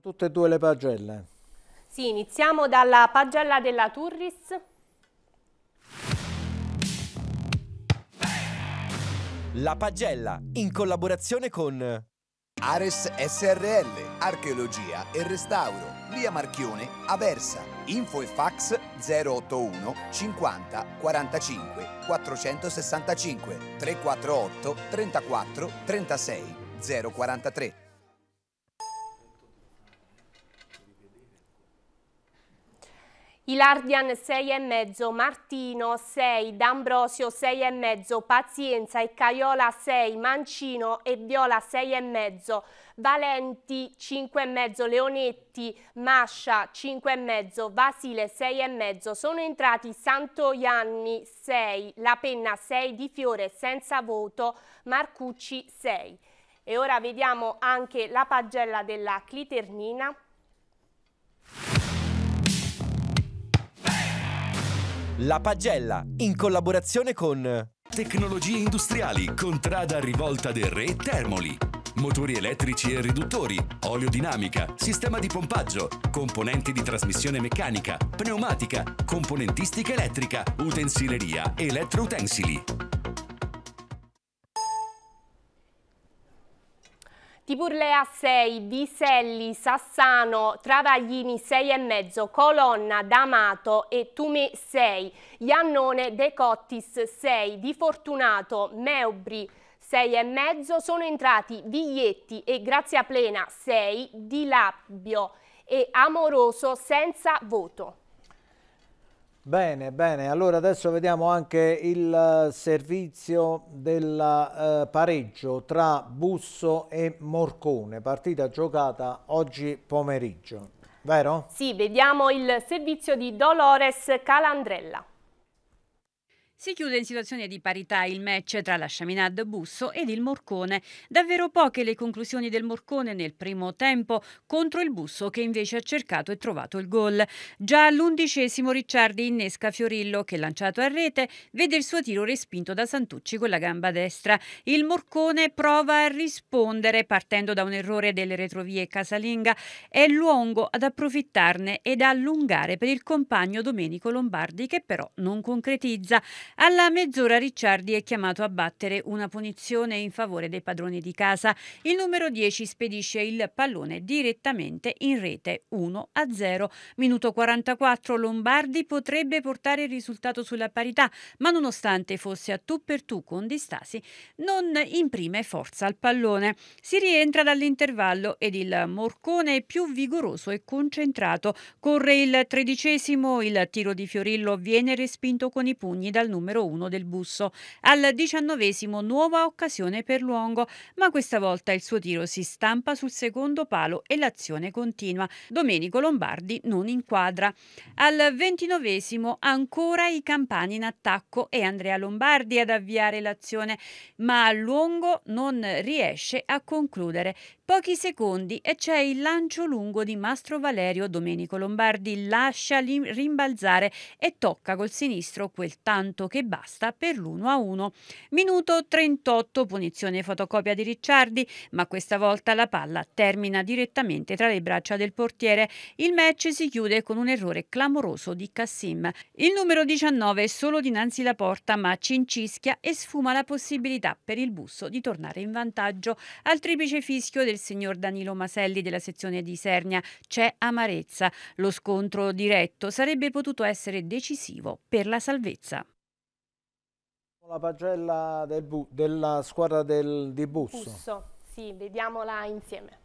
Tutte e due le pagelle. Sì, iniziamo dalla pagella della Turris. La pagella, in collaborazione con... Ares SRL, Archeologia e Restauro, via Marchione, Aversa, info e fax 081 50 45 465 348 34 36 043. Ilardian 6,5, Martino 6, D'Ambrosio 6,5, Pazienza e Caiola 6, Mancino e Viola 6,5, Valenti 5,5, Leonetti, Mascia 5,5, Vasile 6,5, sono entrati Santoianni 6, La Penna 6 di Fiore senza voto, Marcucci 6. E ora vediamo anche la pagella della Cliternina. La pagella, in collaborazione con... Tecnologie industriali, contrada rivolta del re Termoli. Motori elettrici e riduttori, oleodinamica, sistema di pompaggio, componenti di trasmissione meccanica, pneumatica, componentistica elettrica, utensileria e elettroutensili. Tiburlea 6, Viselli, Sassano, Travaglini 6,5, Colonna, D'Amato e Tume 6, Iannone, De Cottis 6, Di Fortunato, Meubri 6,5, sono entrati Viglietti e Grazia Plena 6, Di Labbio e Amoroso senza voto. Bene, bene, allora adesso vediamo anche il eh, servizio del eh, pareggio tra Busso e Morcone, partita giocata oggi pomeriggio, vero? Sì, vediamo il servizio di Dolores Calandrella. Si chiude in situazione di parità il match tra la Chaminade Busso ed il Morcone. Davvero poche le conclusioni del Morcone nel primo tempo contro il Busso che invece ha cercato e trovato il gol. Già all'undicesimo Ricciardi innesca Fiorillo che lanciato a rete vede il suo tiro respinto da Santucci con la gamba destra. Il Morcone prova a rispondere partendo da un errore delle retrovie casalinga. È Luongo ad approfittarne ed allungare per il compagno Domenico Lombardi che però non concretizza. Alla mezz'ora Ricciardi è chiamato a battere una punizione in favore dei padroni di casa. Il numero 10 spedisce il pallone direttamente in rete 1-0. Minuto 44 Lombardi potrebbe portare il risultato sulla parità, ma nonostante fosse a tu per tu con Distasi, non imprime forza al pallone. Si rientra dall'intervallo ed il Morcone è più vigoroso e concentrato. Corre il tredicesimo, il tiro di Fiorillo viene respinto con i pugni dal numero numero 1 del busso. Al diciannovesimo nuova occasione per Luongo, ma questa volta il suo tiro si stampa sul secondo palo e l'azione continua. Domenico Lombardi non inquadra. Al ventinovesimo ancora i campani in attacco e Andrea Lombardi ad avviare l'azione, ma Luongo non riesce a concludere. Pochi secondi e c'è il lancio lungo di Mastro Valerio. Domenico Lombardi lascia rimbalzare e tocca col sinistro quel tanto che basta per l'1-1. Minuto 38, punizione fotocopia di Ricciardi, ma questa volta la palla termina direttamente tra le braccia del portiere. Il match si chiude con un errore clamoroso di Cassim. Il numero 19 è solo dinanzi alla porta, ma cincischia e sfuma la possibilità per il busso di tornare in vantaggio. Al triplice fischio del del signor Danilo Maselli della sezione di Isernia. C'è amarezza. Lo scontro diretto sarebbe potuto essere decisivo per la salvezza. La pagella del della squadra del, di Busso. Busso, sì, vediamola insieme.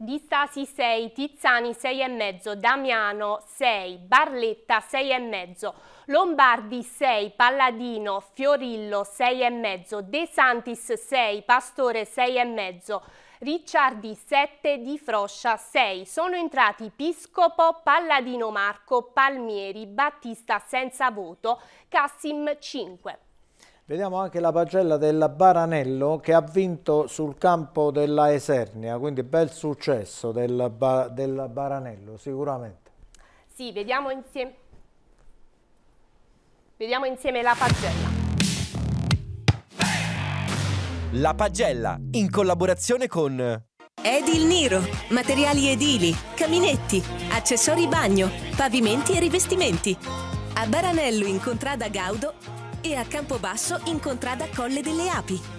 Di Stasi 6, Tizzani 6,5, Damiano 6, Barletta 6,5, Lombardi 6, Palladino, Fiorillo 6,5, De Santis 6, Pastore 6,5, Ricciardi 7, Di Froscia 6. Sono entrati Piscopo, Palladino Marco, Palmieri, Battista senza voto, Cassim 5. Vediamo anche la pagella del Baranello che ha vinto sul campo della Esernia, quindi bel successo del, ba del Baranello sicuramente. Sì, vediamo insieme. Vediamo insieme la pagella. La pagella, in collaborazione con... Edil Niro, materiali edili, caminetti, accessori bagno, pavimenti e rivestimenti. A Baranello in Contrada Gaudo e a Campobasso in Contrada Colle delle Api.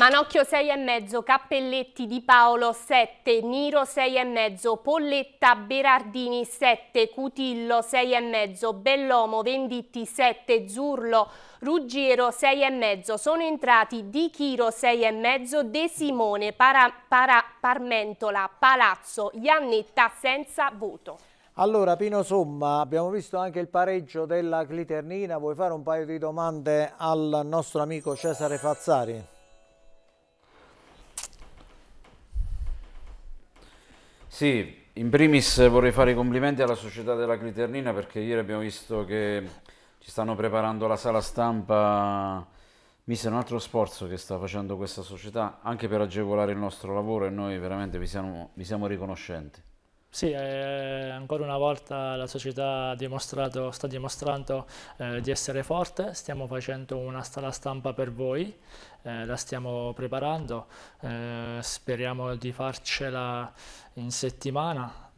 Manocchio 6,5, Cappelletti Di Paolo 7, Niro 6,5, Polletta Berardini 7, Cutillo 6,5, Bellomo Venditti 7, Zurlo Ruggiero 6,5, sono entrati Di Chiro 6,5, De Simone, para, para, Parmentola, Palazzo, Iannetta senza voto. Allora Pino Somma, abbiamo visto anche il pareggio della Cliternina, vuoi fare un paio di domande al nostro amico Cesare Fazzari? Sì, in primis vorrei fare i complimenti alla società della Cliternina perché ieri abbiamo visto che ci stanno preparando la sala stampa. Mi sembra un altro sforzo che sta facendo questa società anche per agevolare il nostro lavoro e noi veramente vi siamo, vi siamo riconoscenti. Sì, eh, ancora una volta la società dimostrato, sta dimostrando eh, di essere forte, stiamo facendo una sala stampa per voi eh, la stiamo preparando, eh, speriamo di farcela in settimana.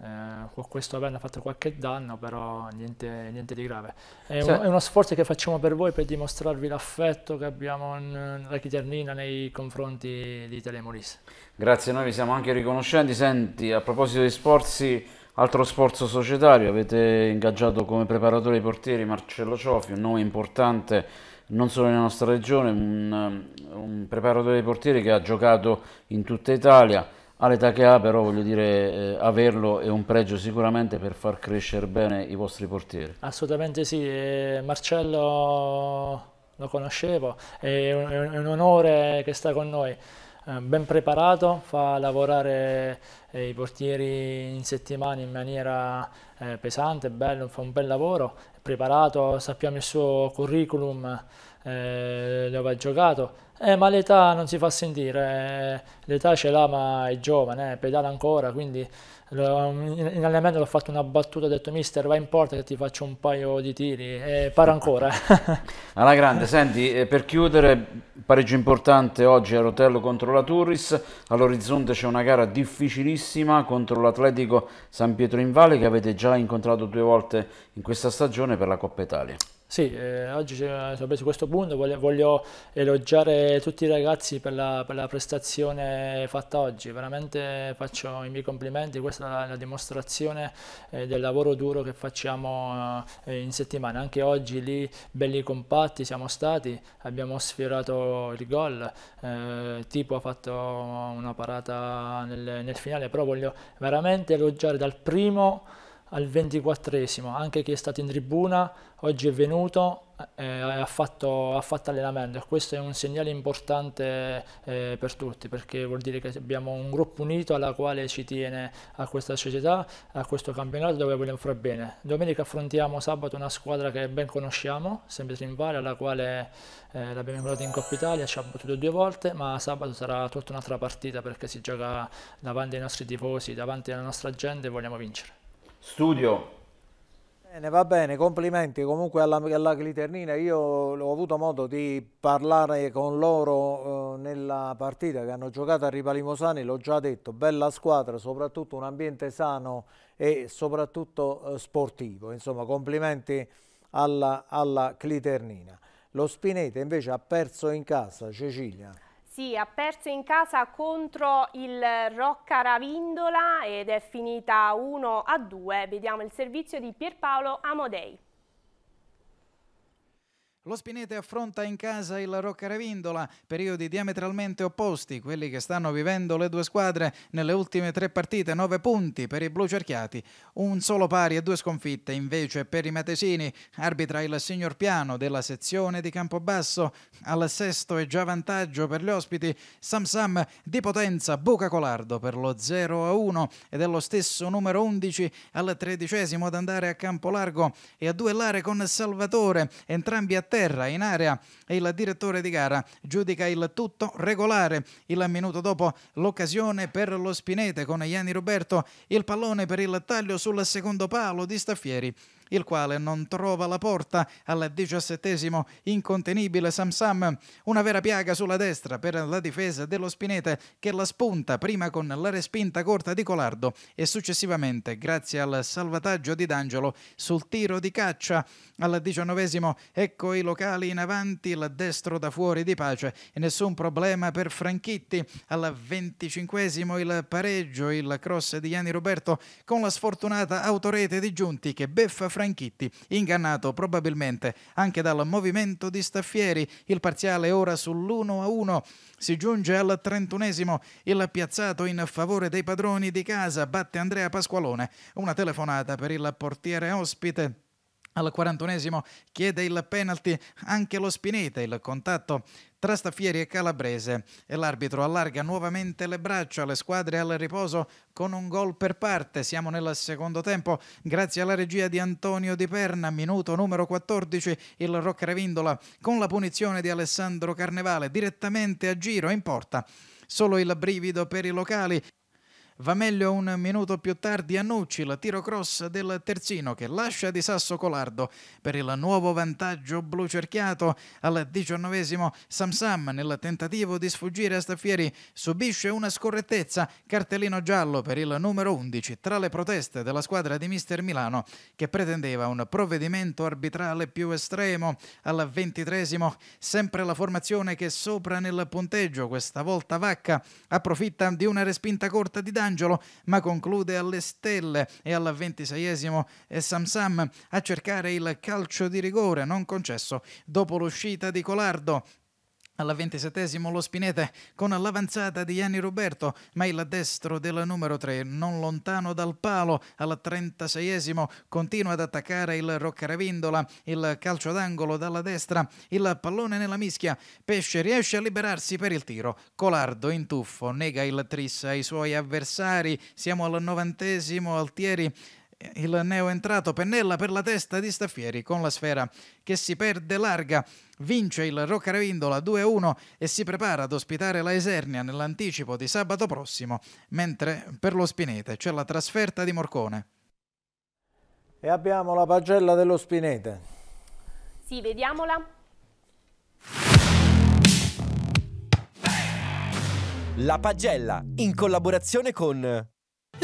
Eh, questo avendo fatto qualche danno, però niente, niente di grave. È, sì. un, cioè è, uno sforzo che facciamo per voi per dimostrarvi l'affetto che abbiamo nella Chiternina nei confronti di Telemolis. Grazie, noi vi siamo anche riconoscenti. Senti, a proposito di sforzi, altro sforzo societario, avete ingaggiato come preparatore ai portieri Marcello Ciofi, un nome importante non solo nella nostra regione, un, un preparatore dei portieri che ha giocato in tutta Italia, all'età che ha però voglio dire eh, averlo è un pregio sicuramente per far crescere bene i vostri portieri. Assolutamente sì, eh, Marcello lo conoscevo, è un, è un, onore che sta con noi, eh, ben preparato, fa lavorare eh, i portieri in settimana in maniera eh, pesante, bello, fa un bel lavoro, è preparato, sappiamo il suo curriculum, eh, dove ha giocato, eh, ma l'età non si fa sentire, eh, l'età ce l'ha ma è giovane, eh, pedala ancora, quindi in allenamento l'ho fatto una battuta, ho detto mister vai in porta che ti faccio un paio di tiri e paro ancora. Alla grande, senti eh, per chiudere pareggio importante oggi a Rotello contro la Turris, all'orizzonte c'è una gara difficilissima contro l'Atletico San Pietro in Valle che avete già incontrato due volte in questa stagione per la Coppa Italia. Sì, eh, oggi eh, sono preso questo punto, voglio, voglio elogiare tutti i ragazzi per la, per la, prestazione fatta oggi, veramente faccio i miei complimenti, questa è la, la dimostrazione eh, del lavoro duro che facciamo eh, in settimana, anche oggi lì belli compatti siamo stati, abbiamo sfiorato il gol, eh, Tipo ha fatto una parata nel, nel finale, però voglio veramente elogiare dal primo al 24esimo, anche chi è stato in tribuna, oggi è venuto e eh, eh, ha fatto, ha fatto allenamento questo è un segnale importante eh, per tutti perché vuol dire che abbiamo un gruppo unito alla quale ci tiene a questa società, a questo campionato dove vogliamo far bene. Domenica affrontiamo sabato una squadra che ben conosciamo, sempre Trinvale, alla quale eh, l'abbiamo incontrata in Coppa Italia, ci ha battuto due volte, ma sabato sarà tutta un'altra partita perché si gioca davanti ai nostri tifosi, davanti alla nostra gente e vogliamo vincere. Studio. Bene, va bene, complimenti comunque alla, alla Gliternina, io ho avuto modo di parlare con loro eh, nella partita che hanno giocato a Ripalimosani, l'ho già detto, bella squadra, soprattutto un ambiente sano e soprattutto eh, sportivo, insomma complimenti alla, alla Cliternina. Lo Spinete invece ha perso in casa Cecilia. Sì, ha perso in casa contro il Rocca Ravindola ed è finita 1 a 2. Vediamo il servizio di Pierpaolo Amodei. Lo Spinete affronta in casa il Rocca periodi diametralmente opposti, quelli che stanno vivendo le due squadre nelle ultime tre partite, 9 punti per i blu cerchiati, un solo pari e due sconfitte invece per i matesini, arbitra il signor Piano della sezione di Campobasso, al sesto e già vantaggio per gli ospiti, Sam Sam di Potenza, Buca Colardo per lo 0 a 1 è lo stesso numero 11 al tredicesimo ad andare a campo largo e a duellare con Salvatore, entrambi a terra in area e il direttore di gara giudica il tutto regolare. Il minuto dopo l'occasione per lo Spinete con Gianni Roberto, il pallone per il taglio sul secondo palo di Staffieri il quale non trova la porta al diciassettesimo incontenibile Samsam, una vera piaga sulla destra per la difesa dello Spinete che la spunta prima con la respinta corta di Colardo e successivamente grazie al salvataggio di D'Angelo sul tiro di caccia. Al diciannovesimo ecco i locali in avanti, il destro da fuori di pace e nessun problema per Franchitti. Al venticinquesimo il pareggio, il cross di Gianni Roberto con la sfortunata autorete di Giunti che beffa Franchitti Franchitti, ingannato probabilmente anche dal movimento di Staffieri. Il parziale ora sull'1-1. Si giunge al trentunesimo. Il piazzato in favore dei padroni di casa batte Andrea Pasqualone. Una telefonata per il portiere ospite al 41 esimo chiede il penalty anche lo Spinetta, il contatto tra Staffieri e Calabrese e l'arbitro allarga nuovamente le braccia alle squadre al riposo con un gol per parte. Siamo nel secondo tempo grazie alla regia di Antonio Di Perna, minuto numero 14, il Roccarevindola con la punizione di Alessandro Carnevale direttamente a giro in porta. Solo il brivido per i locali Va meglio un minuto più tardi Annucci, la tiro cross del terzino che lascia di Sasso Colardo per il nuovo vantaggio blu cerchiato al diciannovesimo Samsam nel tentativo di sfuggire a Staffieri subisce una scorrettezza, cartellino giallo per il numero 11 tra le proteste della squadra di Mister Milano che pretendeva un provvedimento arbitrale più estremo al ventitresimo sempre la formazione che sopra nel punteggio questa volta Vacca approfitta di una respinta corta di danno all'angelo, ma conclude alle stelle e al ventiseiesimo Samsam a cercare il calcio di rigore non concesso dopo l'uscita di Colardo alla ventisettesimo lo Spinete con l'avanzata di Gianni Roberto, ma il destro del numero 3, non lontano dal palo. Al trentaseiesimo continua ad attaccare il Roccaravindola, il calcio d'angolo dalla destra, il pallone nella mischia. Pesce riesce a liberarsi per il tiro. Colardo in tuffo nega il tris ai suoi avversari. Siamo al novantesimo, Altieri il neo entrato pennella per la testa di Staffieri con la sfera che si perde larga. Vince il Roccarevindola 2-1 e si prepara ad ospitare la Esernia nell'anticipo di sabato prossimo, mentre per lo Spinete c'è la trasferta di Morcone. E abbiamo la pagella dello Spinete. Sì, vediamola. La pagella in collaborazione con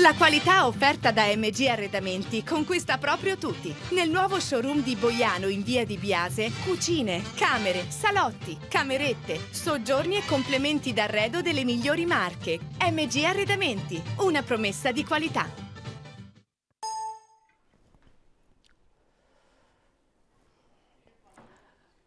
la qualità offerta da MG Arredamenti conquista proprio tutti. Nel nuovo showroom di Boiano in via di Biase, cucine, camere, salotti, camerette, soggiorni e complementi d'arredo delle migliori marche. MG Arredamenti, una promessa di qualità.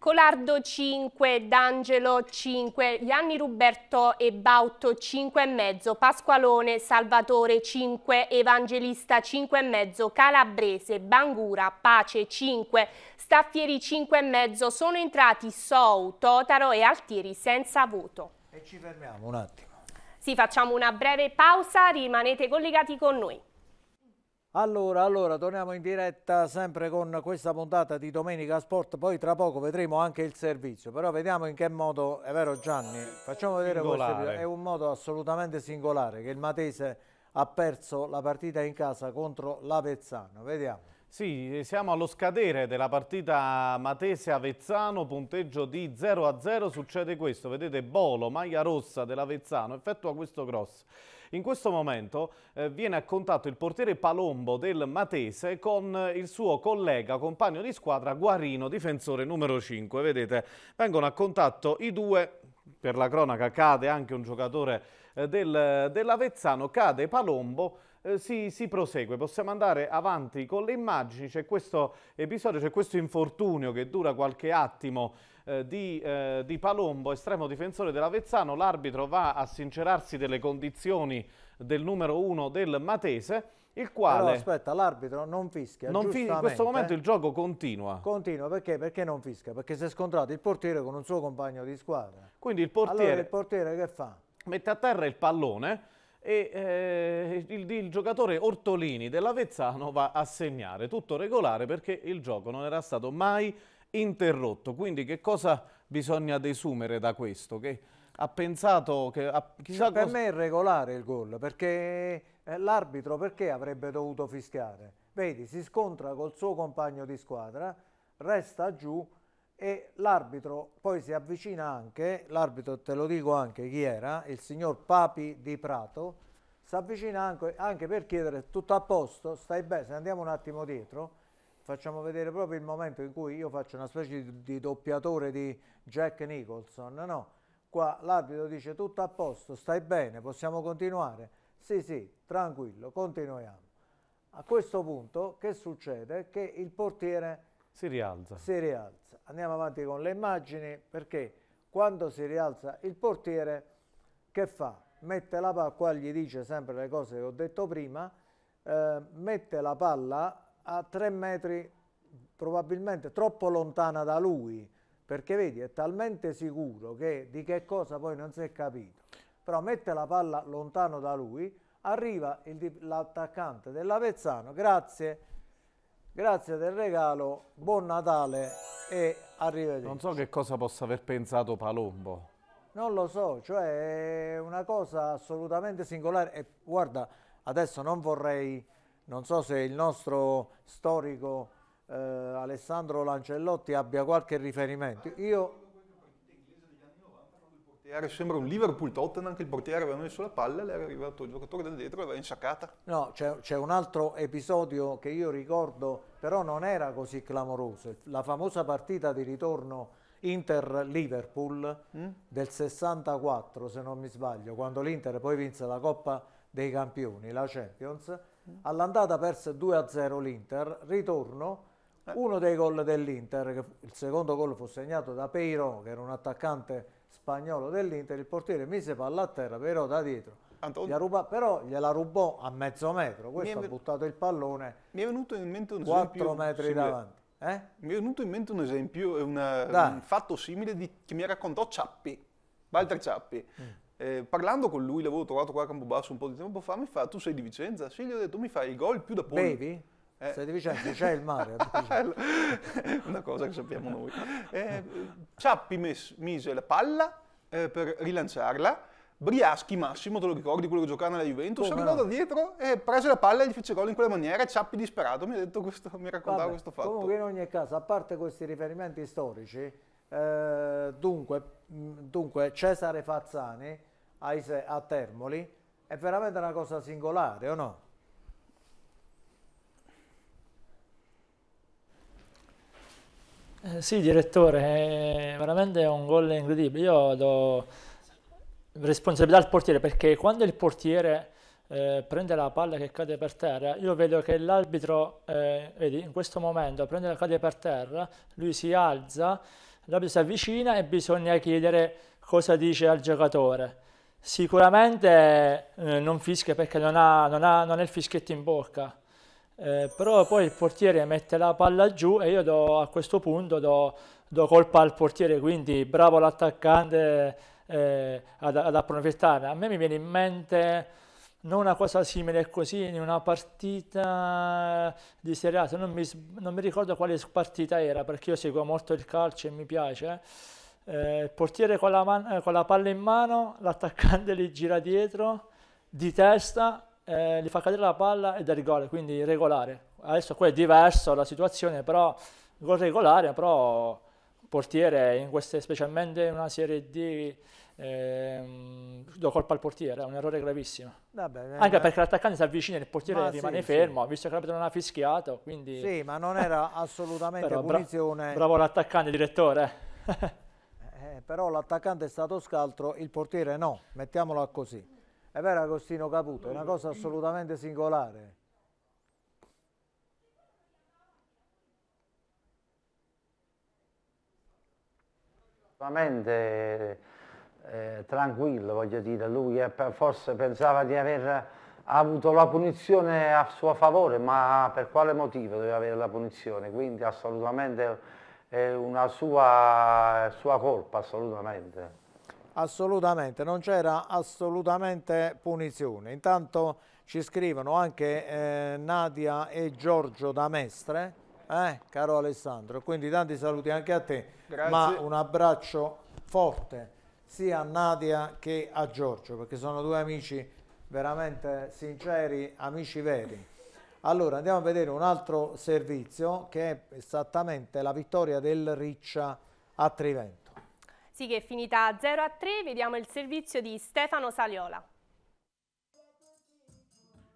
Colardo 5, D'Angelo 5, Gianni Ruberto e Bauto 5,5, Pasqualone, Salvatore 5, Evangelista 5,5, Calabrese, Bangura, Pace 5, Staffieri 5,5, sono entrati Sou, Totaro e Altieri senza voto. E ci fermiamo un attimo. Sì, facciamo una breve pausa, rimanete collegati con noi. Allora, allora, torniamo in diretta sempre con questa puntata di Domenica Sport, poi tra poco vedremo anche il servizio, però vediamo in che modo, è vero Gianni, facciamo vedere singolare. questo, è un modo assolutamente singolare che il Matese ha perso la partita in casa contro l'Avezzano, vediamo. Sì, siamo allo scadere della partita Matese-Avezzano, punteggio di 0 0, succede questo, vedete Bolo, maglia rossa dell'Avezzano, effettua questo cross in questo momento eh, viene a contatto il portiere Palombo del Matese con eh, il suo collega, compagno di squadra Guarino, difensore numero 5. Vedete, vengono a contatto i due, per la cronaca cade anche un giocatore eh, del, eh, dell'Avezzano, cade Palombo, eh, si, si, prosegue, possiamo andare avanti con le immagini, c'è questo episodio, c'è questo infortunio che dura qualche attimo eh, di, eh, di, Palombo, estremo difensore dell'Avezzano. L'arbitro va a sincerarsi delle condizioni del numero uno del Matese. Il quale... Però aspetta, l'arbitro non fischia, non fi In questo momento eh? il gioco continua. Continua, perché? Perché non fischia? Perché si è scontrato il portiere con un suo compagno di squadra. Quindi il portiere... Allora il portiere che fa? Mette a terra il pallone e eh, il, il, giocatore Ortolini dell'Avezzano va a segnare tutto regolare perché il gioco non era stato mai interrotto. Quindi che cosa bisogna desumere da questo? Che ha pensato che... Ha, cioè, per cosa... me è irregolare il gol, perché eh, l'arbitro perché avrebbe dovuto fischiare? Vedi, si scontra col suo compagno di squadra, resta giù e l'arbitro poi si avvicina anche, l'arbitro te lo dico anche chi era, il signor Papi di Prato, si avvicina anche, anche per chiedere tutto a posto, stai bene, se andiamo un attimo dietro, facciamo vedere proprio il momento in cui io faccio una specie di, di doppiatore di Jack Nicholson, no? Qua l'arbitro dice tutto a posto, stai bene, possiamo continuare? Sì, sì, tranquillo, continuiamo. A questo punto che succede? Che il portiere si rialza. Si rialza. Andiamo avanti con le immagini perché quando si rialza il portiere che fa? Mette la palla, qua gli dice sempre le cose che ho detto prima, eh, mette la palla a tre metri probabilmente troppo lontana da lui, perché vedi è talmente sicuro che di che cosa poi non si è capito, però mette la palla lontano da lui, arriva l'attaccante dell'Avezzano, grazie, grazie del regalo, buon Natale e arrivederci. Non so che cosa possa aver pensato Palombo. Non lo so, cioè è una cosa assolutamente singolare e guarda, adesso non vorrei non so se il nostro storico eh, Alessandro Lancellotti abbia qualche riferimento. Io... Sembra un Liverpool Tottenham che il portiere aveva messo la palla, le era arrivato il giocatore da dietro e l'aveva insaccata. No, c'è un altro episodio che io ricordo, però non era così clamoroso. La famosa partita di ritorno Inter-Liverpool mm? del 64, se non mi sbaglio, quando l'Inter poi vinse la Coppa dei Campioni, la Champions all'andata perse 2-0 l'Inter, ritorno eh. uno dei gol dell'Inter, il secondo gol fu segnato da Peiro, che era un attaccante spagnolo dell'Inter, il portiere mise palla a terra, Peiro da dietro. Antonio... Ruba, però gliela rubò a mezzo metro, questo mi ha buttato il pallone mi è venuto in mente un 4 esempio, metri simile. davanti. Eh? Mi è venuto in mente un esempio, una, un fatto simile di, che mi raccontò Ciappi, Walter mm. Ciappi. Mm eh, parlando con lui, l'avevo trovato qua a Campobasso un po' di tempo fa, mi fa, tu sei di Vicenza? Sì, gli ho detto, mi fai il gol più da pollo. Bevi? Eh. Stai di Vicenza, c'è il mare. Una cosa che sappiamo noi. Eh, Ciappi mes, mise la palla eh, per rilanciarla, Briaschi Massimo, te lo ricordi quello che giocava nella Juventus, oh, arrivò da dietro e prese la palla e gli fece gol in quella maniera. Ciappi disperato mi, ha detto questo, mi raccontava Vabbè, questo fatto. Comunque in ogni caso, a parte questi riferimenti storici, eh, dunque, dunque, Cesare Fazzani AISE a Termoli, è veramente una cosa singolare o no? Eh, sì, direttore, è veramente un gol incredibile. Io do responsabilità al portiere perché quando il portiere eh, prende la palla che cade per terra, io vedo che l'arbitro, eh, vedi, in questo momento prende la cade per terra, lui si alza, l'arbitro si avvicina e bisogna chiedere cosa dice al giocatore Sicuramente eh, non fischia perché non ha, non, ha, non ha, il fischietto in bocca, eh, però poi il portiere mette la palla giù e io do, a questo punto do, do, colpa al portiere, quindi bravo l'attaccante eh, ad, ad approfittare. A me mi viene in mente non una cosa simile così in una partita di Serie A, non mi, non mi ricordo quale partita era perché io seguo molto il calcio e mi piace eh, il portiere con la, man- eh, con la, palla in mano, l'attaccante li gira dietro, di testa, eh, gli fa cadere la palla ed è rigore, quindi regolare. Adesso qua è diverso la situazione, però gol regolare, però portiere in queste, specialmente in una Serie D, ehm, do colpa al portiere, è un errore gravissimo. Vabbè, eh, Anche eh, perché l'attaccante si avvicina e il portiere rimane sì, fermo, sì. visto che l'arbitro non ha fischiato. Quindi... Sì, ma non era assolutamente Però, punizione. bravo l'attaccante, direttore. Eh, però l'attaccante è stato scaltro, il portiere no, mettiamola così. È vero Agostino Caputo, è una cosa assolutamente singolare. Sicuramente eh, tranquillo, voglio dire, lui eh, forse pensava di aver avuto la punizione a suo favore, ma per quale motivo doveva avere la punizione? Quindi assolutamente è una sua, sua colpa assolutamente. Assolutamente, non c'era assolutamente punizione. Intanto ci scrivono anche eh, Nadia e Giorgio da Mestre, eh, caro Alessandro, quindi tanti saluti anche a te, Grazie. ma un abbraccio forte sia a Nadia che a Giorgio, perché sono due amici veramente sinceri, amici veri. Allora andiamo a vedere un altro servizio che è esattamente la vittoria del Riccia a Trivento. Sì, che è finita 0 a 3, vediamo il servizio di Stefano Saliola.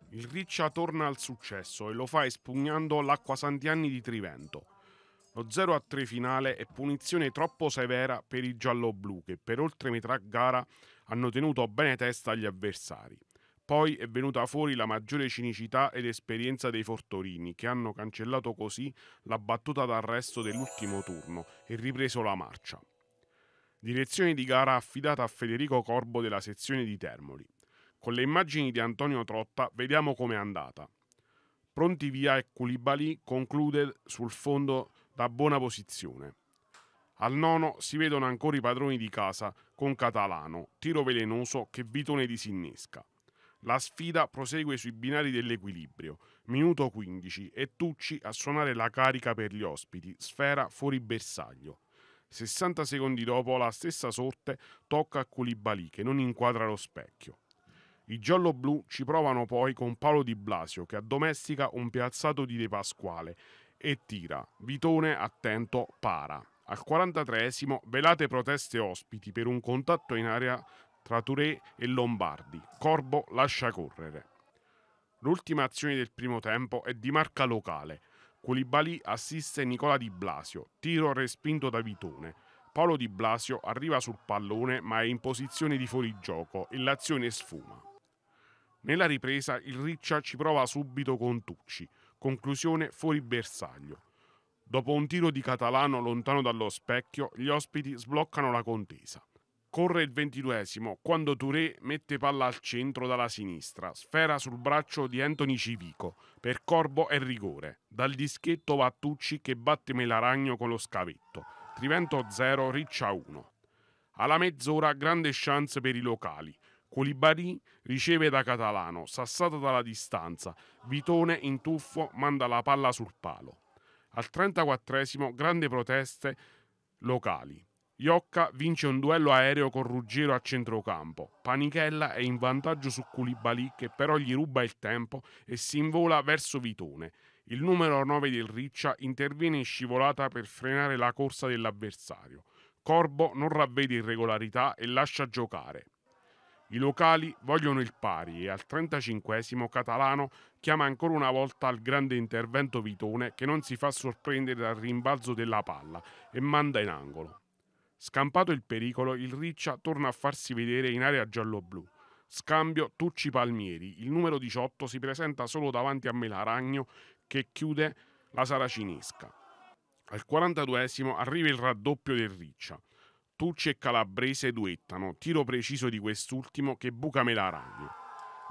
Il Riccia torna al successo e lo fa espugnando l'acqua Santianni di Trivento. Lo 0 a 3 finale è punizione troppo severa per i giallo-blu che per oltre metà gara hanno tenuto bene testa agli avversari. Poi è venuta fuori la maggiore cinicità ed esperienza dei Fortorini, che hanno cancellato così la battuta d'arresto dell'ultimo turno e ripreso la marcia. Direzione di gara affidata a Federico Corbo della sezione di Termoli. Con le immagini di Antonio Trotta vediamo com'è andata. Pronti via e Culibali conclude sul fondo da buona posizione. Al nono si vedono ancora i padroni di casa con Catalano, tiro velenoso che Vitone disinnesca. La sfida prosegue sui binari dell'equilibrio. Minuto 15 e Tucci a suonare la carica per gli ospiti, sfera fuori bersaglio. 60 secondi dopo la stessa sorte tocca a Koulibaly che non inquadra lo specchio. I giallo-blu ci provano poi con Paolo Di Blasio che addomestica un piazzato di De Pasquale e tira. Vitone attento para. Al 43 esimo velate proteste ospiti per un contatto in area tra Touré e Lombardi. Corbo lascia correre. L'ultima azione del primo tempo è di marca locale. Culibali assiste Nicola Di Blasio, tiro respinto da Vitone. Paolo Di Blasio arriva sul pallone ma è in posizione di fuorigioco e l'azione sfuma. Nella ripresa il Riccia ci prova subito con Tucci, conclusione fuori bersaglio. Dopo un tiro di Catalano lontano dallo specchio, gli ospiti sbloccano la contesa. Corre il ventiduesimo, quando Touré mette palla al centro dalla sinistra, sfera sul braccio di Anthony Civico, per Corbo è rigore. Dal dischetto va Tucci che batte Melaragno con lo scavetto. Trivento 0, Riccia 1. Alla mezz'ora grande chance per i locali. Colibari riceve da Catalano, sassata dalla distanza. Vitone in tuffo manda la palla sul palo. Al 34 grande proteste locali. Iocca vince un duello aereo con Ruggero a centrocampo. Panichella è in vantaggio su Culibalì che però gli ruba il tempo e si invola verso Vitone. Il numero 9 del Riccia interviene in scivolata per frenare la corsa dell'avversario. Corbo non ravvede irregolarità e lascia giocare. I locali vogliono il pari e al 35 Catalano chiama ancora una volta al grande intervento Vitone che non si fa sorprendere dal rimbalzo della palla e manda in angolo. Scampato il pericolo, il Riccia torna a farsi vedere in area giallo-blu. Scambio Tucci Palmieri. Il numero 18 si presenta solo davanti a Melaragno che chiude la saracinesca. Al 42esimo arriva il raddoppio del Riccia. Tucci e Calabrese duettano, tiro preciso di quest'ultimo che buca Melaragno.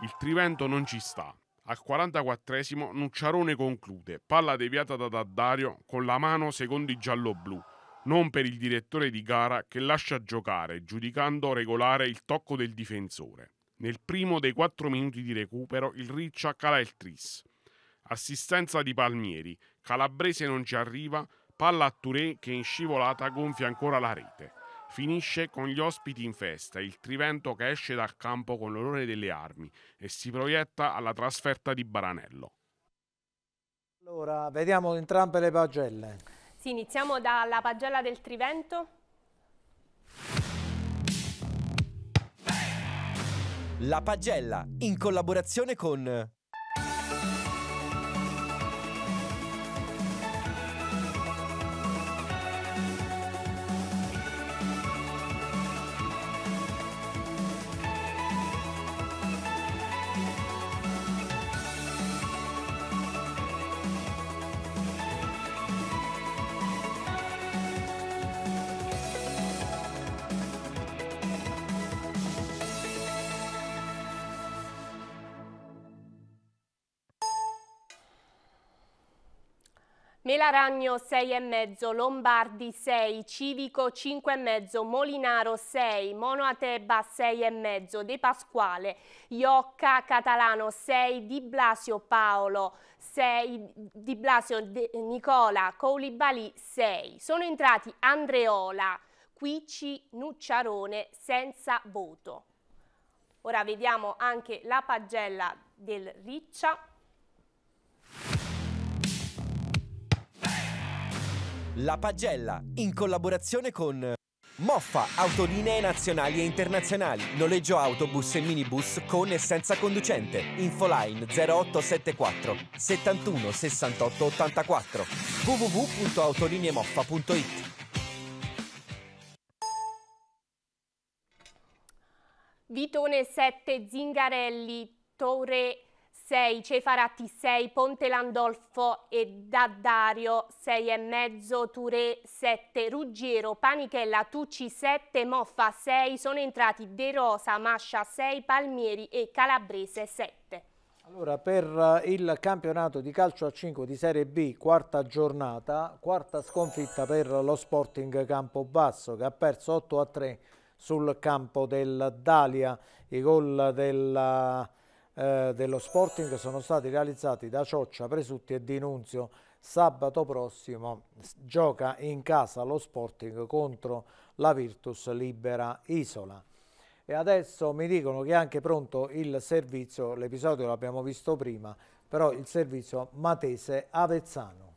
Il Trivento non ci sta. Al 44esimo Nucciarone conclude, palla deviata da Daddario con la mano secondo i giallo-blu non per il direttore di gara che lascia giocare giudicando regolare il tocco del difensore. Nel primo dei quattro minuti di recupero il Riccia cala il tris. Assistenza di Palmieri, Calabrese non ci arriva, palla a Touré che in scivolata gonfia ancora la rete. Finisce con gli ospiti in festa, il Trivento che esce dal campo con l'olore delle armi e si proietta alla trasferta di Baranello. Allora, vediamo entrambe le pagelle. Sì, iniziamo dalla pagella del Trivento. La pagella in collaborazione con Calaragno 6,5, Lombardi 6, Civico 5,5, Molinaro 6, Monoateba 6,5, De Pasquale, Iocca Catalano 6, Di Blasio Paolo 6, Di Blasio De Nicola, Coulibaly 6. Sono entrati Andreola, Quicci, Nucciarone senza voto. Ora vediamo anche la pagella del Riccia. La pagella, in collaborazione con... Moffa, autolinee nazionali e internazionali, noleggio autobus e minibus con e senza conducente, infoline 0874 71 68 84 www.autolineemoffa.it Vitone 7 Zingarelli, Torre 6, Cefaratti 6, Ponte Landolfo e Daddario 6,5, Touré 7, Ruggero, Panichella, Tucci 7, Moffa 6, sono entrati De Rosa, Mascia 6, Palmieri e Calabrese 7. Allora, per eh, il campionato di calcio a 5 di Serie B, quarta giornata, quarta sconfitta per lo Sporting Campobasso che ha perso 8 a 3 sul campo del Dalia. I gol della eh, dello Sporting sono stati realizzati da Cioccia, Presutti e Di Nunzio. Sabato prossimo gioca in casa lo Sporting contro la Virtus Libera Isola. E adesso mi dicono che è anche pronto il servizio, l'episodio l'abbiamo visto prima, però il servizio Matese Avezzano.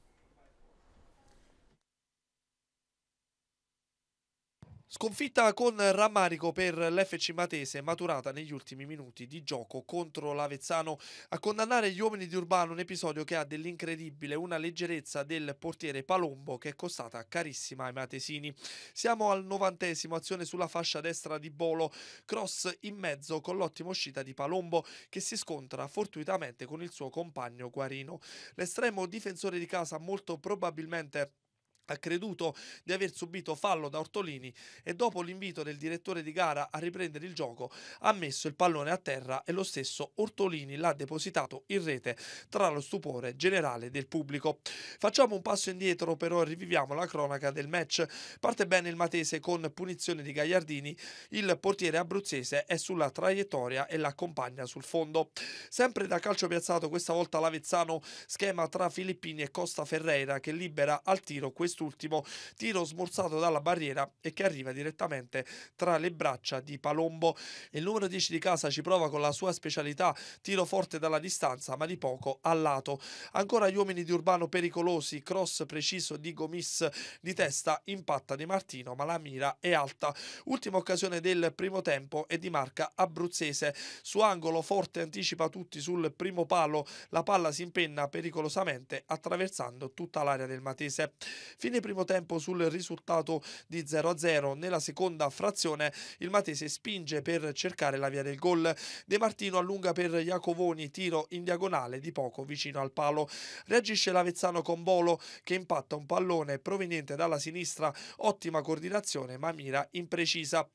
Sconfitta con rammarico per l'FC Matese, maturata negli ultimi minuti di gioco contro l'Avezzano, a condannare gli uomini di Urbano un episodio che ha dell'incredibile una leggerezza del portiere Palombo che è costata carissima ai matesini. Siamo al novantesimo, azione sulla fascia destra di Bolo, cross in mezzo con l'ottima uscita di Palombo che si scontra fortuitamente con il suo compagno Guarino. L'estremo difensore di casa molto probabilmente ha creduto di aver subito fallo da Ortolini e dopo l'invito del direttore di gara a riprendere il gioco ha messo il pallone a terra e lo stesso Ortolini l'ha depositato in rete tra lo stupore generale del pubblico. Facciamo un passo indietro però e riviviamo la cronaca del match. Parte bene il Matese con punizione di Gagliardini, il portiere abruzzese è sulla traiettoria e l'accompagna sul fondo. Sempre da calcio piazzato questa volta l'Avezzano schema tra Filippini e Costa Ferreira che libera al tiro questo quest'ultimo tiro smorzato dalla barriera e che arriva direttamente tra le braccia di Palombo. Il numero 10 di casa ci prova con la sua specialità, tiro forte dalla distanza ma di poco a lato. Ancora gli uomini di Urbano pericolosi, cross preciso di Gomis di testa, impatta di Martino ma la mira è alta. Ultima occasione del primo tempo e di marca abruzzese. Su angolo forte anticipa tutti sul primo palo, la palla si impenna pericolosamente attraversando tutta l'area del Matese. Fine primo tempo sul risultato di 0-0. Nella seconda frazione il Matese spinge per cercare la via del gol. De Martino allunga per Iacovoni, tiro in diagonale di poco vicino al palo. Reagisce l'Avezzano con Bolo che impatta un pallone proveniente dalla sinistra, ottima coordinazione ma mira imprecisa.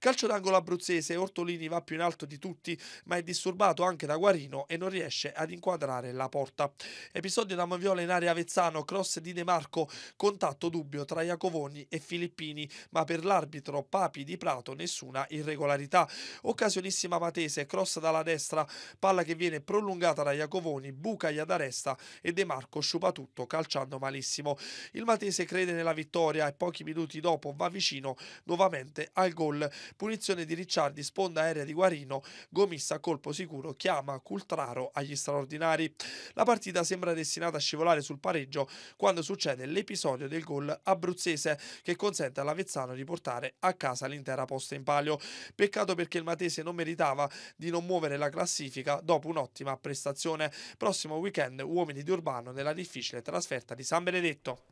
Calcio d'angolo abruzzese, Ortolini va più in alto di tutti ma è disturbato anche da Guarino e non riesce ad inquadrare la porta. Episodio da Maviola in area Avezzano, cross di De Marco, con contatto dubbio tra Iacovoni e Filippini, ma per l'arbitro Papi di Prato nessuna irregolarità. Occasionissima Matese, cross dalla destra, palla che viene prolungata da Iacovoni, buca Iadaresta e De Marco sciupa tutto calciando malissimo. Il Matese crede nella vittoria e pochi minuti dopo va vicino nuovamente al gol. Punizione di Ricciardi, sponda aerea di Guarino, Gomissa a colpo sicuro chiama Cultraro agli straordinari. La partita sembra destinata a scivolare sul pareggio quando succede l'episodio del gol abruzzese che consente all'Avezzano di portare a casa l'intera posta in palio. Peccato perché il Matese non meritava di non muovere la classifica dopo un'ottima prestazione. Prossimo weekend uomini di Urbano nella difficile trasferta di San Benedetto.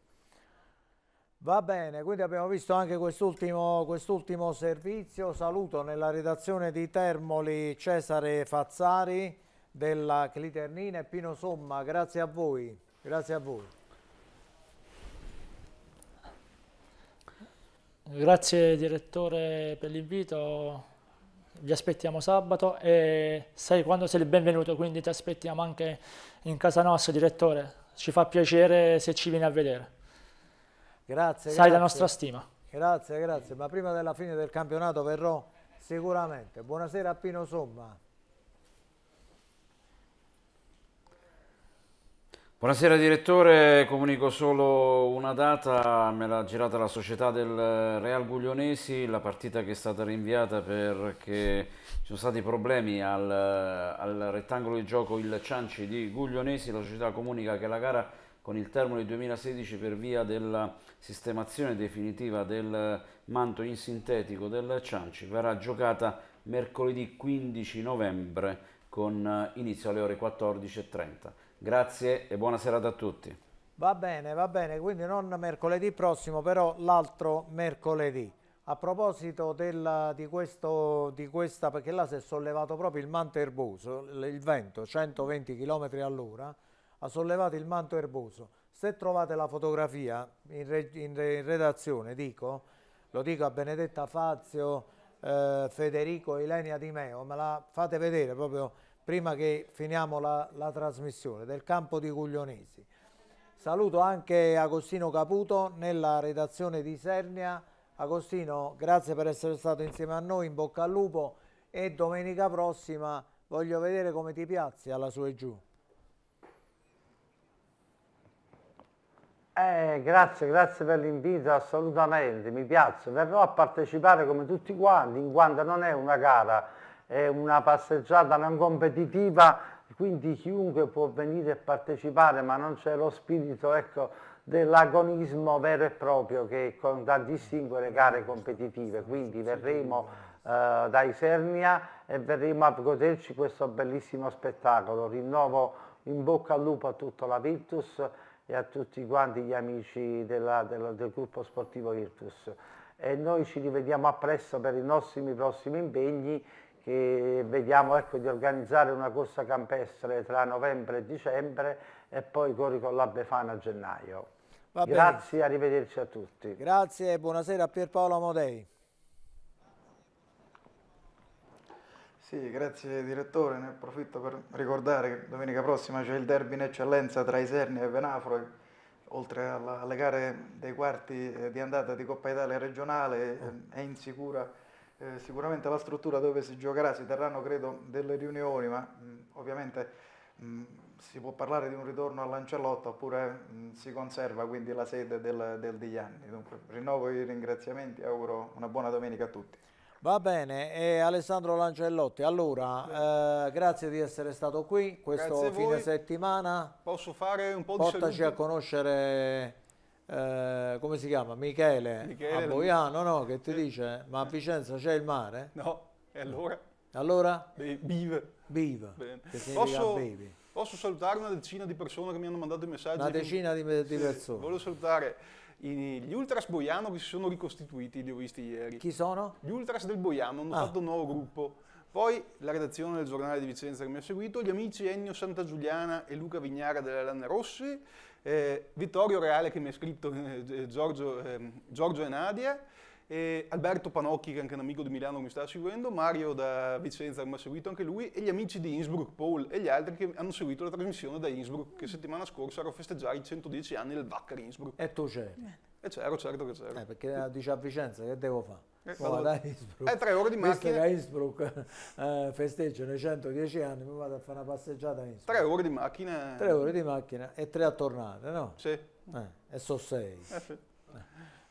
Va bene, quindi abbiamo visto anche quest'ultimo quest servizio. Saluto nella redazione di Termoli Cesare Fazzari della Cliternina e Pino Somma. Grazie a voi. Grazie a voi. Grazie direttore per l'invito, vi aspettiamo sabato e sai quando sei il benvenuto, quindi ti aspettiamo anche in casa nostra direttore, ci fa piacere se ci vieni a vedere. Grazie. Sai grazie. la nostra stima. Grazie, grazie, ma prima della fine del campionato verrò sicuramente. Buonasera a Pino Somma. Buonasera direttore, comunico solo una data, me l'ha girata la società del eh, Real Guglionesi, la partita che è stata rinviata perché ci sono stati problemi al, eh, al rettangolo di gioco il Cianci di Guglionesi, la società comunica che la gara con il termine 2016 per via della sistemazione definitiva del manto in sintetico del Cianci verrà giocata mercoledì 15 novembre con eh, inizio alle ore 14.30. Grazie e buona serata a tutti. Va bene, va bene, quindi non mercoledì prossimo, però l'altro mercoledì. A proposito della, di, questo, di, questa, perché là si è sollevato proprio il manto erboso, il vento, 120 km all'ora, ha sollevato il manto erboso. Se trovate la fotografia in, re, in, in redazione, dico, lo dico a Benedetta Fazio, eh, Federico, Ilenia Di Meo, me la fate vedere proprio prima che finiamo la, la trasmissione, del campo di Guglionesi. Saluto anche Agostino Caputo nella redazione di Sernia. Agostino, grazie per essere stato insieme a noi, in bocca al lupo e domenica prossima voglio vedere come ti piazzi alla sua e giù. Eh, grazie, grazie per l'invito, assolutamente, mi piaccio. Verrò a partecipare come tutti quanti, in quanto non è una gara, è una passeggiata non competitiva, quindi chiunque può venire e partecipare, ma non c'è lo spirito ecco, dell'agonismo vero e proprio che contraddistingue le gare competitive, quindi verremo eh, da Isernia e verremo a goderci questo bellissimo spettacolo. Rinnovo in bocca al lupo a tutta la Virtus e a tutti quanti gli amici della, della, del gruppo sportivo Virtus. E noi ci rivediamo a presto per i nostri prossimi impegni e vediamo ecco, di organizzare una corsa campestre tra novembre e dicembre e poi Cori con la Befana a gennaio. Va Grazie, bene. arrivederci a tutti. Grazie e buonasera a Pierpaolo Amodei. Sì, grazie direttore, ne approfitto per ricordare che domenica prossima c'è il derby in eccellenza tra Isernia e Venafro, e, oltre alla, alle gare dei quarti eh, di andata di Coppa Italia regionale, oh. è insicura eh, sicuramente la struttura dove si giocherà si terranno credo delle riunioni, ma mh, ovviamente mh, si può parlare di un ritorno all'Ancelotto oppure mh, si conserva quindi la sede del, del Dianni. Dunque rinnovo i ringraziamenti e auguro una buona domenica a tutti. Va bene, e Alessandro Lancellotti, allora eh, grazie di essere stato qui questo fine settimana. Posso fare un po' di Portaci saluti. a conoscere eh, come si chiama? Michele, Michele a Boiano, no, che ti eh. dice, ma a Vicenza c'è il mare? No, e allora? Allora? Vive. Bive. Posso, posso salutare una decina di persone che mi hanno mandato i messaggi? Una decina di, di persone. Voglio salutare gli ultras boiano che si sono ricostituiti, li ho visti ieri. Chi sono? Gli ultras del boiano, hanno ah. fatto un nuovo gruppo. Poi la redazione del giornale di Vicenza che mi ha seguito, gli amici Ennio Santagiuliana e Luca Vignara della Lanne Rossi, eh, Vittorio Reale che mi ha scritto, eh, eh Giorgio, eh, Giorgio e Nadia, e Alberto Panocchi che è anche un amico di Milano che mi sta seguendo, Mario da Vicenza che mi ha seguito anche lui e gli amici di Innsbruck, Paul e gli altri che hanno seguito la trasmissione da Innsbruck che settimana scorsa ero a festeggiare i 110 anni del Wacker Innsbruck. E tu c'eri? E c'ero, certo che c'ero. Eh, perché eh, dice a Vicenza che devo fare? Eh, vado ad Innsbruck. Eh, tre ore di macchina. Visto che a Innsbruck eh, festeggiano i 110 anni, mi vado a fare una passeggiata a Innsbruck. Tre ore di macchina. Tre ore di macchina e tre a tornare, no? Sì. Eh, e so sei. Eh, sì.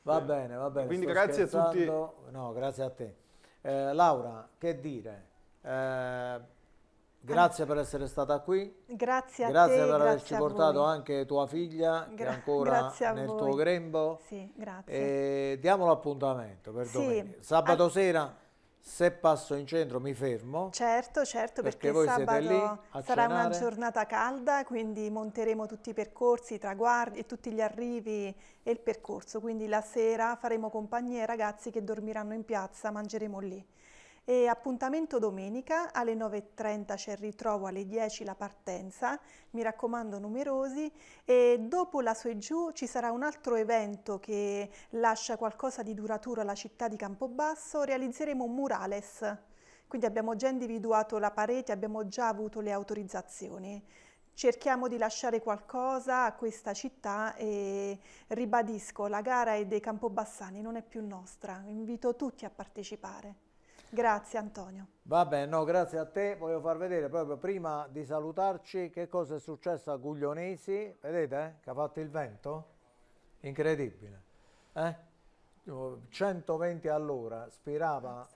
Va bene, va bene. Quindi Sto grazie scherzando. a tutti. No, grazie a te. Eh, Laura, che dire? Eh, Grazie per essere stata qui. Grazie a grazie te. Per grazie per averci portato voi. anche tua figlia Gra- che ancora nel voi. tuo grembo. Sì, grazie. E eh, diamo l'appuntamento per sì. domenica. Sabato a sera se passo in centro mi fermo. Certo, certo, perché, perché sabato sarà una giornata calda, quindi monteremo tutti i percorsi, i traguardi, tutti gli arrivi e il percorso. Quindi la sera faremo compagnia ai ragazzi che dormiranno in piazza, mangeremo lì. E appuntamento domenica alle 9.30 c'è il ritrovo, alle 10 la partenza, mi raccomando numerosi e dopo la su e giù ci sarà un altro evento che lascia qualcosa di duratura alla città di Campobasso, realizzeremo un murales, quindi abbiamo già individuato la parete, abbiamo già avuto le autorizzazioni cerchiamo di lasciare qualcosa a questa città e ribadisco, la gara è dei Campobassani, non è più nostra, invito tutti a partecipare. Grazie Antonio. Va bene, no, grazie a te. Voglio far vedere proprio prima di salutarci che cosa è successo a Guglionesi. Vedete eh, che ha fatto il vento? Incredibile. Eh? 120 all'ora spirava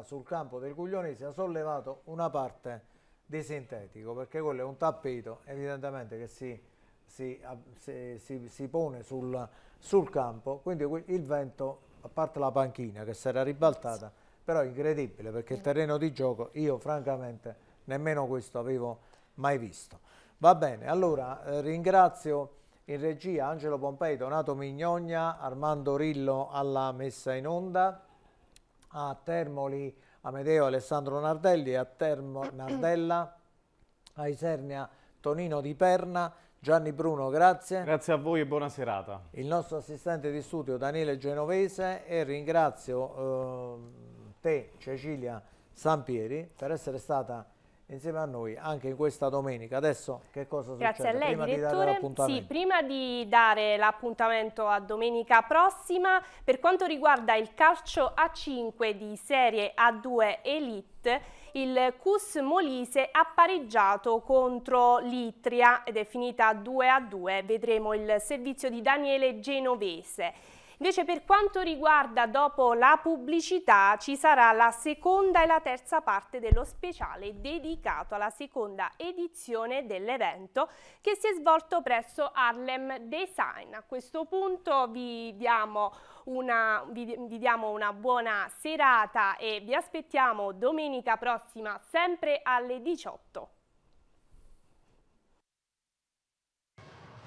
eh, sul campo del Guglionesi, ha sollevato una parte di sintetico perché quello è un tappeto evidentemente che si, si, si, si pone sul, sul campo, quindi il vento, a parte la panchina che si era ribaltata, però incredibile perché il terreno di gioco io francamente nemmeno questo avevo mai visto. Va bene, allora eh, ringrazio in regia Angelo Pompei, Donato Mignogna, Armando Rillo alla messa in onda, a Termoli Amedeo Alessandro Nardelli, a Termo Nardella, a Isernia Tonino Di Perna, Gianni Bruno, grazie. Grazie a voi e buona serata. Il nostro assistente di studio Daniele Genovese e ringrazio... Eh, te Cecilia Sampieri per essere stata insieme a noi anche in questa domenica. Adesso che cosa Grazie succede? Grazie a lei prima direttore. Di sì, prima di dare l'appuntamento a domenica prossima, per quanto riguarda il calcio A5 di serie A2 Elite, il Cus Molise ha pareggiato contro l'Itria ed è finita 2 a 2. Vedremo il servizio di Daniele Genovese. Invece per quanto riguarda dopo la pubblicità ci sarà la seconda e la terza parte dello speciale dedicato alla seconda edizione dell'evento che si è svolto presso Harlem Design. A questo punto vi diamo una, vi, vi diamo una buona serata e vi aspettiamo domenica prossima sempre alle 18.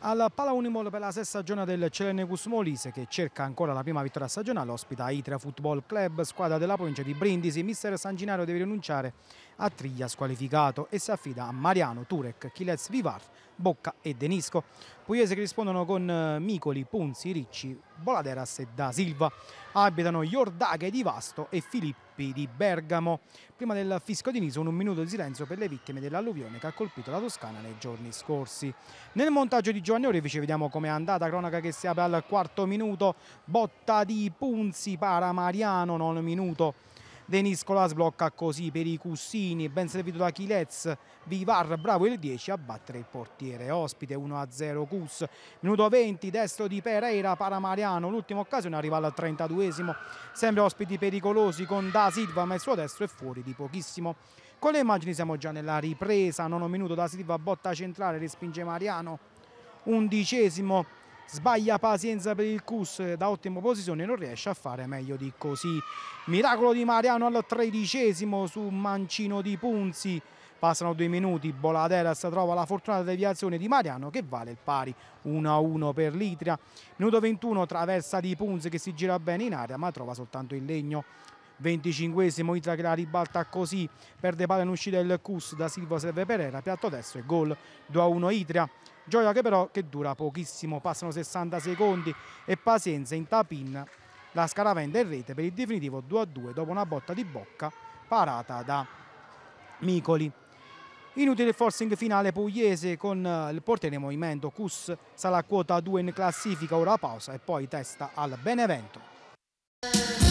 Al Pala Unimol per la sesta giornata del Celenecus Molise che cerca ancora la prima vittoria stagionale ospita Itria Football Club, squadra della provincia di Brindisi. Mister Sanginario deve rinunciare a Triglia squalificato e si affida a Mariano, Turek, Chiles, Vivar, Bocca e Denisco. Pugliese che rispondono con eh, Micoli, Punzi, Ricci, Boladeras e Da Silva. Abitano Iordaghe di Vasto e Filippi di Bergamo. Prima del fisco di Niso un minuto di silenzio per le vittime dell'alluvione che ha colpito la Toscana nei giorni scorsi. Nel montaggio di Giovanni Orefici vediamo com'è andata cronaca che si apre al quarto minuto. Botta di Punzi para Mariano, non minuto De Niscola sblocca così per i Cussini, ben servito da Chilez, Vivar bravo il 10 a battere il portiere ospite 1-0 Cus, minuto 20 destro di Pereira, Paramariano, l'ultima occasione arriva al 32esimo, sempre ospiti pericolosi con Da Silva ma il suo destro è fuori di pochissimo. Con le immagini siamo già nella ripresa, nono minuto da Silva, botta centrale, respinge Mariano, undicesimo sbaglia Pazienza per il Cus da ottima posizione non riesce a fare meglio di così miracolo di Mariano al tredicesimo su mancino di Punzi passano due minuti Boladeras trova la fortunata deviazione di Mariano che vale il pari 1-1 per l'Itria minuto 21 traversa di Punzi che si gira bene in aria ma trova soltanto il legno 25esimo Itra che la ribalta così perde palla in uscita il Cus da Silva serve Pereira piatto destro e gol 2-1 Itria gioia che però che dura pochissimo passano 60 secondi e pazienza in tapin la scaravenda in rete per il definitivo 2-2 dopo una botta di bocca parata da Micoli Inutile il forcing finale pugliese con eh, il portiere in movimento. Cus sarà a quota 2 in classifica, ora pausa e poi testa al Benevento.